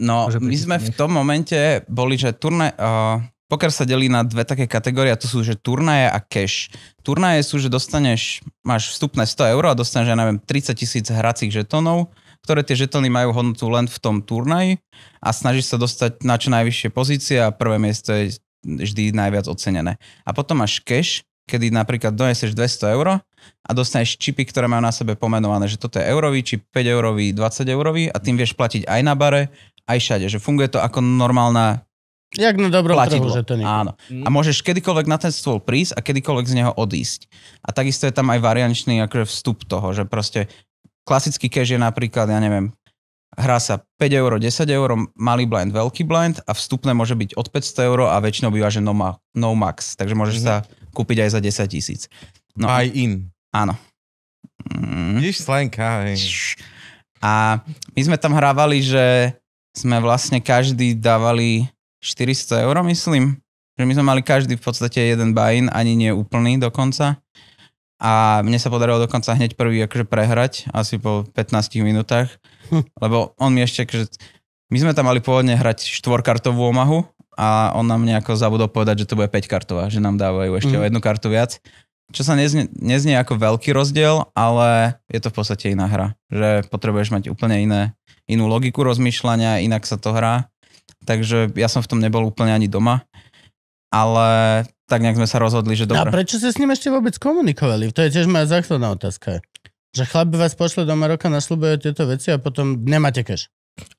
No, my sme v tom momente boli, že turné, uh, poker sa delí na dve také kategórie, a to sú, že turnaje a cash. Turnaje sú, že dostaneš, máš vstupné 100 eur a dostaneš, ja neviem, 30 tisíc hracích žetónov, ktoré tie žetóny majú hodnotu len v tom turnaji a snažíš sa dostať na čo najvyššie pozície a prvé miesto je vždy najviac ocenené. A potom máš cash, kedy napríklad donesieš 200 eur a dostaneš čipy, ktoré majú na sebe pomenované, že toto je eurový čip, 5 eurový, 20 eurový a tým vieš platiť aj na bare, aj všade, že funguje to ako normálna Jak na dobrom platidlo. trhu, že to nie. Áno. Mm. A môžeš kedykoľvek na ten stôl prísť a kedykoľvek z neho odísť. A takisto je tam aj variančný akože vstup toho, že proste klasický cash je napríklad, ja neviem, hrá sa 5 euro, 10 euro, malý blind, veľký blind a vstupné môže byť od 500 euro a väčšinou býva, že no, ma, no max. Takže môžeš mm-hmm. sa kúpiť aj za 10 tisíc. No, aj in. Áno. Mm. slenka, A my sme tam hrávali, že sme vlastne každý dávali 400 eur, myslím. Že my sme mali každý v podstate jeden buy-in, ani nie úplný dokonca. A mne sa podarilo dokonca hneď prvý akože prehrať, asi po 15 minútach. Lebo on mi ešte, akože, my sme tam mali pôvodne hrať štvorkartovú omahu, a on nám nejako zabudol povedať, že to bude 5 kartová, že nám dávajú ešte mm. o jednu kartu viac. Čo sa neznie, neznie ako veľký rozdiel, ale je to v podstate iná hra. Že potrebuješ mať úplne iné, inú logiku rozmýšľania, inak sa to hrá. Takže ja som v tom nebol úplne ani doma. Ale tak nejak sme sa rozhodli, že dobre. No a prečo ste s ním ešte vôbec komunikovali? To je tiež moja základná otázka. Že chlap vás pošle do Maroka, nasľubuje tieto veci a potom nemáte cash.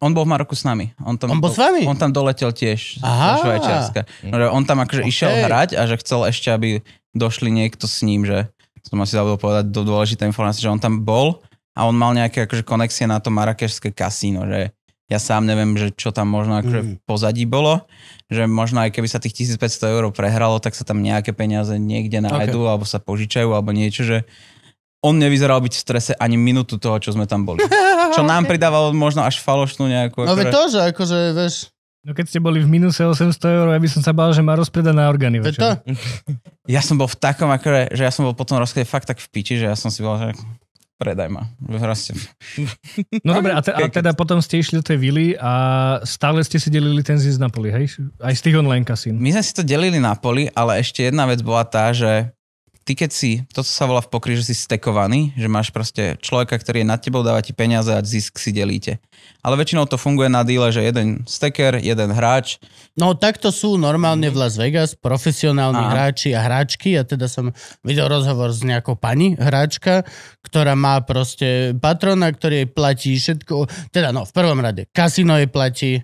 On bol v Maroku s nami. On, tam on bol, bol s vami? On tam doletel tiež Aha. zo Švajčiarska. No, on tam akože okay. išiel hrať a že chcel ešte, aby došli niekto s ním, že som asi zabudol povedať do dôležité informácie, že on tam bol a on mal nejaké akože konexie na to marakešské kasíno, že ja sám neviem, že čo tam možno akože mm. v pozadí bolo, že možno aj keby sa tých 1500 eur prehralo, tak sa tam nejaké peniaze niekde nájdu okay. alebo sa požičajú, alebo niečo, že on nevyzeral byť v strese ani minútu toho, čo sme tam boli. Čo nám pridávalo možno až falošnú nejakú... No akože- to, že akože, vieš... No keď ste boli v minuse 800 eur, ja by som sa bál, že má rozpreda na orgány. To? Ja som bol v takom, akože, že ja som bol potom rozkedy fakt tak v piči, že ja som si bol, že predaj ma. Vyhraste. No dobre, a, te, a teda potom ste išli do tej vily a stále ste si delili ten zisk na poli, hej? Aj z tých online kasín. My sme si to delili na poli, ale ešte jedna vec bola tá, že ty keď si, to sa volá v pokry, že si stekovaný, že máš proste človeka, ktorý je nad tebou, dáva ti peniaze a zisk si delíte. Ale väčšinou to funguje na díle, že jeden steker, jeden hráč. No takto sú normálne v Las Vegas profesionálni Aha. hráči a hráčky. Ja teda som videl rozhovor s nejakou pani hráčka, ktorá má proste patrona, ktorý jej platí všetko. Teda no, v prvom rade, kasino jej platí,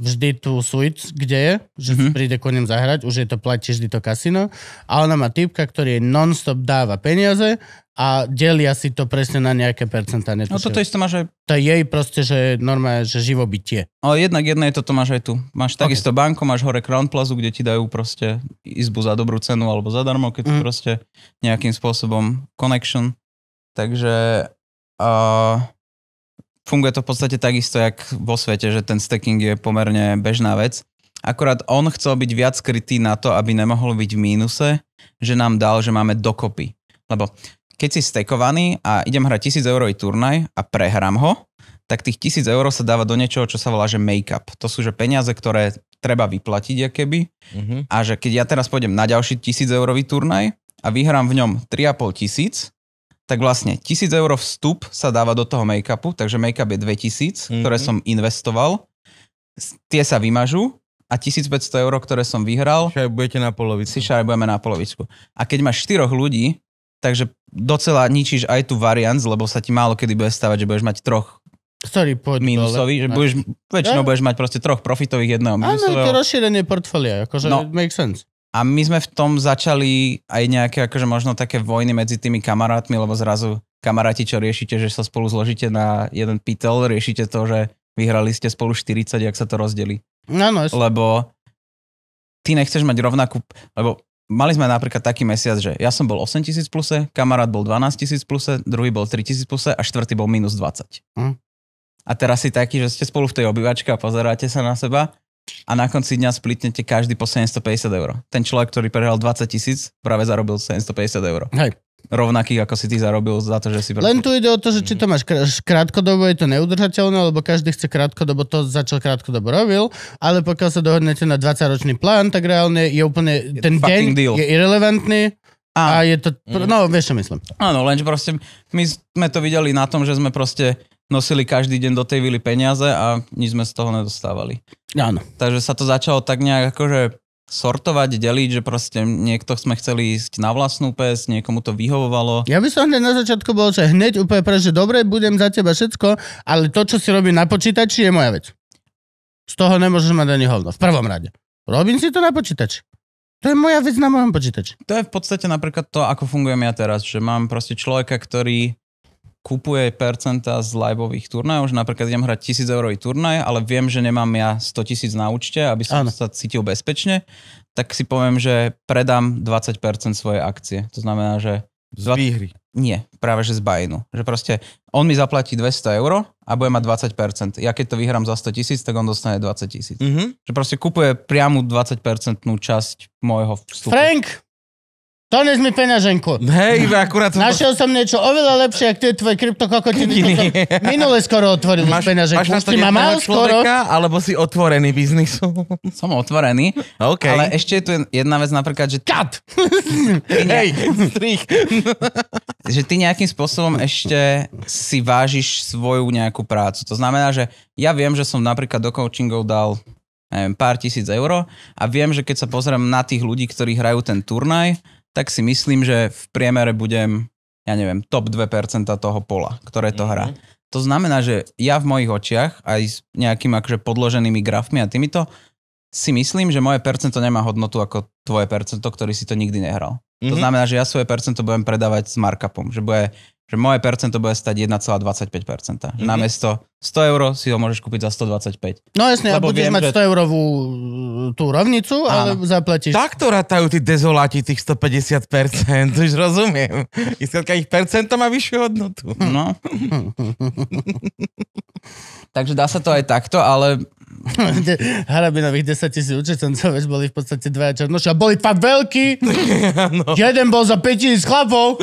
vždy tú suic, kde je, že mm-hmm. príde ku ním zahrať, už je to platí vždy to kasino a ona má typka, ktorý non-stop dáva peniaze a delia si to presne na nejaké percentá. No toto isté máš aj... To je jej proste, že normálne, že živobytie. No, ale jednak jedné je toto máš aj tu. Máš takisto okay. banko, máš hore Crown Plaza, kde ti dajú proste izbu za dobrú cenu alebo zadarmo, keď mm. proste nejakým spôsobom connection. Takže uh, funguje to v podstate takisto, jak vo svete, že ten stacking je pomerne bežná vec. Akorát on chcel byť viac krytý na to, aby nemohol byť v mínuse, že nám dal, že máme dokopy. Lebo keď si stekovaný a idem hrať 1000 eurový turnaj a prehrám ho, tak tých 1000 eur sa dáva do niečoho, čo sa volá, že make-up. To sú že peniaze, ktoré treba vyplatiť, keby. Mm-hmm. A že keď ja teraz pôjdem na ďalší 1000 eurový turnaj a vyhrám v ňom 3,5 tisíc, tak vlastne 1000 eur vstup sa dáva do toho make-upu, takže make-up je 2000, mm-hmm. ktoré som investoval, tie sa vymažú a 1500 eur, ktoré som vyhral, šajbujete na polovicu. si šajbujeme na polovicu. A keď máš 4 ľudí, takže docela ničíš aj tú variant, lebo sa ti málo kedy bude stavať, že budeš mať troch ktorý poď minusový, dole. že budeš, väčšinou ja? budeš mať proste troch profitových, jedného minusového. Áno, je to rozšírenie portfólia, akože no, make sense. A my sme v tom začali aj nejaké akože možno také vojny medzi tými kamarátmi, lebo zrazu kamaráti, čo riešite, že sa spolu zložíte na jeden pitel, riešite to, že vyhrali ste spolu 40, ak sa to rozdeli. No, no, lebo ty nechceš mať rovnakú, lebo mali sme napríklad taký mesiac, že ja som bol 8 tisíc pluse, kamarát bol 12 tisíc pluse, druhý bol 3 tisíc pluse a štvrtý bol minus 20. Hm. A teraz si taký, že ste spolu v tej obývačke a pozeráte sa na seba a na konci dňa splitnete každý po 750 eur. Ten človek, ktorý prehral 20 tisíc, práve zarobil 750 eur. Hej. Rovnakých, ako si ty zarobil za to, že si... Len tu ide o to, že či to máš krátkodobo, je to neudržateľné, lebo každý chce krátkodobo to, za čo krátkodobo robil, ale pokiaľ sa dohodnete na 20-ročný plán, tak reálne je úplne... Je ten deň deal. je irrelevantný, a, a je to... Mhm. No, vieš, čo myslím. Áno, lenže proste my sme to videli na tom, že sme proste nosili každý deň do tej vily peniaze a nič sme z toho nedostávali. Áno. Takže sa to začalo tak nejak akože sortovať, deliť, že proste niekto sme chceli ísť na vlastnú pes, niekomu to vyhovovalo. Ja by som hneď na začiatku bol, že hneď úplne pre, že dobre, budem za teba všetko, ale to, čo si robím na počítači, je moja vec. Z toho nemôžeš mať ani hovno, v prvom rade. Robím si to na počítači. To je moja vec na mojom počítači. To je v podstate napríklad to, ako fungujem ja teraz, že mám proste človeka, ktorý kupuje percenta z liveových turnajov, že napríklad idem hrať 1000 eurový turnaj, ale viem, že nemám ja 100 tisíc na účte, aby som ano. sa cítil bezpečne, tak si poviem, že predám 20% svojej akcie. To znamená, že... Z výhry. Nie, práve že z bajinu. Že proste on mi zaplatí 200 eur a bude mať 20%. Ja keď to vyhrám za 100 tisíc, tak on dostane 20 tisíc. Mm-hmm. Že proste kupuje priamu 20% časť môjho vstupu. Frank! To nezmi peňaženku. Hej, iba akurát som... Našiel som niečo oveľa lepšie, ako tie tvoje kryptokokotiny. Minule skoro otvoril máš, peňaženku. Máš na to mal skoro. alebo si otvorený biznisu? Som otvorený. Okay. Ale ešte je tu jedna vec napríklad, že... Kat! Hej, strich! že ty nejakým spôsobom ešte si vážiš svoju nejakú prácu. To znamená, že ja viem, že som napríklad do coachingov dal neviem, pár tisíc eur a viem, že keď sa pozriem na tých ľudí, ktorí hrajú ten turnaj, tak si myslím, že v priemere budem, ja neviem, top 2% toho pola, ktoré to mm-hmm. hrá. Mhm. To znamená, že ja v mojich očiach, aj s nejakými akože podloženými grafmi a týmito, si myslím, že moje percento nemá hodnotu ako tvoje percento, ktorý si to nikdy nehral. Mm-hmm. To mhm. znamená, že ja svoje percento budem predávať s markupom, že bude že moje percento bude stať 1,25%. Mm-hmm. Namiesto 100 eur si ho môžeš kúpiť za 125. No jasne, Lebo a budeš viem, mať 100 eurovú e, tú rovnicu, áno. ale zaplatíš... Takto ratajú tí dezoláti tých 150%, už rozumiem. Iskrátka ich percento má vyššiu hodnotu. No. Takže dá sa to aj takto, ale... Harabinových 10 tisíc učiteľcov, vieš, boli v podstate dvaja černoši a boli fakt veľkí. no. Jeden bol za 5 tisíc chlapov.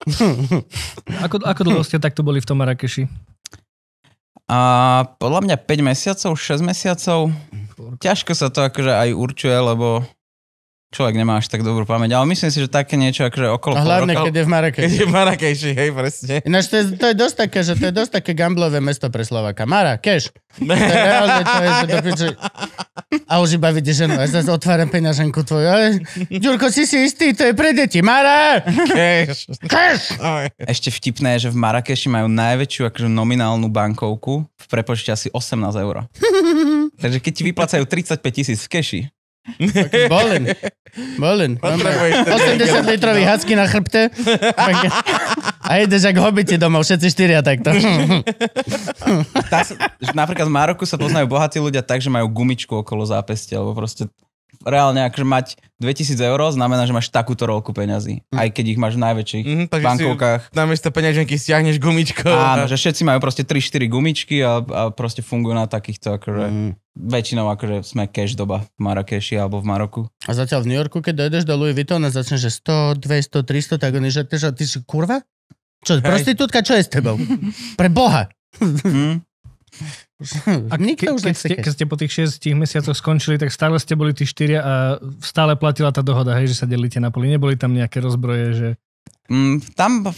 ako, ako dlho ste takto boli v tom Marrakeši? A podľa mňa 5 mesiacov, 6 mesiacov. Ťažko sa to akože aj určuje, lebo človek nemá až tak dobrú pamäť, ale myslím si, že také niečo akože okolo A hlavne, roka, keď je v Marakeši. Keď je v marakejši, hej, presne. Ináč to je, to je dosť také, že to je dosť také gamblové mesto pre Slováka. Marakeš. To je to je, A už iba vidíš ženu, ja zase otváram peňaženku tvoju. Ďurko, si si istý, to je pre deti. Mara! Keš. Keš. Ešte vtipné je, že v Marakeši majú najväčšiu akože nominálnu bankovku v prepočte asi 18 eur. Takže keď ti vyplacajú 35 tisíc v keši, Bolin. Bolin. 80 litrový hacky na chrbte. A ideš ako hobite domov, všetci štyria takto. Tá, napríklad v Maroku sa poznajú bohatí ľudia tak, že majú gumičku okolo zápestia, alebo proste reálne akože mať 2000 eur znamená, že máš takúto rolku peňazí. Mm. Aj keď ich máš v najväčších mm, hmm bankovkách. Si namiesto peňaženky stiahneš gumičko. Áno, že všetci majú proste 3-4 gumičky a, a proste fungujú na takýchto akože... Mm. Väčšinou akože sme cash doba v Marrakeši alebo v Maroku. A zatiaľ v New Yorku, keď dojdeš do Louis Vuitton a začneš, že 100, 200, 300, tak oni, že ty, že ty si kurva? Čo, Hej. prostitútka, čo je s tebou? Pre boha. Mm. Hm, a ke, ke, už ke, Keď ste po tých 6 mesiacoch skončili, tak stále ste boli tí štyria a stále platila tá dohoda, hej, že sa delíte na poli. Neboli tam nejaké rozbroje, že... Mm, tam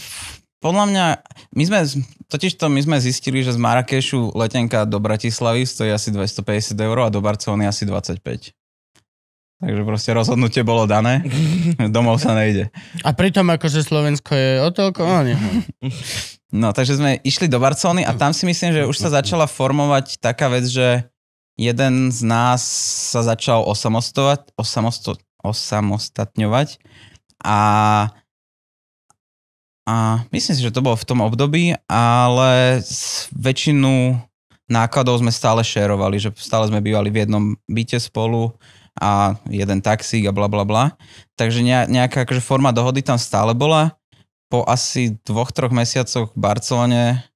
podľa mňa, my sme, totiž to my sme zistili, že z Marrakešu letenka do Bratislavy stojí asi 250 eur a do Barcelony asi 25. Takže proste rozhodnutie bolo dané, domov sa nejde. A pritom akože Slovensko je o toľko, no nie. No, takže sme išli do Barcelony a tam si myslím, že už sa začala formovať taká vec, že jeden z nás sa začal osamostovať, osamosto, osamostatňovať a, a myslím si, že to bolo v tom období, ale väčšinu nákladov sme stále šerovali, že stále sme bývali v jednom byte spolu, a jeden taxík a bla bla bla. Takže nejaká akože forma dohody tam stále bola. Po asi dvoch, troch mesiacoch v Barcelone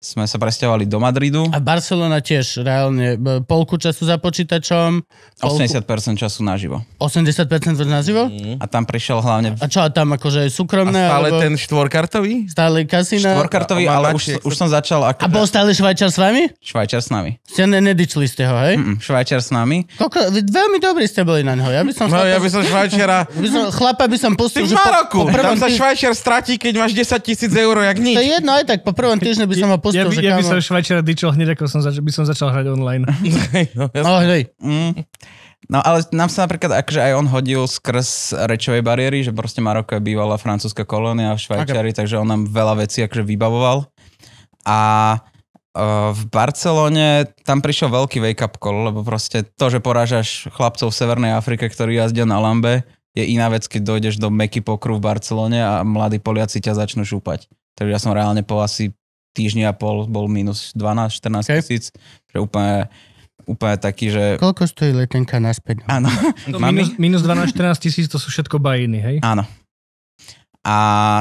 sme sa presťahovali do Madridu. A Barcelona tiež reálne polku času za počítačom. Polku... 80% času naživo. 80% naživo? Mm. A tam prišiel hlavne... A čo, a tam akože súkromné? A stále alebo... ten štvorkartový? Stále kasína? Štvorkartový, ale už, už som začal... Ako... A bol stále Švajčar s vami? Švajčar s nami. Ste ne, nedičli ste ho, hej? Mm-mm, švajčar s nami. Koľko... veľmi dobrý ste boli na neho. Ja by som... No, chlapa... ja by som Švajčera... by som, chlapa by som pustil... Ty v Maroku! Po, po prvom tam sa Švajčar stratí, keď máš 10 tisíc eur, jak nič. To je jedno, aj tak po prvom týždni by som ho pustil ja, by, ja by som Švajčera dičil hneď, ako som, začal, by som začal hrať online. no, no, Mm. No ale nám sa napríklad, akože aj on hodil skrz rečovej bariéry, že proste Maroko je bývalá francúzska kolónia v Švajčiari, takže on nám veľa vecí akože vybavoval. A e, v Barcelone tam prišiel veľký wake-up call, lebo proste to, že porážaš chlapcov v Severnej Afrike, ktorí jazdia na Lambe, je iná vec, keď dojdeš do Meky pokru v Barcelone a mladí Poliaci ťa začnú šúpať. Takže ja som reálne po asi týždňa a pol bol minus 12-14 okay. tisíc, že úplne úplne taký, že... Koľko stojí letenka naspäť? Áno. minus, minus 12-14 tisíc, to sú všetko bajiny, hej? Áno. A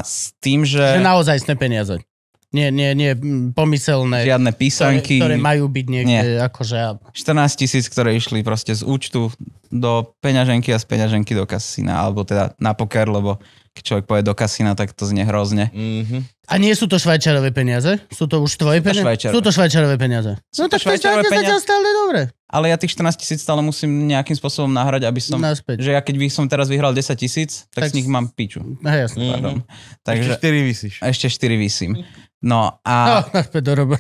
s tým, že... Že naozaj sme peniaze. Nie, nie, nie, pomyselné. Žiadne písanky. Ktoré, ktoré majú byť niekde, nie. akože... 14 tisíc, ktoré išli proste z účtu do peňaženky a z peňaženky do kasína, alebo teda na poker, lebo človek povie do kasína, tak to znie hrozne. Mm-hmm. A nie sú to švajčarové peniaze? Sú to už tvoje peniaze? Švajčarové. Sú to švajčarové peniaze. no tak to je stále dobre. Ale ja tých 14 tisíc stále musím nejakým spôsobom nahrať, aby som... Naspäť. Že ja keď by som teraz vyhral 10 tisíc, tak, tak, z nich mám piču. Aha, no, jasne. Mm-hmm. Takže, ešte 4 vysíš. Ešte 4 vysím. No a... No,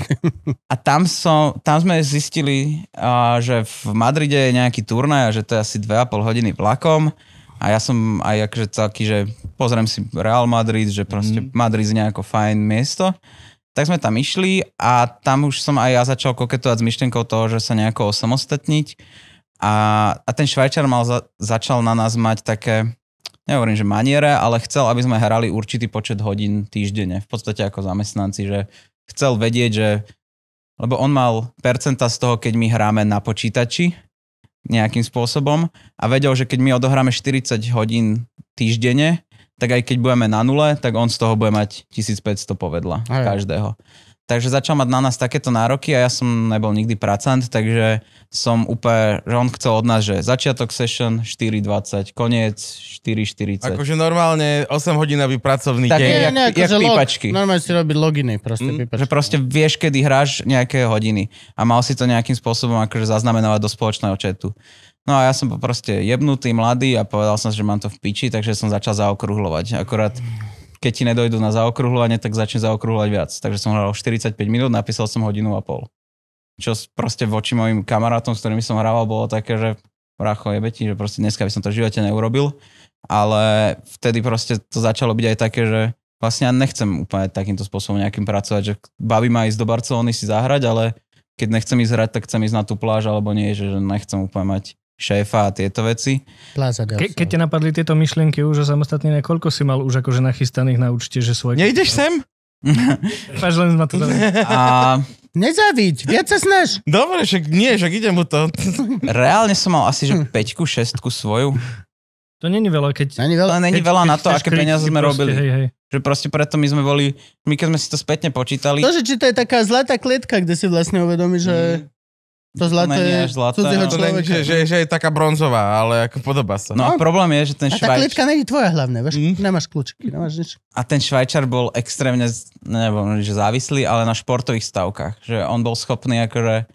A tam, som, tam sme zistili, uh, že v Madride je nejaký turnaj a že to je asi 2,5 hodiny vlakom a ja som aj akože taký, že pozriem si Real Madrid, že proste mm. Madrid je nejako fajn miesto. Tak sme tam išli a tam už som aj ja začal koketovať s myšlienkou toho, že sa nejako osamostatniť. A, a ten Švajčar mal za, začal na nás mať také, nehovorím, že maniere, ale chcel, aby sme hrali určitý počet hodín týždenne. V podstate ako zamestnanci, že chcel vedieť, že lebo on mal percenta z toho, keď my hráme na počítači, nejakým spôsobom a vedel, že keď my odohráme 40 hodín týždenne, tak aj keď budeme na nule, tak on z toho bude mať 1500 povedla aj. každého. Takže začal mať na nás takéto nároky a ja som nebol nikdy pracant, takže som úplne, že on chcel od nás, že začiatok session 4.20, koniec 4.40. Akože normálne 8 aby pracovný tak, deň. Nie, jak, jak akože pípačky. Log, normálne si robiť loginy, proste mm, pípačky. Že proste vieš, kedy hráš nejaké hodiny a mal si to nejakým spôsobom akože zaznamenovať do spoločného četu. No a ja som proste jebnutý, mladý a povedal som, že mám to v piči, takže som začal zaokrúhľovať. Akorát keď ti nedojdu na zaokrúhľanie, tak začne zaokrúhľať viac. Takže som hral 45 minút, napísal som hodinu a pol. Čo proste voči mojim kamarátom, s ktorými som hral, bolo také, že bracho, je, že proste dneska by som to v živote neurobil. Ale vtedy proste to začalo byť aj také, že vlastne ja nechcem úplne takýmto spôsobom nejakým pracovať, že baví ma ísť do Barcelony si zahrať, ale keď nechcem ísť hrať, tak chcem ísť na tú pláž, alebo nie, že nechcem úplne mať šéfa a tieto veci. Ke, keď ťa napadli tieto myšlienky už samostatne, koľko si mal už akože nachystaných na účte, že svoje... Nejdeš sem? Paš len ma to a... Nezaviť, viac sa snaž. Dobre, však nie, však idem mu to. Reálne som mal asi že 5 šestku svoju. To není veľa, keď... Není veľa, to není veľa keď, na to, aké peniaze sme proste, robili. Hej, hej. Že proste preto my sme boli, my keď sme si to spätne počítali... To, že či to je taká zlatá kletka, kde si vlastne uvedomí, že... Mm. To zlato je zlaté, cudzieho no. človeka. Že, že, že je taká bronzová, ale ako podobá sa. No, no a problém je, že ten švajčar... A tá klička není tvoja hlavne, vieš? Mm. Nemáš kľúčky, nemáš nič. A ten švajčar bol extrémne, neviem, že závislý, ale na športových stavkách. Že on bol schopný akože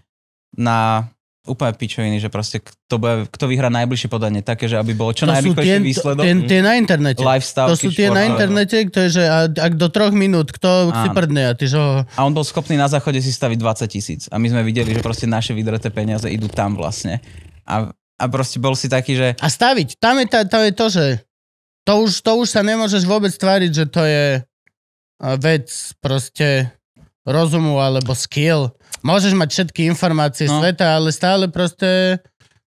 na úplne pičoviny, že proste kto, bude, kto vyhrá najbližšie podanie, také, že aby bolo čo najrychlejšie výsledok. Tie, tie na internete. Lifestyle, to sú tie na no. internete, to je, že ak do troch minút, kto si prdne a ty, že... A on bol schopný na záchode si staviť 20 tisíc a my sme videli, že proste naše vydreté peniaze idú tam vlastne. A, a proste bol si taký, že... A staviť, tam je, ta, tam je to, že to už, to už sa nemôžeš vôbec tváriť, že to je vec proste rozumu alebo skill. Môžeš mať všetky informácie no. sveta, ale stále proste...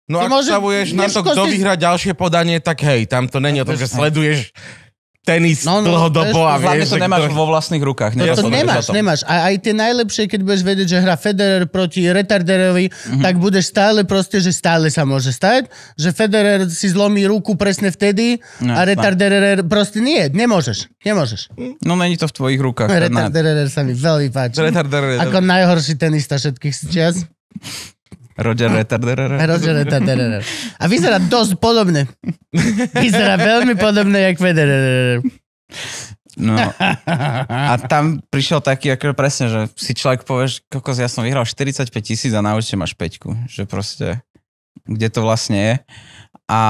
No ak môže, stavuješ na to, kto si... vyhrá ďalšie podanie, tak hej, tam to není o tom, že sleduješ tenis no, no, dlhodobo a vieš... Hlavne to nemáš ktorý... vo vlastných rukách. Ja to nemáš, nemáš. A aj tie najlepšie, keď budeš vedieť, že hra Federer proti retarderovi, mm-hmm. tak budeš stále proste, že stále sa môže stať, že Federer si zlomí ruku presne vtedy no, a retarderer proste nie, nemôžeš. Nemôžeš. No není to v tvojich rukách. Retarderer sa mi veľmi páči. Ako najhorší tenista všetkých čas. Roger Retarderer. Roger Retarderer. A vyzerá dosť podobne. Vyzerá veľmi podobne, jak Federer. No. A tam prišiel taký, ako presne, že si človek povieš, kokos, ja som vyhral 45 tisíc a na určite máš 5. Že proste, kde to vlastne je. A,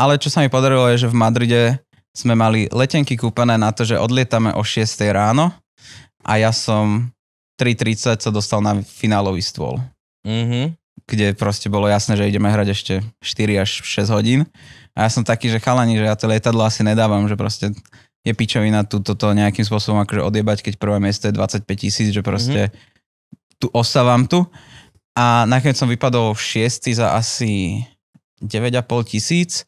ale čo sa mi podarilo je, že v Madride sme mali letenky kúpené na to, že odlietame o 6 ráno a ja som 3.30 sa dostal na finálový stôl. Mm-hmm kde proste bolo jasné, že ideme hrať ešte 4 až 6 hodín. A ja som taký, že chalani, že ja to lietadlo asi nedávam, že proste je pičovina tu toto nejakým spôsobom akože odjebať, keď prvé miesto je 25 tisíc, že proste mm-hmm. tu ostávam tu. A nakoniec som vypadol v 6 za asi 9,5 tisíc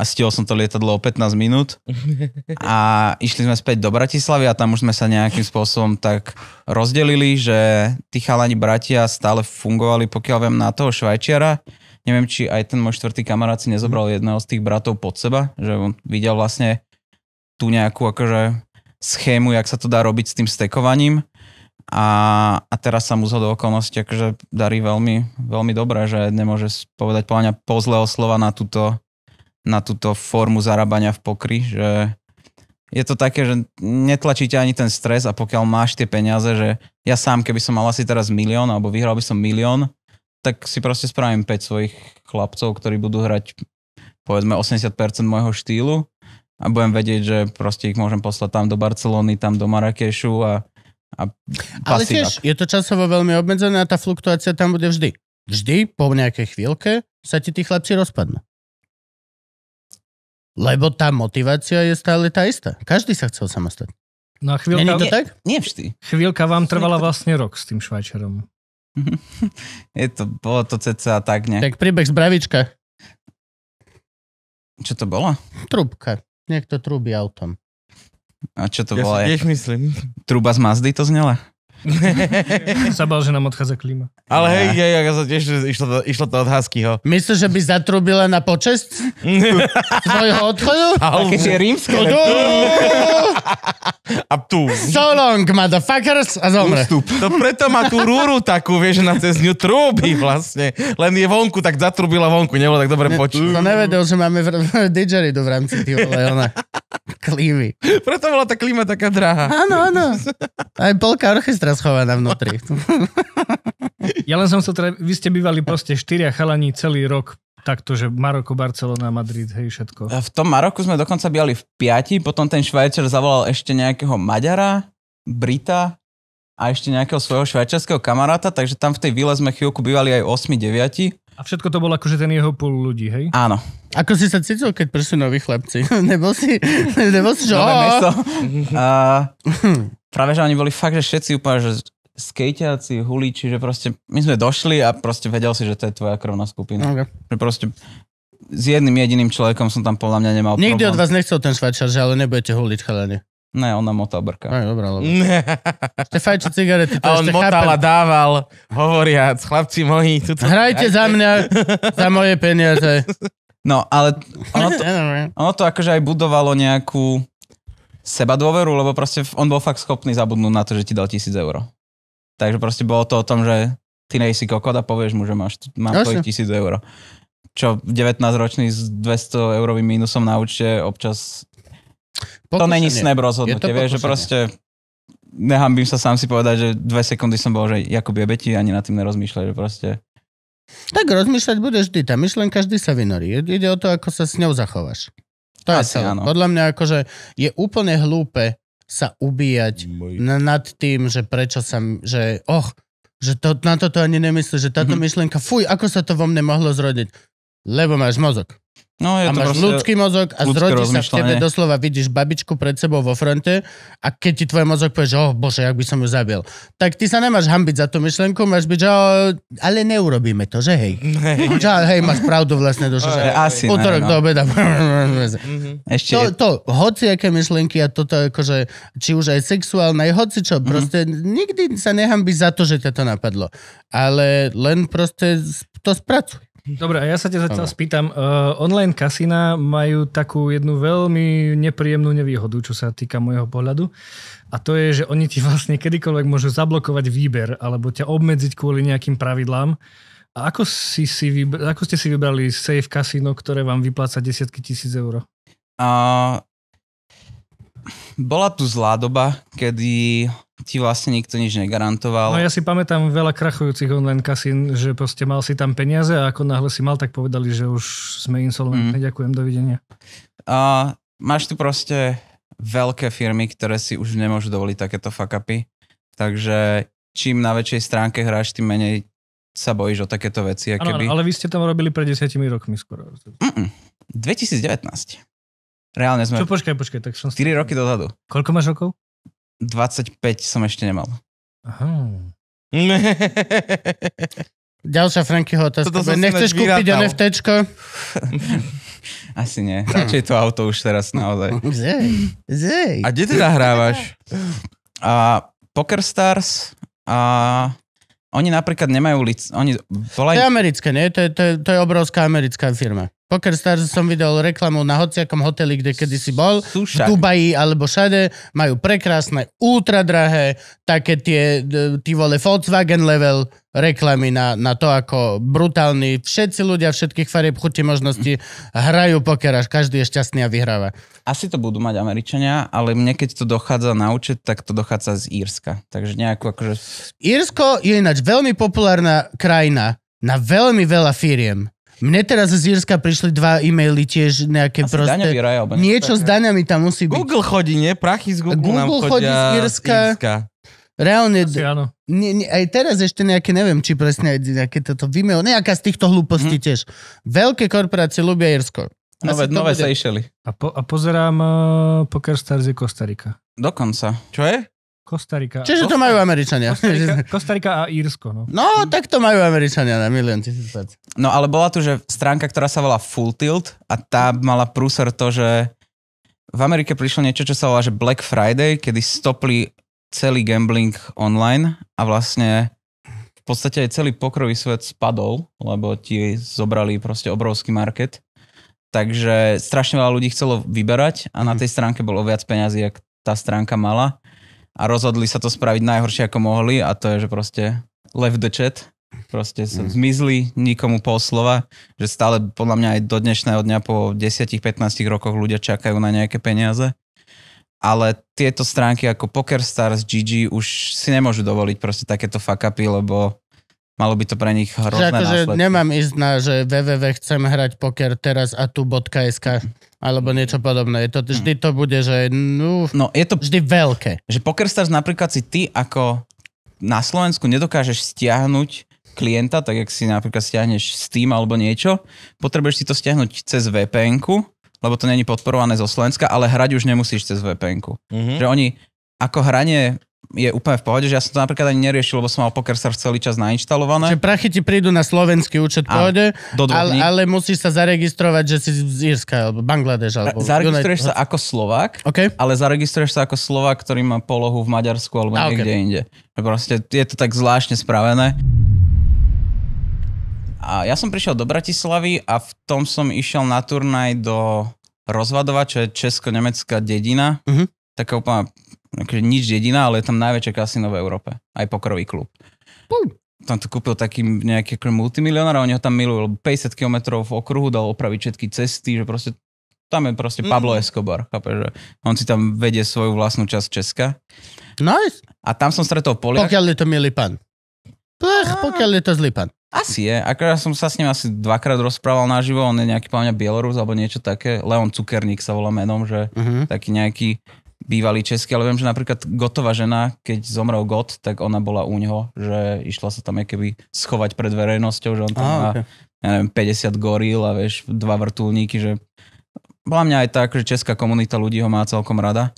a stihol som to lietadlo o 15 minút a išli sme späť do Bratislavy a tam už sme sa nejakým spôsobom tak rozdelili, že tí chalani bratia stále fungovali, pokiaľ viem, na toho Švajčiara. Neviem, či aj ten môj štvrtý kamarát si nezobral mhm. jedného z tých bratov pod seba, že on videl vlastne tú nejakú akože schému, jak sa to dá robiť s tým stekovaním a, a teraz sa mu zhodou okolnosti akože darí veľmi, veľmi dobre, že nemôže povedať podľa pozleho pozlého slova na túto na túto formu zarábania v pokry, že je to také, že netlačíte ani ten stres a pokiaľ máš tie peniaze, že ja sám, keby som mal asi teraz milión alebo vyhral by som milión, tak si proste spravím 5 svojich chlapcov, ktorí budú hrať povedzme 80% môjho štýlu a budem vedieť, že proste ich môžem poslať tam do Barcelony, tam do Marrakešu a, a Ale tiež je to časovo veľmi obmedzené a tá fluktuácia tam bude vždy. Vždy po nejakej chvíľke sa ti tí chlapci rozpadnú. Lebo tá motivácia je stále tá istá. Každý sa chcel sám No a chvíľka... Není to tak? Nie vždy. Chvíľka vám trvala vlastne rok s tým Švajčarom. je to, bolo to ceca tak ne? Tak príbeh z Bravička. Čo to bolo? Trubka. Niekto trúbi autom. A čo to ja bolo? Ja myslím. Trúba z Mazdy to znela? sa bal, že nám odchádza klíma. Ale hej, ja, ja ja sa tiež, išlo to, išlo to od Haskyho. Myslíš, že by zatrubila na počest svojho odchodu? Keďže rímske. A tu. So long, motherfuckers. A zomre. Ústup. To preto má tú rúru takú, vieš, že na cez ňu trúbi vlastne. Len je vonku, tak zatrubila vonku, nebolo tak dobre počuť. No nevedel, že máme v, didgeridu v rámci tých ona klímy. Preto bola tá klíma taká drahá. Áno, áno. Aj polka orchestra teraz chovaná vnútri. ja len som sa teda, vy ste bývali proste štyria chalani celý rok takto, že Maroko, Barcelona, Madrid, hej, všetko. V tom Maroku sme dokonca bývali v piati, potom ten Švajčer zavolal ešte nejakého Maďara, Brita a ešte nejakého svojho švajčiarského kamaráta, takže tam v tej vile sme chvíľku bývali aj 8-9 a všetko to bolo akože ten jeho pol ľudí, hej? Áno. Ako si sa cítil, keď prišli noví chlapci? nebol si, nebol si, že Uh, práve, že oni boli fakt, že všetci úplne, že skejťáci, huliči, že proste my sme došli a proste vedel si, že to je tvoja krvná skupina. Okay. Že proste s jedným jediným človekom som tam podľa mňa nemal Nikdy problém. Nikdy od vás nechcel ten svačar, že ale nebudete huliť, chalani. Ne, ona motal brka. Aj, dobrá, dobrá. Ste fajči cigarety, to A on ešte motal chápem. a dával, hovoriac, chlapci moji. Tuto... Hrajte za mňa, za moje peniaze. No, ale ono to, ono to akože aj budovalo nejakú seba dôveru, lebo proste on bol fakt schopný zabudnúť na to, že ti dal tisíc eur. Takže proste bolo to o tom, že ty nejsi kokot a povieš mu, že máš, mám tvojich tisíc eur. Čo 19-ročný s 200 eurovým mínusom na účte občas Pokušenie. To není snap rozhodnutie, vieš, že proste nechám by sa sám si povedať, že dve sekundy som bol, že Jakub je beti, ani nad tým nerozmýšľať, že proste... Tak rozmýšľať budeš vždy, tá myšlenka vždy sa vynorí. Ide o to, ako sa s ňou zachováš. To Asi, je áno. Podľa mňa akože je úplne hlúpe sa ubíjať Moj. nad tým, že prečo sa, že och, že to, na toto ani nemyslíš, že táto mm-hmm. myšlienka, fuj, ako sa to vo mne mohlo zrodiť, lebo máš mozog. No, je a to máš ľudský mozog a zrodí sa v tebe doslova, vidíš babičku pred sebou vo fronte a keď ti tvoj mozog povie, že oh bože, jak by som ju zabil, tak ty sa nemáš hambiť za tú myšlenku, máš byť, že oh, ale neurobíme to, že hej. Hey. že, hej máš pravdu vlastne duša, že Asi útorok ne, no. do obeda. Mhm. Ešte to, to, hoci aké myšlenky a toto akože, či už aj sexuálne, aj hoci čo, mm-hmm. proste nikdy sa nehambiť za to, že ťa to napadlo. Ale len proste to spracuj. Dobre, a ja sa ťa zatiaľ ano. spýtam. Uh, online kasína majú takú jednu veľmi nepríjemnú nevýhodu, čo sa týka môjho pohľadu. A to je, že oni ti vlastne kedykoľvek môžu zablokovať výber alebo ťa obmedziť kvôli nejakým pravidlám. A ako, si si vybra- ako ste si vybrali safe kasíno, ktoré vám vypláca desiatky tisíc eur? Uh, bola tu zlá doba, kedy ti vlastne nikto nič negarantoval. No ja si pamätám veľa krachujúcich online kasín, že proste mal si tam peniaze a ako náhle si mal, tak povedali, že už sme insolventní, mm. ďakujem, dovidenia. A máš tu proste veľké firmy, ktoré si už nemôžu dovoliť takéto fuck-upy, takže čím na väčšej stránke hráš, tým menej sa bojíš o takéto veci. Ano, keby... ale vy ste tam robili pred desiatimi rokmi skoro. Mm-mm. 2019. Reálne sme... Čo, počkaj, počkaj, tak som... 4 roky dozadu. Koľko máš rokov? 25 som ešte nemal. Aha. Ďalšia Frankyho otázka. Toto Nechceš kúpiť NFTčko? Asi nie. Radšej to auto už teraz naozaj. Zej, zej. A kde teda hrávaš? A Poker Stars a oni napríklad nemajú lic... Oni, volaj... To je americké, nie? To je, to, je, to je obrovská americká firma. Poker Stars som videl reklamu na hociakom hoteli, kde kedy si bol. Sušak. V Dubaji alebo všade majú prekrásne, ultra drahé, také tie, tí vole Volkswagen level reklamy na, na to, ako brutálni všetci ľudia všetkých farieb chuti možnosti hrajú poker, až každý je šťastný a vyhráva. Asi to budú mať Američania, ale mne keď to dochádza na účet, tak to dochádza z Írska. Takže nejako akože... Írsko je ináč veľmi populárna krajina na veľmi veľa firiem. Mne teraz z Jirska prišli dva e-maily tiež nejaké Asi proste... Daňový alebo niečo také. s daňami tam musí byť. Google chodí, nie? Prachy z Google, Google nám chodí z Jirska. Reálne, Asi, áno. Nie, nie, aj teraz ešte nejaké, neviem, či presne nejaké toto vymeo, nejaká z týchto hlúpostí mm. tiež. Veľké korporácie ľubia Irsko. Nové, nové sa išeli. A, po, a pozerám uh, eh, Poker Stars je Kostarika. Dokonca. Čo je? Kostarika. Čiže to majú Američania. Kostarika, Kostarika a Írsko. No. no, tak to majú Američania na milión tisíc No, ale bola tu, že stránka, ktorá sa volá Full Tilt a tá mala prúser to, že v Amerike prišlo niečo, čo sa volá, že Black Friday, kedy stopli celý gambling online a vlastne v podstate aj celý pokrový svet spadol, lebo ti zobrali proste obrovský market. Takže strašne veľa ľudí chcelo vyberať a na mhm. tej stránke bolo viac peňazí, ak tá stránka mala a rozhodli sa to spraviť najhoršie, ako mohli a to je, že proste left the chat, proste sa mm. zmizli nikomu pol slova, že stále podľa mňa aj do dnešného dňa po 10-15 rokoch ľudia čakajú na nejaké peniaze. Ale tieto stránky ako PokerStars, GG už si nemôžu dovoliť proste takéto fuck upy, lebo malo by to pre nich hrozné že akože ako, následky. Že nemám ísť na, že www chcem hrať poker teraz a tu .sk alebo niečo podobné. Je to, vždy to bude, že no, no, je to vždy veľké. Že PokerStars napríklad si ty ako na Slovensku nedokážeš stiahnuť klienta, tak jak si napríklad stiahneš Steam alebo niečo, potrebuješ si to stiahnuť cez vpn lebo to není podporované zo Slovenska, ale hrať už nemusíš cez vpn mm-hmm. Že oni ako hranie je úplne v pohode, že ja som to napríklad ani neriešil, lebo som mal PokerStars celý čas nainštalované. Čiže prachy ti prídu na slovenský účet v pohode, ale, ale musíš sa zaregistrovať, že si z Írska alebo Bangladeš. Alebo zaregistruješ United. sa ako Slovák, okay. ale zaregistruješ sa ako Slovák, ktorý má polohu v Maďarsku alebo A, niekde okay. inde. Proste je to tak zvláštne spravené. A ja som prišiel do Bratislavy a v tom som išiel na turnaj do Rozvadova, čo je česko-nemecká dedina. Uh-huh. Taká úplne akože nič jediná, ale je tam najväčšie kasino v Európe. Aj pokrový klub. Pum. Hm. Tam to kúpil taký nejaký akože multimilionár a oni ho tam milujú, 50 km v okruhu dal opraviť všetky cesty, že proste tam je proste mhm. Pablo Escobar, chápe, že on si tam vedie svoju vlastnú časť Česka. Nice. A tam som stretol Poliak. Pokiaľ je to milý pán. Plech, a... Ah. pokiaľ je to zlý pán. Asi je. Ako ja som sa s ním asi dvakrát rozprával naživo, on je nejaký, pamäť, Bielorus alebo niečo také. Leon Cukerník sa volá menom, že uh-huh. taký nejaký bývalý český, ale viem, že napríklad Gotová žena, keď zomrel Got, tak ona bola u neho, že išla sa tam keby schovať pred verejnosťou, že on tam ah, má okay. ja neviem, 50 goril a vieš, dva vrtulníky, že bola mňa aj tak, že česká komunita ľudí ho má celkom rada.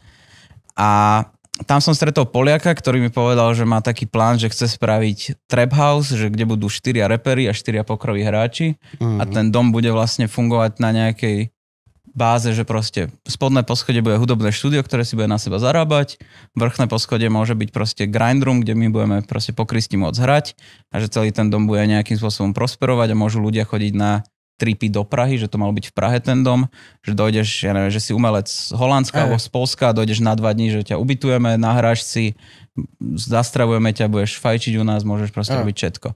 A tam som stretol Poliaka, ktorý mi povedal, že má taký plán, že chce spraviť trap house, že kde budú štyria repery a štyria pokroví hráči mm a mhm. ten dom bude vlastne fungovať na nejakej báze, že proste spodné poschodie bude hudobné štúdio, ktoré si bude na seba zarábať, vrchné poschodie môže byť proste grind room, kde my budeme proste po Kristi môcť hrať a že celý ten dom bude nejakým spôsobom prosperovať a môžu ľudia chodiť na tripy do Prahy, že to mal byť v Prahe ten dom, že dojdeš, ja neviem, že si umelec z Holandska Aj. alebo z Polska, dojdeš na dva dní, že ťa ubytujeme, nahráš si, zastravujeme ťa, budeš fajčiť u nás, môžeš proste Aj. robiť všetko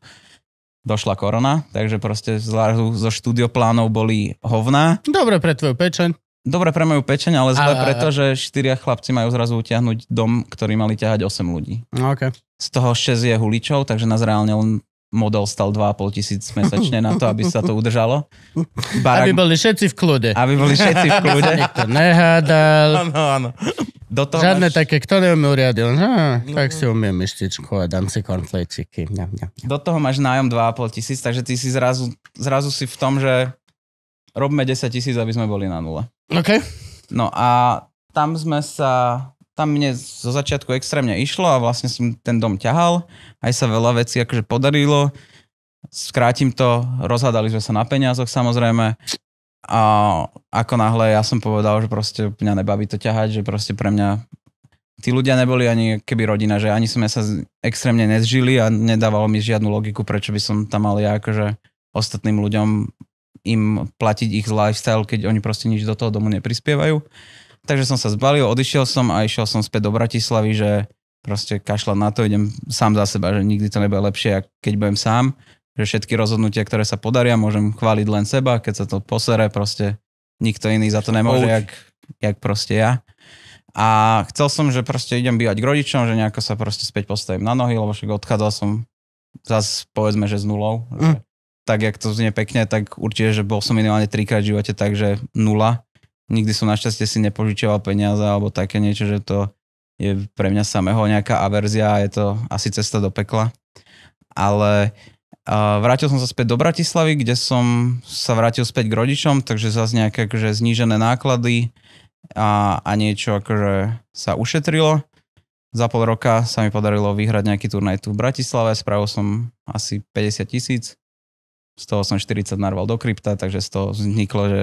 došla korona, takže proste zrazu zo štúdioplánov boli hovná. Dobre pre tvoju pečeň. Dobre pre moju pečeň, ale zle preto, že štyria chlapci majú zrazu utiahnuť dom, ktorý mali ťahať 8 ľudí. Okay. Z toho 6 je huličov, takže nás reálne len model stal 2,5 tisíc mesačne na to, aby sa to udržalo. Barak... Aby boli všetci v kľude. Aby boli všetci v kľude. aby nehádal. Ano, ano. Do toho Žiadne máš... také, kto neumie riadil, no, tak si umiem myštičku a dám si konflejčiky. Mňam, mňam, mňam. Do toho máš nájom 2,5 tisíc, takže ty si zrazu, zrazu si v tom, že robme 10 tisíc, aby sme boli na nule. OK. No a tam sme sa, tam mne zo začiatku extrémne išlo a vlastne som ten dom ťahal, aj sa veľa vecí akože podarilo. Skrátim to, rozhádali sme sa na peniazoch samozrejme, a ako náhle ja som povedal, že proste mňa nebaví to ťahať, že proste pre mňa tí ľudia neboli ani keby rodina, že ani sme sa extrémne nezžili a nedávalo mi žiadnu logiku, prečo by som tam mal ja akože ostatným ľuďom im platiť ich lifestyle, keď oni proste nič do toho domu neprispievajú. Takže som sa zbalil, odišiel som a išiel som späť do Bratislavy, že proste kašľať na to, idem sám za seba, že nikdy to nebude lepšie, keď budem sám že všetky rozhodnutia, ktoré sa podaria, môžem chváliť len seba, keď sa to posere, proste nikto iný za to nemôže, jak, jak proste ja. A chcel som, že proste idem bývať k rodičom, že nejako sa proste späť postavím na nohy, lebo však odchádzal som zase povedzme, že s nulou. Mm. Hm. Že, tak, jak to znie pekne, tak určite, že bol som minimálne trikrát v živote, takže nula. Nikdy som našťastie si nepožičoval peniaze alebo také niečo, že to je pre mňa samého nejaká averzia a je to asi cesta do pekla. Ale a vrátil som sa späť do Bratislavy, kde som sa vrátil späť k rodičom, takže zase nejaké akože znížené náklady a, a niečo akože sa ušetrilo. Za pol roka sa mi podarilo vyhrať nejaký turnaj tu v Bratislave, spravil som asi 50 tisíc, z toho som 40 narval do krypta, takže z toho vzniklo, že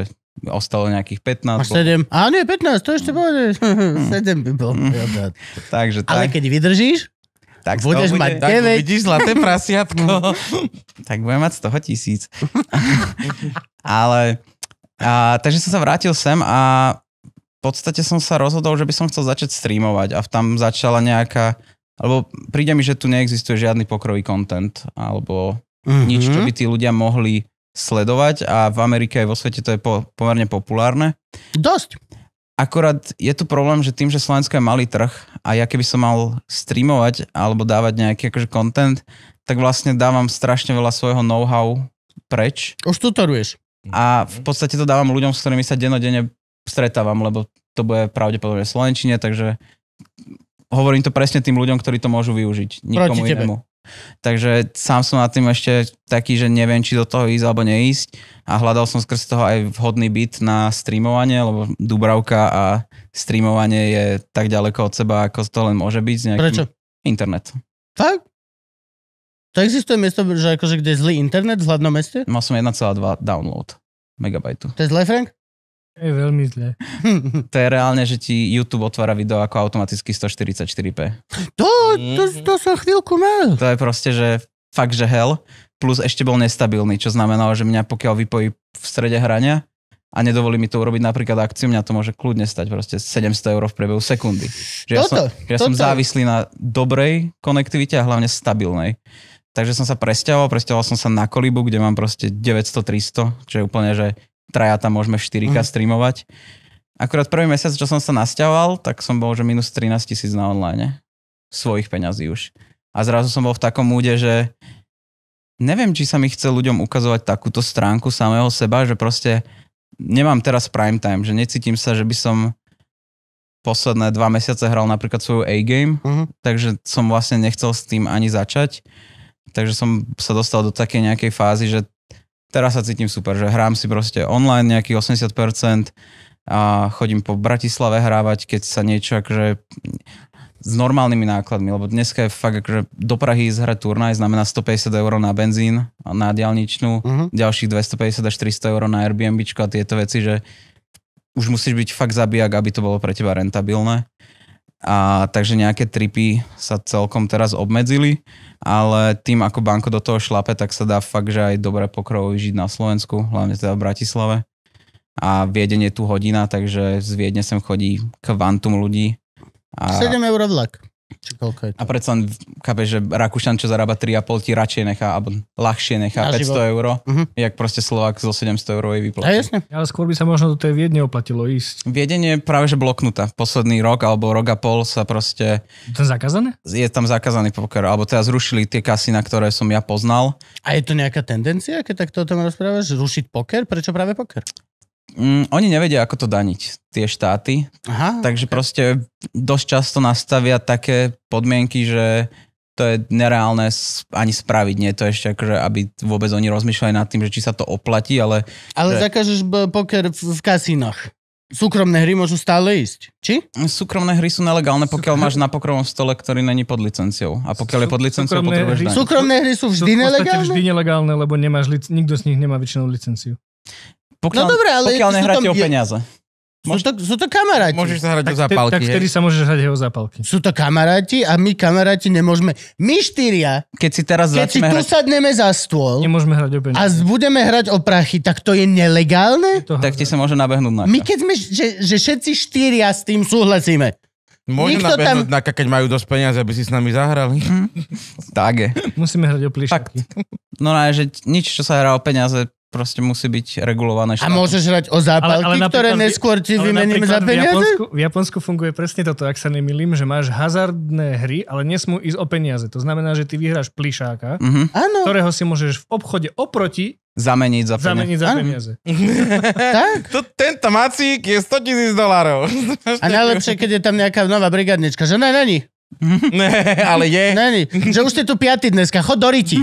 ostalo nejakých 15. Máš 7. Bo... A nie, 15, to ešte bude. 7 by bol. takže tak. Ale keď vydržíš? tak budeš bude, mať 9. Tak, vidíš, zlaté prasiatko. tak budem mať toho tisíc. Ale, a, takže som sa vrátil sem a v podstate som sa rozhodol, že by som chcel začať streamovať a tam začala nejaká, alebo príde mi, že tu neexistuje žiadny pokrový content, alebo mm-hmm. nič, čo by tí ľudia mohli sledovať a v Amerike aj vo svete to je po, pomerne populárne. Dosť. Akorát je tu problém, že tým, že Slovensko je malý trh a ja keby som mal streamovať alebo dávať nejaký akože content, tak vlastne dávam strašne veľa svojho know-how preč. Už tutoruješ. A v podstate to dávam ľuďom, s ktorými sa denodene stretávam, lebo to bude pravdepodobne v Slovenčine, takže hovorím to presne tým ľuďom, ktorí to môžu využiť. Nikomu Proti inému. Takže sám som nad tým ešte taký, že neviem, či do toho ísť alebo neísť a hľadal som skrz toho aj vhodný byt na streamovanie, lebo Dubravka a streamovanie je tak ďaleko od seba, ako to len môže byť. z nejakým... Prečo? Internet. Tak? To existuje miesto, že akože kde je zlý internet v hladnom meste? Mal som 1,2 download megabajtu. To je zlé, Frank? Je veľmi zle. to je reálne, že ti YouTube otvára video ako automaticky 144p. To, to, to som chvíľku mal. To je proste, že fakt, že hell. Plus ešte bol nestabilný, čo znamenalo, že mňa pokiaľ vypojí v strede hrania a nedovolí mi to urobiť napríklad akciu, mňa to môže kľudne stať proste 700 eur v priebehu sekundy. Že ja, som, že ja som závislý na dobrej konektivite a hlavne stabilnej. Takže som sa presťahoval, presťahoval som sa na Kolibu, kde mám proste 900-300, čo je úplne, že traja tam môžeme 4K mm. streamovať. Akurát prvý mesiac, čo som sa nasťahoval, tak som bol, že minus 13 tisíc na online. Svojich peňazí už. A zrazu som bol v takom úde, že neviem, či sa mi chce ľuďom ukazovať takúto stránku samého seba, že proste nemám teraz prime time, že necítim sa, že by som posledné dva mesiace hral napríklad svoju A-game, uh-huh. takže som vlastne nechcel s tým ani začať. Takže som sa dostal do takej nejakej fázy, že teraz sa cítim super, že hrám si proste online nejakých 80% a chodím po Bratislave hrávať, keď sa niečo akože s normálnymi nákladmi, lebo dneska je fakt akože do Prahy hrať turnaj znamená 150 eur na benzín, na diálničnú, uh-huh. ďalších 250 až 300 eur na Airbnb a tieto veci, že už musíš byť fakt zabijak, aby to bolo pre teba rentabilné. A, takže nejaké tripy sa celkom teraz obmedzili, ale tým ako banko do toho šlape, tak sa dá fakt, že aj dobré pokrovo žiť na Slovensku, hlavne teda v Bratislave. A Viedenie je tu hodina, takže z Viedne sem chodí kvantum ľudí. A... 7 eur vlak koľko je to? A predsa len chápeš, že Rakúšan, čo zarába 3,5, ti radšej nechá, alebo ľahšie nechá Na 500 život. eur, uh-huh. Mhm. jak proste Slovak zo 700 eur vyplatí. Ja, jasne. Ale skôr by sa možno do tej Viedne oplatilo ísť. Viedenie je práve že bloknutá. Posledný rok alebo rok a pol sa proste... Je tam zakázané? Je tam zakázaný poker, alebo teda zrušili tie kasína, ktoré som ja poznal. A je to nejaká tendencia, keď takto o tom rozprávaš, rušiť poker? Prečo práve poker? Mm, oni nevedia, ako to daniť, tie štáty. Aha, takže okay. proste dosť často nastavia také podmienky, že to je nereálne ani spraviť, nie to ešte akože, aby vôbec oni rozmýšľali nad tým, že či sa to oplatí, ale... Ale že... zakážeš poker v, v kasínoch. Súkromné hry môžu stále ísť, či? Súkromné hry sú nelegálne, pokiaľ Súkromné... máš na pokrovom stole, ktorý není pod licenciou. A pokiaľ je pod licenciou, súkromné potrebuješ hry. Súkromné hry sú vždy sú nelegálne? vždy nelegálne, lebo nemáš lic- nikto z nich nemá väčšinou licenciu. Pokiaľ, no dobré, ale pokiaľ nehráte tam... o peniaze. Môž... Sú, to, sú to kamaráti. Môžeš sa hrať tak, o zápalky. Tak vtedy sa môžeš hrať o zápalky. Sú to kamaráti a my kamaráti nemôžeme... My štyria, keď si teraz keď si tu sadneme za stôl nemôžeme hrať o a budeme hrať o prachy, tak to je nelegálne? Je to tak ti sa môže nabehnúť na My keď sme, že, že všetci štyria s tým súhlasíme. Môžu Nikto nabehnúť tam... na keď majú dosť peniaze, aby si s nami zahrali. Hm? tak je. Musíme hrať o plišaky. No ne, že nič, čo sa hrá o peniaze, proste musí byť regulované štátom. A môžeš hrať o zápalky, ale, ale ktoré neskôr ti vymeníme za peniaze? V Japonsku, v Japonsku funguje presne toto, ak sa nemýlim, že máš hazardné hry, ale nesmú ísť o peniaze. To znamená, že ty vyhráš plišáka, mm-hmm. ktorého si môžeš v obchode oproti Zameniť za peniaze. Zameniť za peniaze. tak? tento macík je 100 tisíc dolárov. A najlepšie, keď je tam nejaká nová brigadnička, že ne, není. Ne, ale je. Není. Že už ste tu piatý dneska, chod do ryti.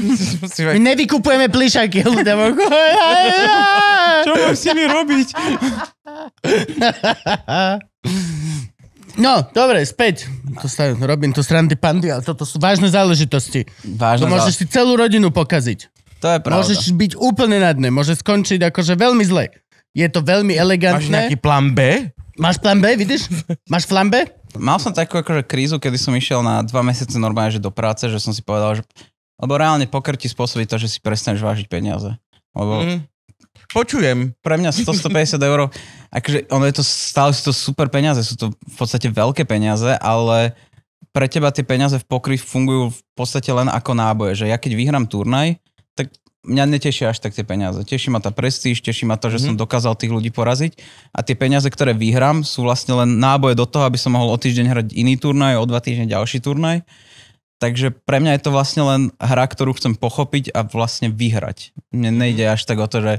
My nevykupujeme plišaky, ľudia. Čo mám s nimi robiť? No, dobre, späť. To sa, robím tu srandy pandy, ale toto sú vážne záležitosti. Vážne to môžeš si celú rodinu pokaziť. To je pravda. Môžeš byť úplne na dne, môže skončiť akože veľmi zle. Je to veľmi elegantné. Máš nejaký plán B? Máš plán B, vidíš? Máš plán B? Mal som takú akože krízu, kedy som išiel na dva mesiace normálne, že do práce, že som si povedal, že... Lebo reálne poker ti spôsobí to, že si prestaneš vážiť peniaze. Lebo mm. Počujem. Pre mňa 100-150 eur, akože ono je to, stále sú to super peniaze, sú to v podstate veľké peniaze, ale pre teba tie peniaze v pokry fungujú v podstate len ako náboje, že ja keď vyhrám turnaj, mňa netešia až tak tie peniaze. Teší ma tá prestíž, teší ma to, že mm-hmm. som mhm. dokázal tých ľudí poraziť a tie peniaze, ktoré vyhrám, sú vlastne len náboje do toho, aby som mohol o týždeň hrať iný turnaj, o dva týždne ďalší turnaj. Takže pre mňa je to vlastne len hra, ktorú chcem pochopiť a vlastne vyhrať. Mne mhm. nejde až tak o to, že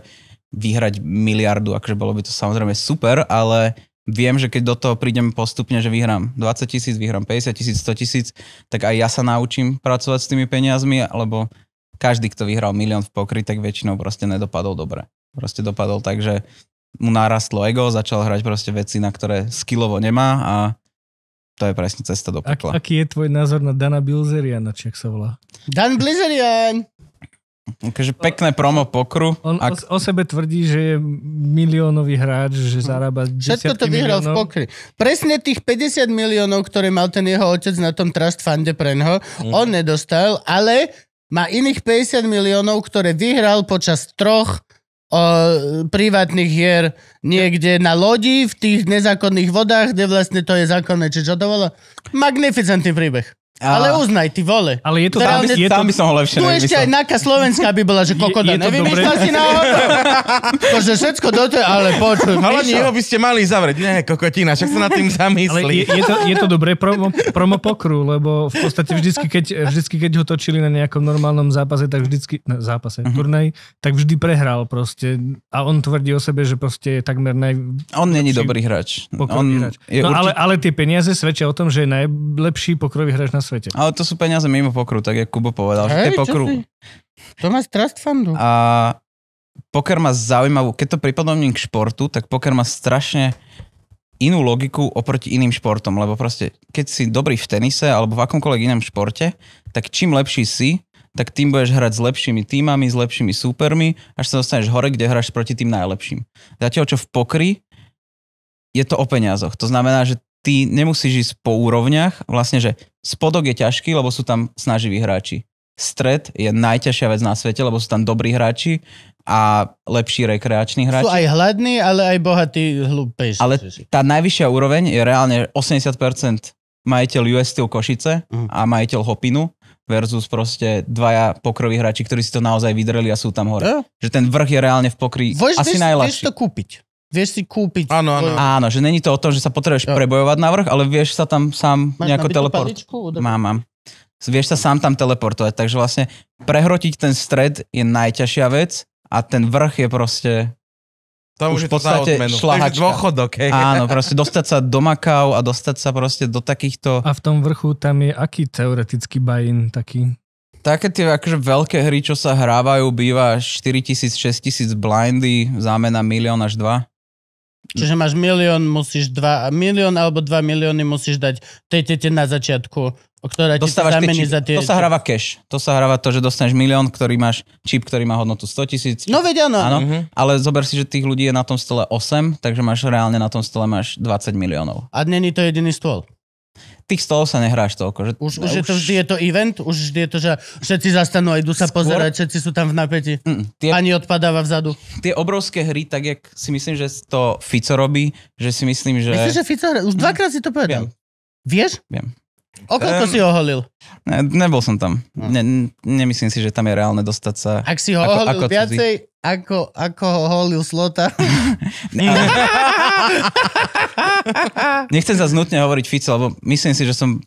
vyhrať miliardu, akože bolo by to samozrejme super, ale viem, že keď do toho prídem postupne, že vyhrám 20 tisíc, vyhrám 50 tisíc, 100 tisíc, tak aj ja sa naučím pracovať s tými peniazmi, lebo každý, kto vyhral milión v pokry, tak väčšinou proste nedopadol dobre. Proste dopadol tak, že mu narastlo ego, začal hrať proste veci, na ktoré skillovo nemá a to je presne cesta do pekla. aký je tvoj názor na Dana Bilzeriana, či ak sa volá? Dan Bilzerian! Takže pekné promo pokru. On ak... o, sebe tvrdí, že je miliónový hráč, že zarába Všetko to vyhral miliónov. v pokry. Presne tých 50 miliónov, ktoré mal ten jeho otec na tom Trust Funde neho, mm. on nedostal, ale má iných 50 miliónov, ktoré vyhral počas troch o, privátnych hier niekde na lodi v tých nezákonných vodách, kde vlastne to je zákonné, či čo to bolo. Magnificentný príbeh. A... Ale uznaj, ty vole. Ale je to, tam, by, je tam to, by som ho lepšie Tu ešte aj Naka Slovenská by bola, že kokoda. Nevymyslel si to, že všetko do toho, ale počuj. Ale nie, by ste mali zavrieť. Nie, kokotina, však sa nad tým zamyslí. Ale je, je, to, je to dobré promo, promo pokru, lebo v podstate vždycky keď, vždycky, keď ho točili na nejakom normálnom zápase, tak vždycky, na zápase, uh-huh. turnej, tak vždy prehral proste. A on tvrdí o sebe, že proste je takmer naj... On není dobrý hráč. On hráč. No, určite... ale, ale tie peniaze svedčia o tom, že je najlepší pokrový hráč na svete. Ale to sú peniaze mimo pokru, tak jak Kubo povedal, Hej, že tie pokru... To má trust fundu. A poker má zaujímavú, keď to pripodobním k športu, tak poker má strašne inú logiku oproti iným športom, lebo proste, keď si dobrý v tenise alebo v akomkoľvek inom športe, tak čím lepší si, tak tým budeš hrať s lepšími týmami, s lepšími súpermi, až sa dostaneš hore, kde hráš proti tým najlepším. Zatiaľ, čo v pokri, je to o peniazoch. To znamená, že ty nemusíš ísť po úrovniach, vlastne, že Spodok je ťažký, lebo sú tam snaživí hráči. Stred je najťažšia vec na svete, lebo sú tam dobrí hráči a lepší rekreační hráči. Sú aj hladní, ale aj bohatí hlúpejší. Ale tá najvyššia úroveň je reálne 80% majiteľ US Steel Košice uh-huh. a majiteľ Hopinu versus proste dvaja pokroví hráči, ktorí si to naozaj vydreli a sú tam hore. Uh. Že ten vrch je reálne v pokry Vož, asi vieš, najľahší. Vieš to kúpiť. Vieš si kúpiť. Áno, áno. Áno, že není to o tom, že sa potrebuješ jo. prebojovať na vrch, ale vieš sa tam sám Máš nejako teleport. mám, mám. Vieš sa sám tam teleportovať, takže vlastne prehrotiť ten stred je najťažšia vec a ten vrch je proste tam už v podstate šlahačka. dôchodok, hej. Áno, proste dostať sa do Makau a dostať sa proste do takýchto... A v tom vrchu tam je aký teoretický bajín taký? Také tie akože veľké hry, čo sa hrávajú, býva 4000-6000 blindy, zámena milión až dva. Čiže máš milión, musíš dva, milión alebo dva milióny musíš dať tej tete na začiatku, ktorá ti Dostávaš zamení za tie... To sa hráva cash. To sa hráva to, že dostaneš milión, ktorý máš, čip, ktorý má hodnotu 100 tisíc. No veď áno. Mm-hmm. Ale zober si, že tých ľudí je na tom stole 8, takže máš reálne na tom stole máš 20 miliónov. A není to jediný stôl tých stolov sa nehráš toľko. Že, už, no, už, je to vždy je to event? Už vždy je to, že všetci zastanú a idú sa Skôr... pozerať, všetci sú tam v napäti, Mm, tie... Ani odpadáva vzadu. Tie obrovské hry, tak jak si myslím, že to Fico robí, že si myslím, že... Myslíš, že Fico... Už dvakrát mm. si to povedal. Viem. Vieš? Viem. O koľko um, si oholil? Ne, nebol som tam. No. Ne, nemyslím si, že tam je reálne dostať sa... Ak si ho oholil ako viacej, ako, ako ho oholil Slota. Nechcem sa znutne hovoriť Fico, lebo myslím si, že som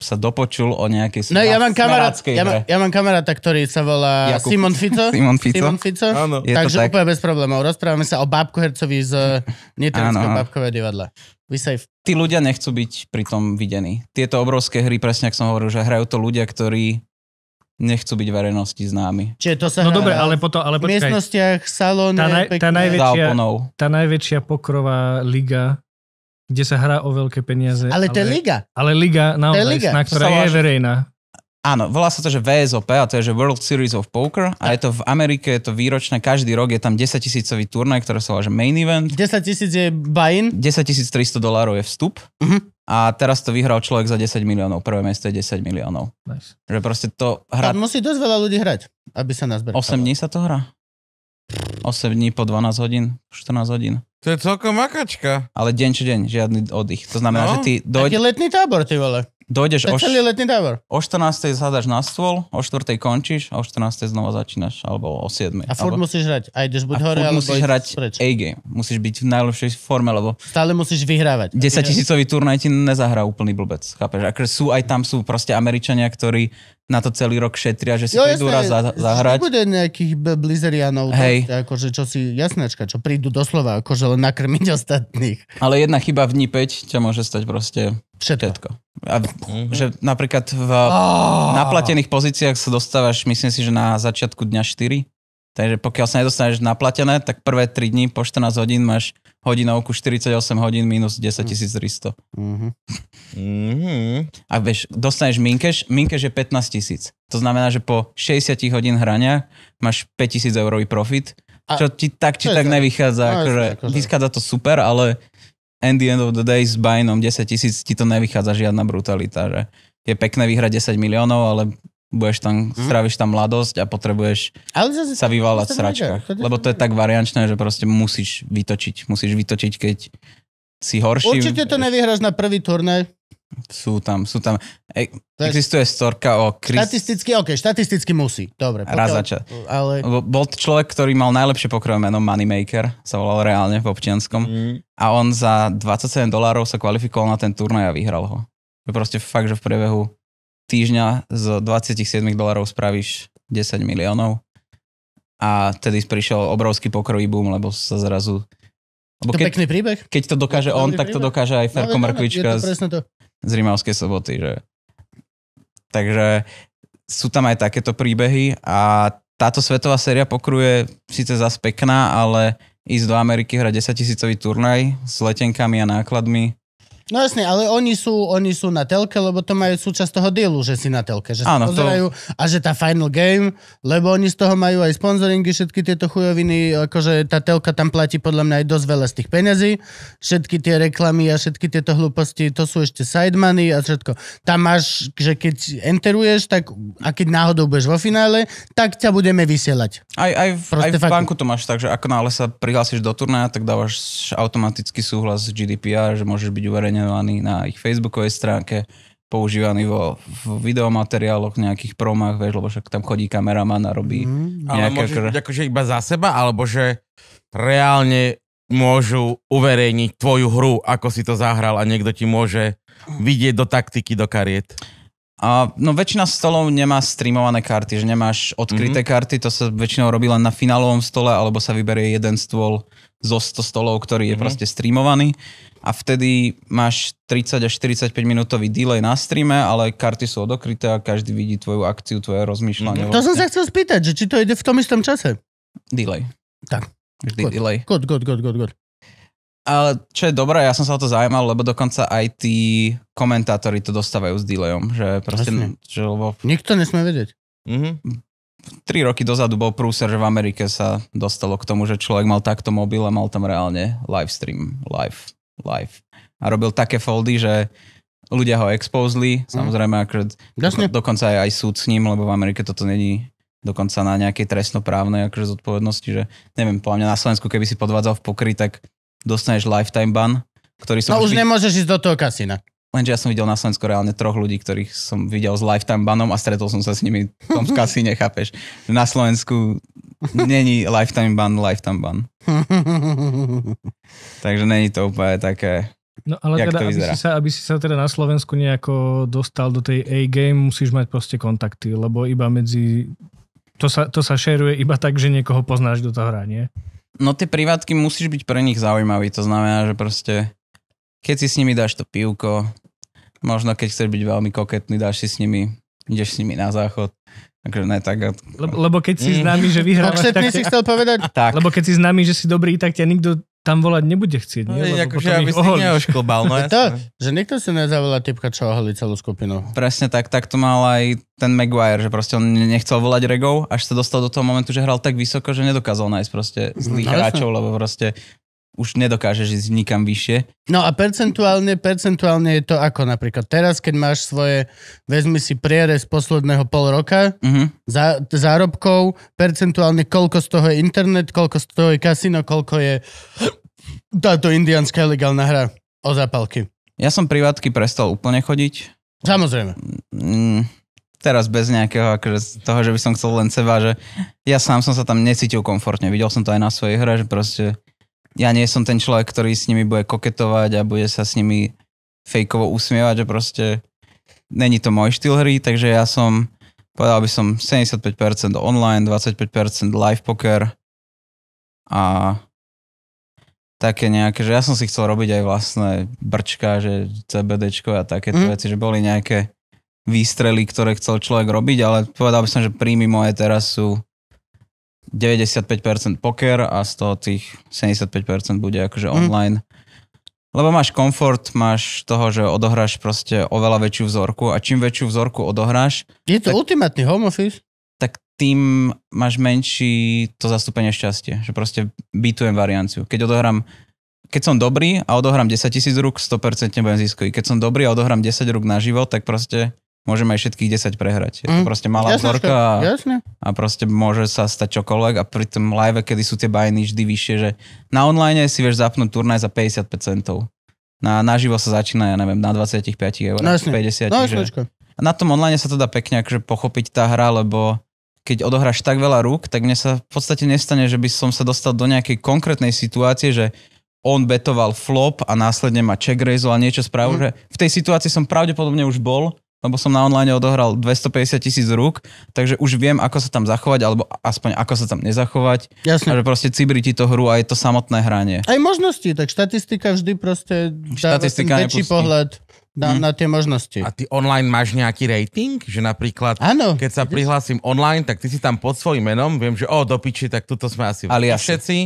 sa dopočul o nejakej No ja mám, kamarát, ja, mám, ja mám kamaráta, ktorý sa volá Jakub. Simon Fico. Simon Fico. Simon Fico. Áno. Takže tak. úplne bez problémov. Rozprávame sa o bábku hercovi z Nitrinského bábkového divadla. Be safe. Tí ľudia nechcú byť pri tom videní. Tieto obrovské hry, presne ako som hovoril, že hrajú to ľudia, ktorí nechcú byť verejnosti známi. Čiže to sa no dobre, ale potom, ale počkaj. V miestnostiach, salóne, tá, naj, tá, najväčšia, tá najväčšia pokrová liga, kde sa hrá o veľké peniaze. Ale to je liga. Ale liga naozaj, liga. na ktorá je verejná. Áno, volá sa to, že VSOP, a to je že World Series of Poker a je to v Amerike, je to výročné, každý rok je tam 10 tisícový turnaj, ktoré sa volá že Main Event. 10 tisíc je buy-in? 10 300 dolárov je vstup. Uh-huh. A teraz to vyhral človek za 10 miliónov, prvé miesto je 10 miliónov. Nice. Že proste to hra... Tam musí dosť veľa ľudí hrať, aby sa nazberalo. 8 dní sa to hrá. 8 dní po 12 hodín, 14 hodín. To je celkom makačka. Ale deň čo deň, žiadny oddych. To znamená, no. že ty dojde... Taký letný tábor, ty vole dojdeš o, celý letný tábor. o 14. zadaš na stôl, o 4. končíš, o 14. znova začínaš, alebo o 7. A furt alebo... musíš hrať, aj ideš buď a hore, alebo musíš hrať A-game. Musíš byť v najlepšej forme, lebo... Stále musíš vyhrávať. 10 tisícový turnaj ti nezahrá úplný blbec, chápeš? Akže sú aj tam sú proste Američania, ktorí na to celý rok šetria, že si jo, prídu jasné, raz za, zahrať. Bude nejakých blizerianov, Hej. Tak, akože čo si, jasnačka, čo prídu doslova, akože len nakrmiť ostatných. Ale jedna chyba v dní 5 ťa môže stať proste Všetko. Všetko. A, mm-hmm. Že napríklad v oh. naplatených pozíciách sa dostávaš, myslím si, že na začiatku dňa 4. Takže pokiaľ sa nedostaneš naplatené, tak prvé 3 dní po 14 hodín máš hodinovku 48 hodín minus 10 300. Mm-hmm. A vieš, dostaneš minkeš, minkeš je 15 tisíc. To znamená, že po 60 hodín hrania máš 5 tisíc eurový profit, čo ti tak či tak nevychádza. No, akože, akože, vychádza to super, ale and the end of the day s Bajnom 10 tisíc ti to nevychádza žiadna brutalita, že je pekné vyhrať 10 miliónov, ale budeš tam, mm. stráviš tam mladosť a potrebuješ ale zase, sa vyvalať v sračkách. Lebo to je tak variančné, že proste musíš vytočiť. Musíš vytočiť, keď si horší. Určite to nevyhráš na prvý turnaj. Sú tam, sú tam. E- existuje storka o... Chris... Statisticky, OK, štatisticky musí. Dobre. Pokiaľ, Raz za čas. Ale... Bol človek, ktorý mal najlepšie pokrové meno Moneymaker, sa volal reálne v občianskom. Mm. A on za 27 dolárov sa kvalifikoval na ten turnaj a vyhral ho. Je proste fakt, že v priebehu týždňa z 27 dolárov spravíš 10 miliónov. A tedy prišiel obrovský pokrový boom, lebo sa zrazu... Lebo to keď, pekný príbeh. Keď to dokáže to on, príbeh. tak to dokáže aj no, Ferko no, Markovička to z Rimavskej soboty. Že... Takže sú tam aj takéto príbehy a táto svetová séria pokruje síce zase pekná, ale ísť do Ameriky hrať 10 tisícový turnaj s letenkami a nákladmi No jasne, ale oni sú, oni sú na telke, lebo to majú súčasť toho dealu, že si na telke, že Áno, sa to... a že tá Final Game, lebo oni z toho majú aj sponzoringy, všetky tieto chujoviny, akože tá telka tam platí podľa mňa aj dosť veľa z tých peňazí, všetky tie reklamy a všetky tieto hlúposti, to sú ešte side money a všetko. Tam máš, že keď enteruješ, tak a keď náhodou budeš vo finále, tak ťa budeme vysielať. Aj, aj v, aj v fakt... banku to máš tak, že ako náhle sa prihlásiš do turnaja, tak dávaš automaticky súhlas s GDPR, že môžeš byť uverejne zverejňovaný na ich facebookovej stránke, používaný vo v videomateriáloch, nejakých promách, vieš, lebo však tam chodí kameraman a robí mm, nejaké... Ale môžeš, akože iba za seba, alebo že reálne môžu uverejniť tvoju hru, ako si to zahral a niekto ti môže vidieť do taktiky, do kariet. A, no väčšina stolov nemá streamované karty, že nemáš odkryté mm-hmm. karty, to sa väčšinou robí len na finálovom stole, alebo sa vyberie jeden stôl zo 100 stolov, ktorý je mm-hmm. proste streamovaný a vtedy máš 30 až 45 minútový delay na streame, ale karty sú odokryté a každý vidí tvoju akciu, tvoje rozmýšľanie. Mm-hmm. To som sa chcel spýtať, že či to ide v tom istom čase. Delay. Tak. Vždy good. delay. Good, good, good, good, good. Ale čo je dobré, ja som sa o to zaujímal, lebo dokonca aj tí komentátori to dostávajú s delayom, že proste... Že, lebo... Nikto nesmie vedieť. Mm-hmm. 3 roky dozadu bol prúser, že v Amerike sa dostalo k tomu, že človek mal takto mobil a mal tam reálne live stream, live, live. A robil také foldy, že ľudia ho expozli, mhm. samozrejme, mm. akože Jasne. dokonca aj, aj súd s ním, lebo v Amerike toto není dokonca na nejakej trestnoprávnej akože zodpovednosti, že neviem, po mňa na Slovensku, keby si podvádzal v pokry, tak dostaneš lifetime ban, ktorý som... No už by... nemôžeš ísť do toho kasína. Lenže ja som videl na Slovensku reálne troch ľudí, ktorých som videl s lifetime banom a stretol som sa s nimi v tom kasíne, nechápeš. Na Slovensku není lifetime ban, lifetime ban. Takže není to úplne také... No ale teda, aby si, sa, aby si sa teda na Slovensku nejako dostal do tej A-game, musíš mať proste kontakty, lebo iba medzi... To sa, to sa šeruje iba tak, že niekoho poznáš do toho hra, nie? No tie privátky musíš byť pre nich zaujímavý, to znamená, že proste keď si s nimi dáš to pivko, možno keď chceš byť veľmi koketný, dáš si s nimi, ideš s nimi na záchod. Takže ne, tak... Lebo, lebo keď si mm. známy, že vyhrávaš... tak... si chcel povedať? Tak. Lebo keď si známy, že si dobrý, tak ťa nikto tam volať nebude chcieť. Nie? No, lebo ako, že aby si neošklbal. No to, že nikto si nezavolá typka, čo oholí celú skupinu. Presne tak, tak to mal aj ten Maguire, že proste on nechcel volať regov, až sa dostal do toho momentu, že hral tak vysoko, že nedokázal nájsť proste zlých no, hráčov, lebo proste už nedokážeš ísť nikam vyššie. No a percentuálne, percentuálne je to ako napríklad teraz, keď máš svoje, vezmi si prierez posledného pol roka mm-hmm. zá, zárobkov, percentuálne koľko z toho je internet, koľko z toho je kasino, koľko je táto indianská legálna hra o zápalky. Ja som privátky prestal úplne chodiť. Samozrejme. Mm, teraz bez nejakého akože toho, že by som chcel len seba, že ja sám som sa tam necítil komfortne. Videl som to aj na svojej hre, že proste ja nie som ten človek, ktorý s nimi bude koketovať a bude sa s nimi fejkovo usmievať, že proste není to môj štýl hry, takže ja som, povedal by som 75% online, 25% live poker a také nejaké, že ja som si chcel robiť aj vlastné brčka, že CBDčko a takéto mm. veci, že boli nejaké výstrely, ktoré chcel človek robiť, ale povedal by som, že príjmy moje teraz sú 95% poker a z toho tých 75% bude akože mhm. online. Mm. Lebo máš komfort, máš toho, že odohráš proste oveľa väčšiu vzorku a čím väčšiu vzorku odohráš... Je to tak, ultimátny home office. Tak tým máš menší to zastúpenie šťastie, že proste bytujem varianciu. Keď odohrám keď som dobrý a odohrám 10 tisíc rúk, 100% budem získať. Keď som dobrý a odohrám 10 rúk na život, tak proste Môžeme aj všetkých 10 prehrať. Je to mm. proste malá jasne, vzorka a, jasne. a proste môže sa stať čokoľvek a pri tom live, kedy sú tie bajny vždy vyššie, že na online si vieš zapnúť turnaj za 55 centov. Na, naživo sa začína, ja neviem, na 25 eur, no, na 50. No, že... A na tom online sa to dá pekne akože pochopiť tá hra, lebo keď odohráš tak veľa rúk, tak mne sa v podstate nestane, že by som sa dostal do nejakej konkrétnej situácie, že on betoval flop a následne ma check raise a niečo spravil, mm. že v tej situácii som pravdepodobne už bol lebo som na online odohral 250 tisíc rúk, takže už viem, ako sa tam zachovať, alebo aspoň ako sa tam nezachovať. Jasne. A že proste cibri ti to hru a je to samotné hranie. Aj možnosti, tak štatistika vždy proste dáva väčší pohľad na, mm. na tie možnosti. A ty online máš nejaký rating? Že napríklad, ano, keď sa ide? prihlásim online, tak ty si tam pod svojím menom, viem, že o, do piči, tak tuto sme asi aliasi. všetci,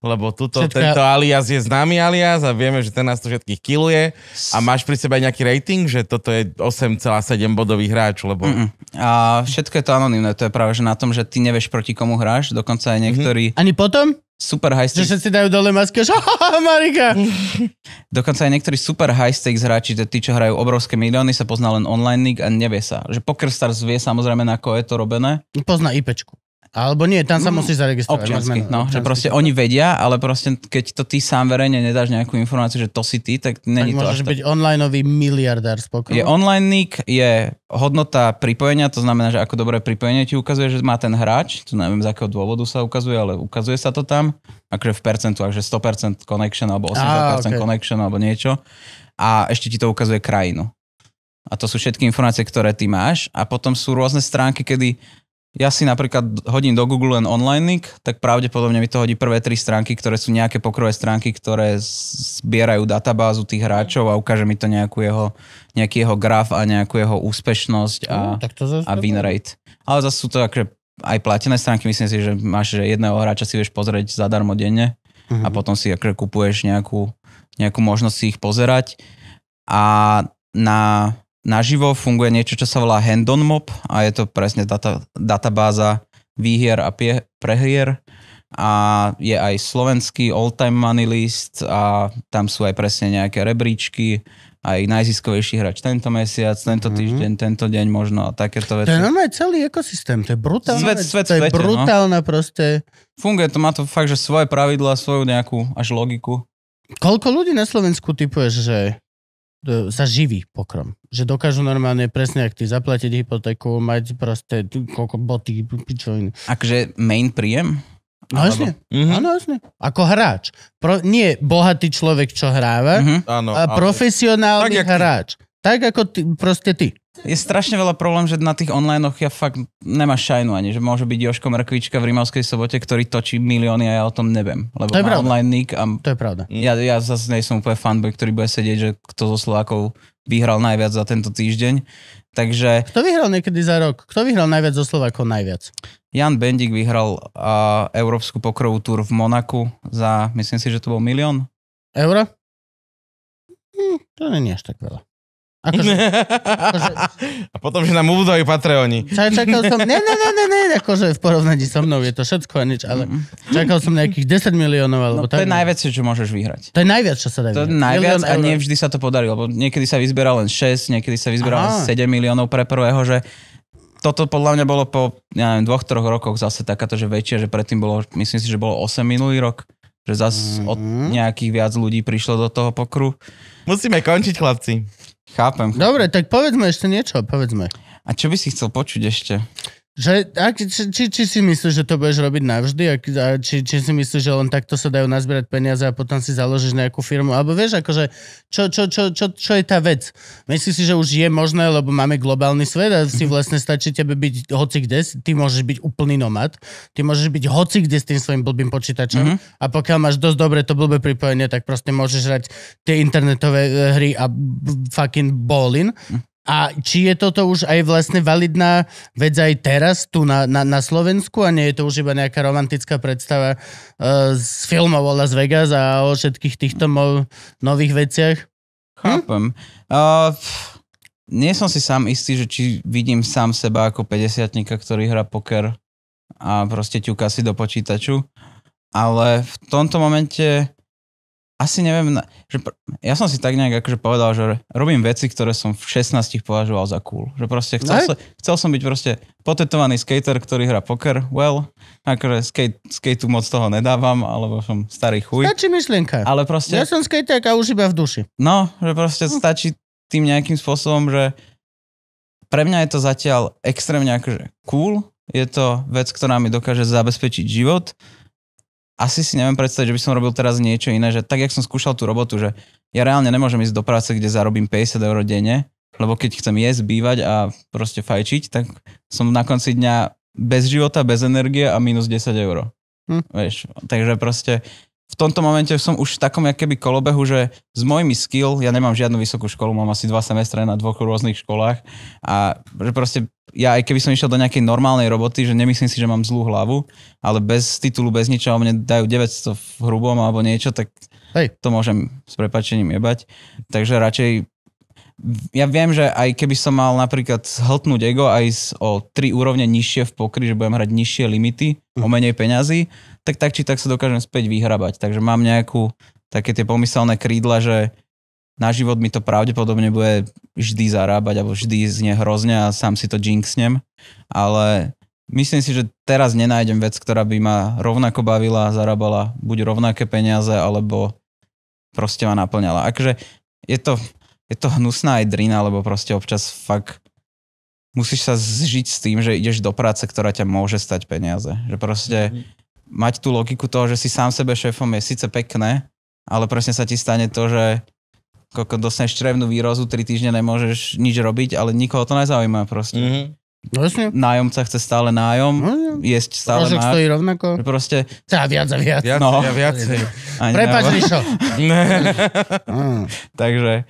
lebo tuto, Všetka... tento alias je známy alias a vieme, že ten nás to všetkých kiluje a máš pri sebe nejaký rating, že toto je 8,7 bodový hráč, lebo... Mm-mm. A všetko je to anonimné, to je práve že na tom, že ty nevieš proti komu hráš, dokonca aj niektorí... Mm-hmm. Ani potom? super high stakes... Že všetci dajú dole masky, že Marika! Dokonca aj niektorí super high stakes hráči, tí, čo hrajú obrovské milióny, sa pozná len online a nevie sa. Že PokerStars vie samozrejme, na ako je to robené. Pozná IPčku. Alebo nie, tam sa no, musíš zaregistrovať. Občiansky, no, občiansky, že proste oni vedia, ale proste keď to ty sám verejne nedáš nejakú informáciu, že to si ty, tak není tak to môžeš byť tak... onlineový miliardár spokojný. Je online nick, je hodnota pripojenia, to znamená, že ako dobré pripojenie ti ukazuje, že má ten hráč, tu neviem z akého dôvodu sa ukazuje, ale ukazuje sa to tam, akože v percentu, že akože 100% connection alebo 80% ah, okay. connection alebo niečo. A ešte ti to ukazuje krajinu. A to sú všetky informácie, ktoré ty máš. A potom sú rôzne stránky, kedy ja si napríklad hodím do Google len online tak pravdepodobne mi to hodí prvé tri stránky, ktoré sú nejaké pokrové stránky, ktoré zbierajú databázu tých hráčov a ukáže mi to nejakú jeho, nejaký jeho graf a nejakú jeho úspešnosť a, mm, a win rate. Ale zase sú to akože aj platené stránky, myslím si, že máš že jedného hráča si vieš pozrieť zadarmo denne mm-hmm. a mhm. potom si akože kupuješ nejakú, nejakú možnosť si ich pozerať a na naživo funguje niečo, čo sa volá Handon Mob a je to presne data, databáza výhier a pie, prehier a je aj slovenský all-time money list a tam sú aj presne nejaké rebríčky, aj najziskovejší hráč tento mesiac, tento mhm. týždeň, mm-hmm. tento deň možno a takéto veci. To je normálne celý ekosystém, to je brutálne. svet, svet, to je svete, no. brutálne no. proste. Funguje to, má to fakt, že svoje pravidla, svoju nejakú až logiku. Koľko ľudí na Slovensku typuješ, že E, sa živí pokrom. Že dokážu normálne presne, ak ty zaplatiť hypotéku, mať proste koľko boty, pičoviny. Akože main príjem? No jasne, mm-hmm. áno jasne. Ako hráč. Pro, nie bohatý človek, čo hráva, mm-hmm. áno, a profesionálny tak, hráč. Ty. Tak ako ty, proste ty je strašne veľa problém, že na tých online ja fakt nemá šajnu ani, že môže byť Joško Mrkvička v Rimavskej sobote, ktorý točí milióny a ja o tom neviem, lebo to je má pravda. online nick a... To je pravda. Mm. Ja, ja zase nejsem úplne fanboy, ktorý bude sedieť, že kto zo Slovákov vyhral najviac za tento týždeň. Takže... Kto vyhral niekedy za rok? Kto vyhral najviac zo Slovákov najviac? Jan Bendik vyhral uh, Európsku pokrovú túr v Monaku za, myslím si, že to bol milión. Euro? Hm, to nie je až tak veľa. Akože, akože... A potom, že nám ubudali Patreoni. čakal som, ne, ne, ne, ne, ne, akože v porovnaní so mnou je to všetko a nič, ale čakal som nejakých 10 miliónov. Alebo no, to tak, je najviac, čo môžeš vyhrať. To je najviac, čo sa dá To je najviac Milión a nevždy sa to podarí, lebo niekedy sa vyzbiera len 6, niekedy sa vyzbiera len 7 miliónov pre prvého, že toto podľa mňa bolo po, ja neviem, dvoch, troch rokoch zase takáto, že väčšie, že predtým bolo, myslím si, že bolo 8 minulý rok, že zase od mhm. nejakých viac ľudí prišlo do toho pokru. Musíme končiť, chlapci. Chápem. Dobre, tak povedzme ešte niečo, povedzme. A čo by si chcel počuť ešte? Že, ak, či, či, či si myslíš, že to budeš robiť navždy? Ak, a či, či si myslíš, že len takto sa dajú nazbierať peniaze a potom si založíš nejakú firmu? Alebo vieš, akože, čo, čo, čo, čo, čo je tá vec? Myslíš si, že už je možné, lebo máme globálny svet a si mhm. vlastne stačí tebe byť hoci kde, ty môžeš byť úplný nomad, ty môžeš byť hoci kde s tým svojim blbým počítačom mm-hmm. a pokiaľ máš dosť dobre to blbé pripojenie, tak proste môžeš hrať tie internetové eh, hry a fucking bowling. Mm-hmm a či je toto už aj vlastne validná vec aj teraz tu na, na, na Slovensku a nie je to už iba nejaká romantická predstava uh, z filmov o Las Vegas a o všetkých týchto mo- nových veciach? Chápem. Hm? Uh, nie som si sám istý, že či vidím sám seba ako 50 ktorý hrá poker a proste ťuká si do počítaču. Ale v tomto momente asi neviem, že pr- ja som si tak nejak akože povedal, že robím veci, ktoré som v 16 považoval za cool. Že proste chcel, sa, chcel som byť proste potetovaný skater, ktorý hrá poker. Well, akože skate, skateu moc toho nedávam, alebo som starý chuj. Stačí myšlienka. Ale proste... Ja som skater a už iba v duši. No, že proste hm. stačí tým nejakým spôsobom, že pre mňa je to zatiaľ extrémne akože cool. Je to vec, ktorá mi dokáže zabezpečiť život asi si neviem predstaviť, že by som robil teraz niečo iné, že tak, jak som skúšal tú robotu, že ja reálne nemôžem ísť do práce, kde zarobím 50 eur denne, lebo keď chcem jesť, bývať a proste fajčiť, tak som na konci dňa bez života, bez energie a minus 10 eur. Hm. Vieš, takže proste v tomto momente som už v takom keby kolobehu, že s mojimi skill, ja nemám žiadnu vysokú školu, mám asi dva semestre na dvoch rôznych školách a že proste ja aj keby som išiel do nejakej normálnej roboty, že nemyslím si, že mám zlú hlavu, ale bez titulu, bez ničoho mne dajú 900 v hrubom alebo niečo, tak Hej. to môžem s prepačením jebať. Takže radšej ja viem, že aj keby som mal napríklad zhltnúť ego aj o tri úrovne nižšie v pokry, že budem hrať nižšie limity, o hm. menej peňazí, tak tak či tak sa dokážem späť vyhrabať. Takže mám nejakú také tie pomyselné krídla, že na život mi to pravdepodobne bude vždy zarábať alebo vždy znie hrozne a sám si to jinxnem, ale myslím si, že teraz nenájdem vec, ktorá by ma rovnako bavila a zarábala buď rovnaké peniaze, alebo proste ma naplňala. Akže je to, je to hnusná aj drina, lebo proste občas fakt musíš sa zžiť s tým, že ideš do práce, ktorá ťa môže stať peniaze. Že proste mm-hmm mať tú logiku toho, že si sám sebe šéfom je síce pekné, ale presne sa ti stane to, že koľko dostaneš črevnú výrozu, tri týždne nemôžeš nič robiť, ale nikoho to nezaujíma proste. Mm-hmm. Jasne. Nájomca chce stále nájom, no, jesť stále Rožek nájom. stojí rovnako. Proste... Tá, viac a viac. viac no. Ja viac. Prepač, Rišo. Takže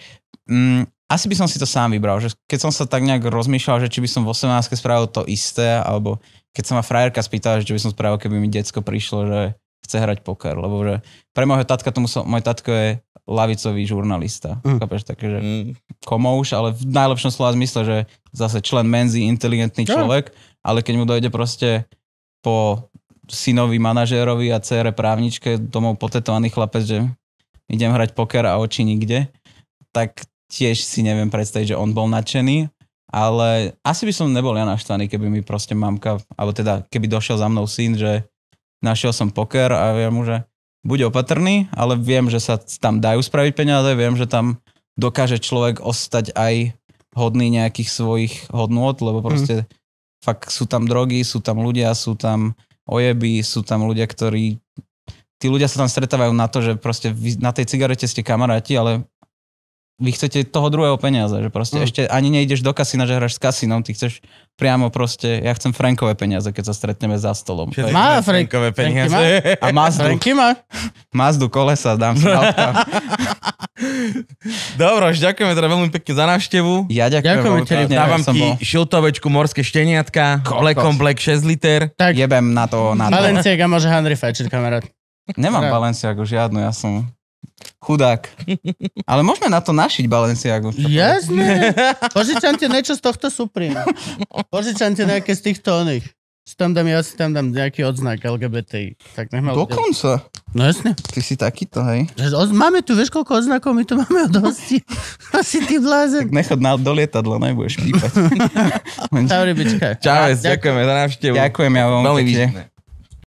mm, asi by som si to sám vybral, že keď som sa tak nejak rozmýšľal, že či by som v 18 spravil to isté, alebo keď sa ma frajerka spýtala, že čo by som spravil, keby mi decko prišlo, že chce hrať poker, lebo že pre môjho tatka to musel, môj tatko je lavicový žurnalista. Mm. Chápeš, také, že mm. komouš, ale v najlepšom slova zmysle, že zase člen menzy, inteligentný človek, yeah. ale keď mu dojde proste po synovi manažérovi a cére právničke domov potetovaný chlapec, že idem hrať poker a oči nikde, tak tiež si neviem predstaviť, že on bol nadšený ale asi by som nebol ja naštvaný, keby mi proste mamka, alebo teda keby došiel za mnou syn, že našiel som poker a viem mu, že buď opatrný, ale viem, že sa tam dajú spraviť peniaze, viem, že tam dokáže človek ostať aj hodný nejakých svojich hodnôt, lebo mhm. proste mm. fakt sú tam drogy, sú tam ľudia, sú tam ojeby, sú tam ľudia, ktorí... Tí ľudia sa tam stretávajú na to, že proste vy na tej cigarete ste kamaráti, ale vy chcete toho druhého peniaza, že proste mm. ešte ani nejdeš do kasína, že hráš s kasínom, ty chceš priamo proste, ja chcem Frankové peniaze, keď sa stretneme za stolom. Všetko má Frank, Frankové peniaze. Franky má. A Mazdu. Franky má. Mazdu kolesa dám si Dobro, už ďakujeme teda veľmi pekne za návštevu. Ja ďakujem. ďakujem Dávam ti šiltovečku, morské šteniatka, kole komplek 6 liter. Tak. Jebem na to. Na to. Balenciaga môže Henry Fetcher, kamarát. Nemám Balenciaga žiadnu, ja som Chudák. Ale môžeme na to našiť Balenciagu. Jasne. Požičam ti niečo z tohto Supreme. Požičam ti nejaké z týchto oných. Si tam dám, ja si tam dám nejaký odznak LGBTI. Tak nech ma Dokonca. No jasne. Ty si takýto, hej? Máme tu, vieš, koľko odznakov, my tu máme od hosti. Asi ty blázen. Tak nechod na, do lietadla, nebudeš pípať. Čau, rybička. Čau, ďakujeme za návštevu. Ďakujem, ja vám. Veľmi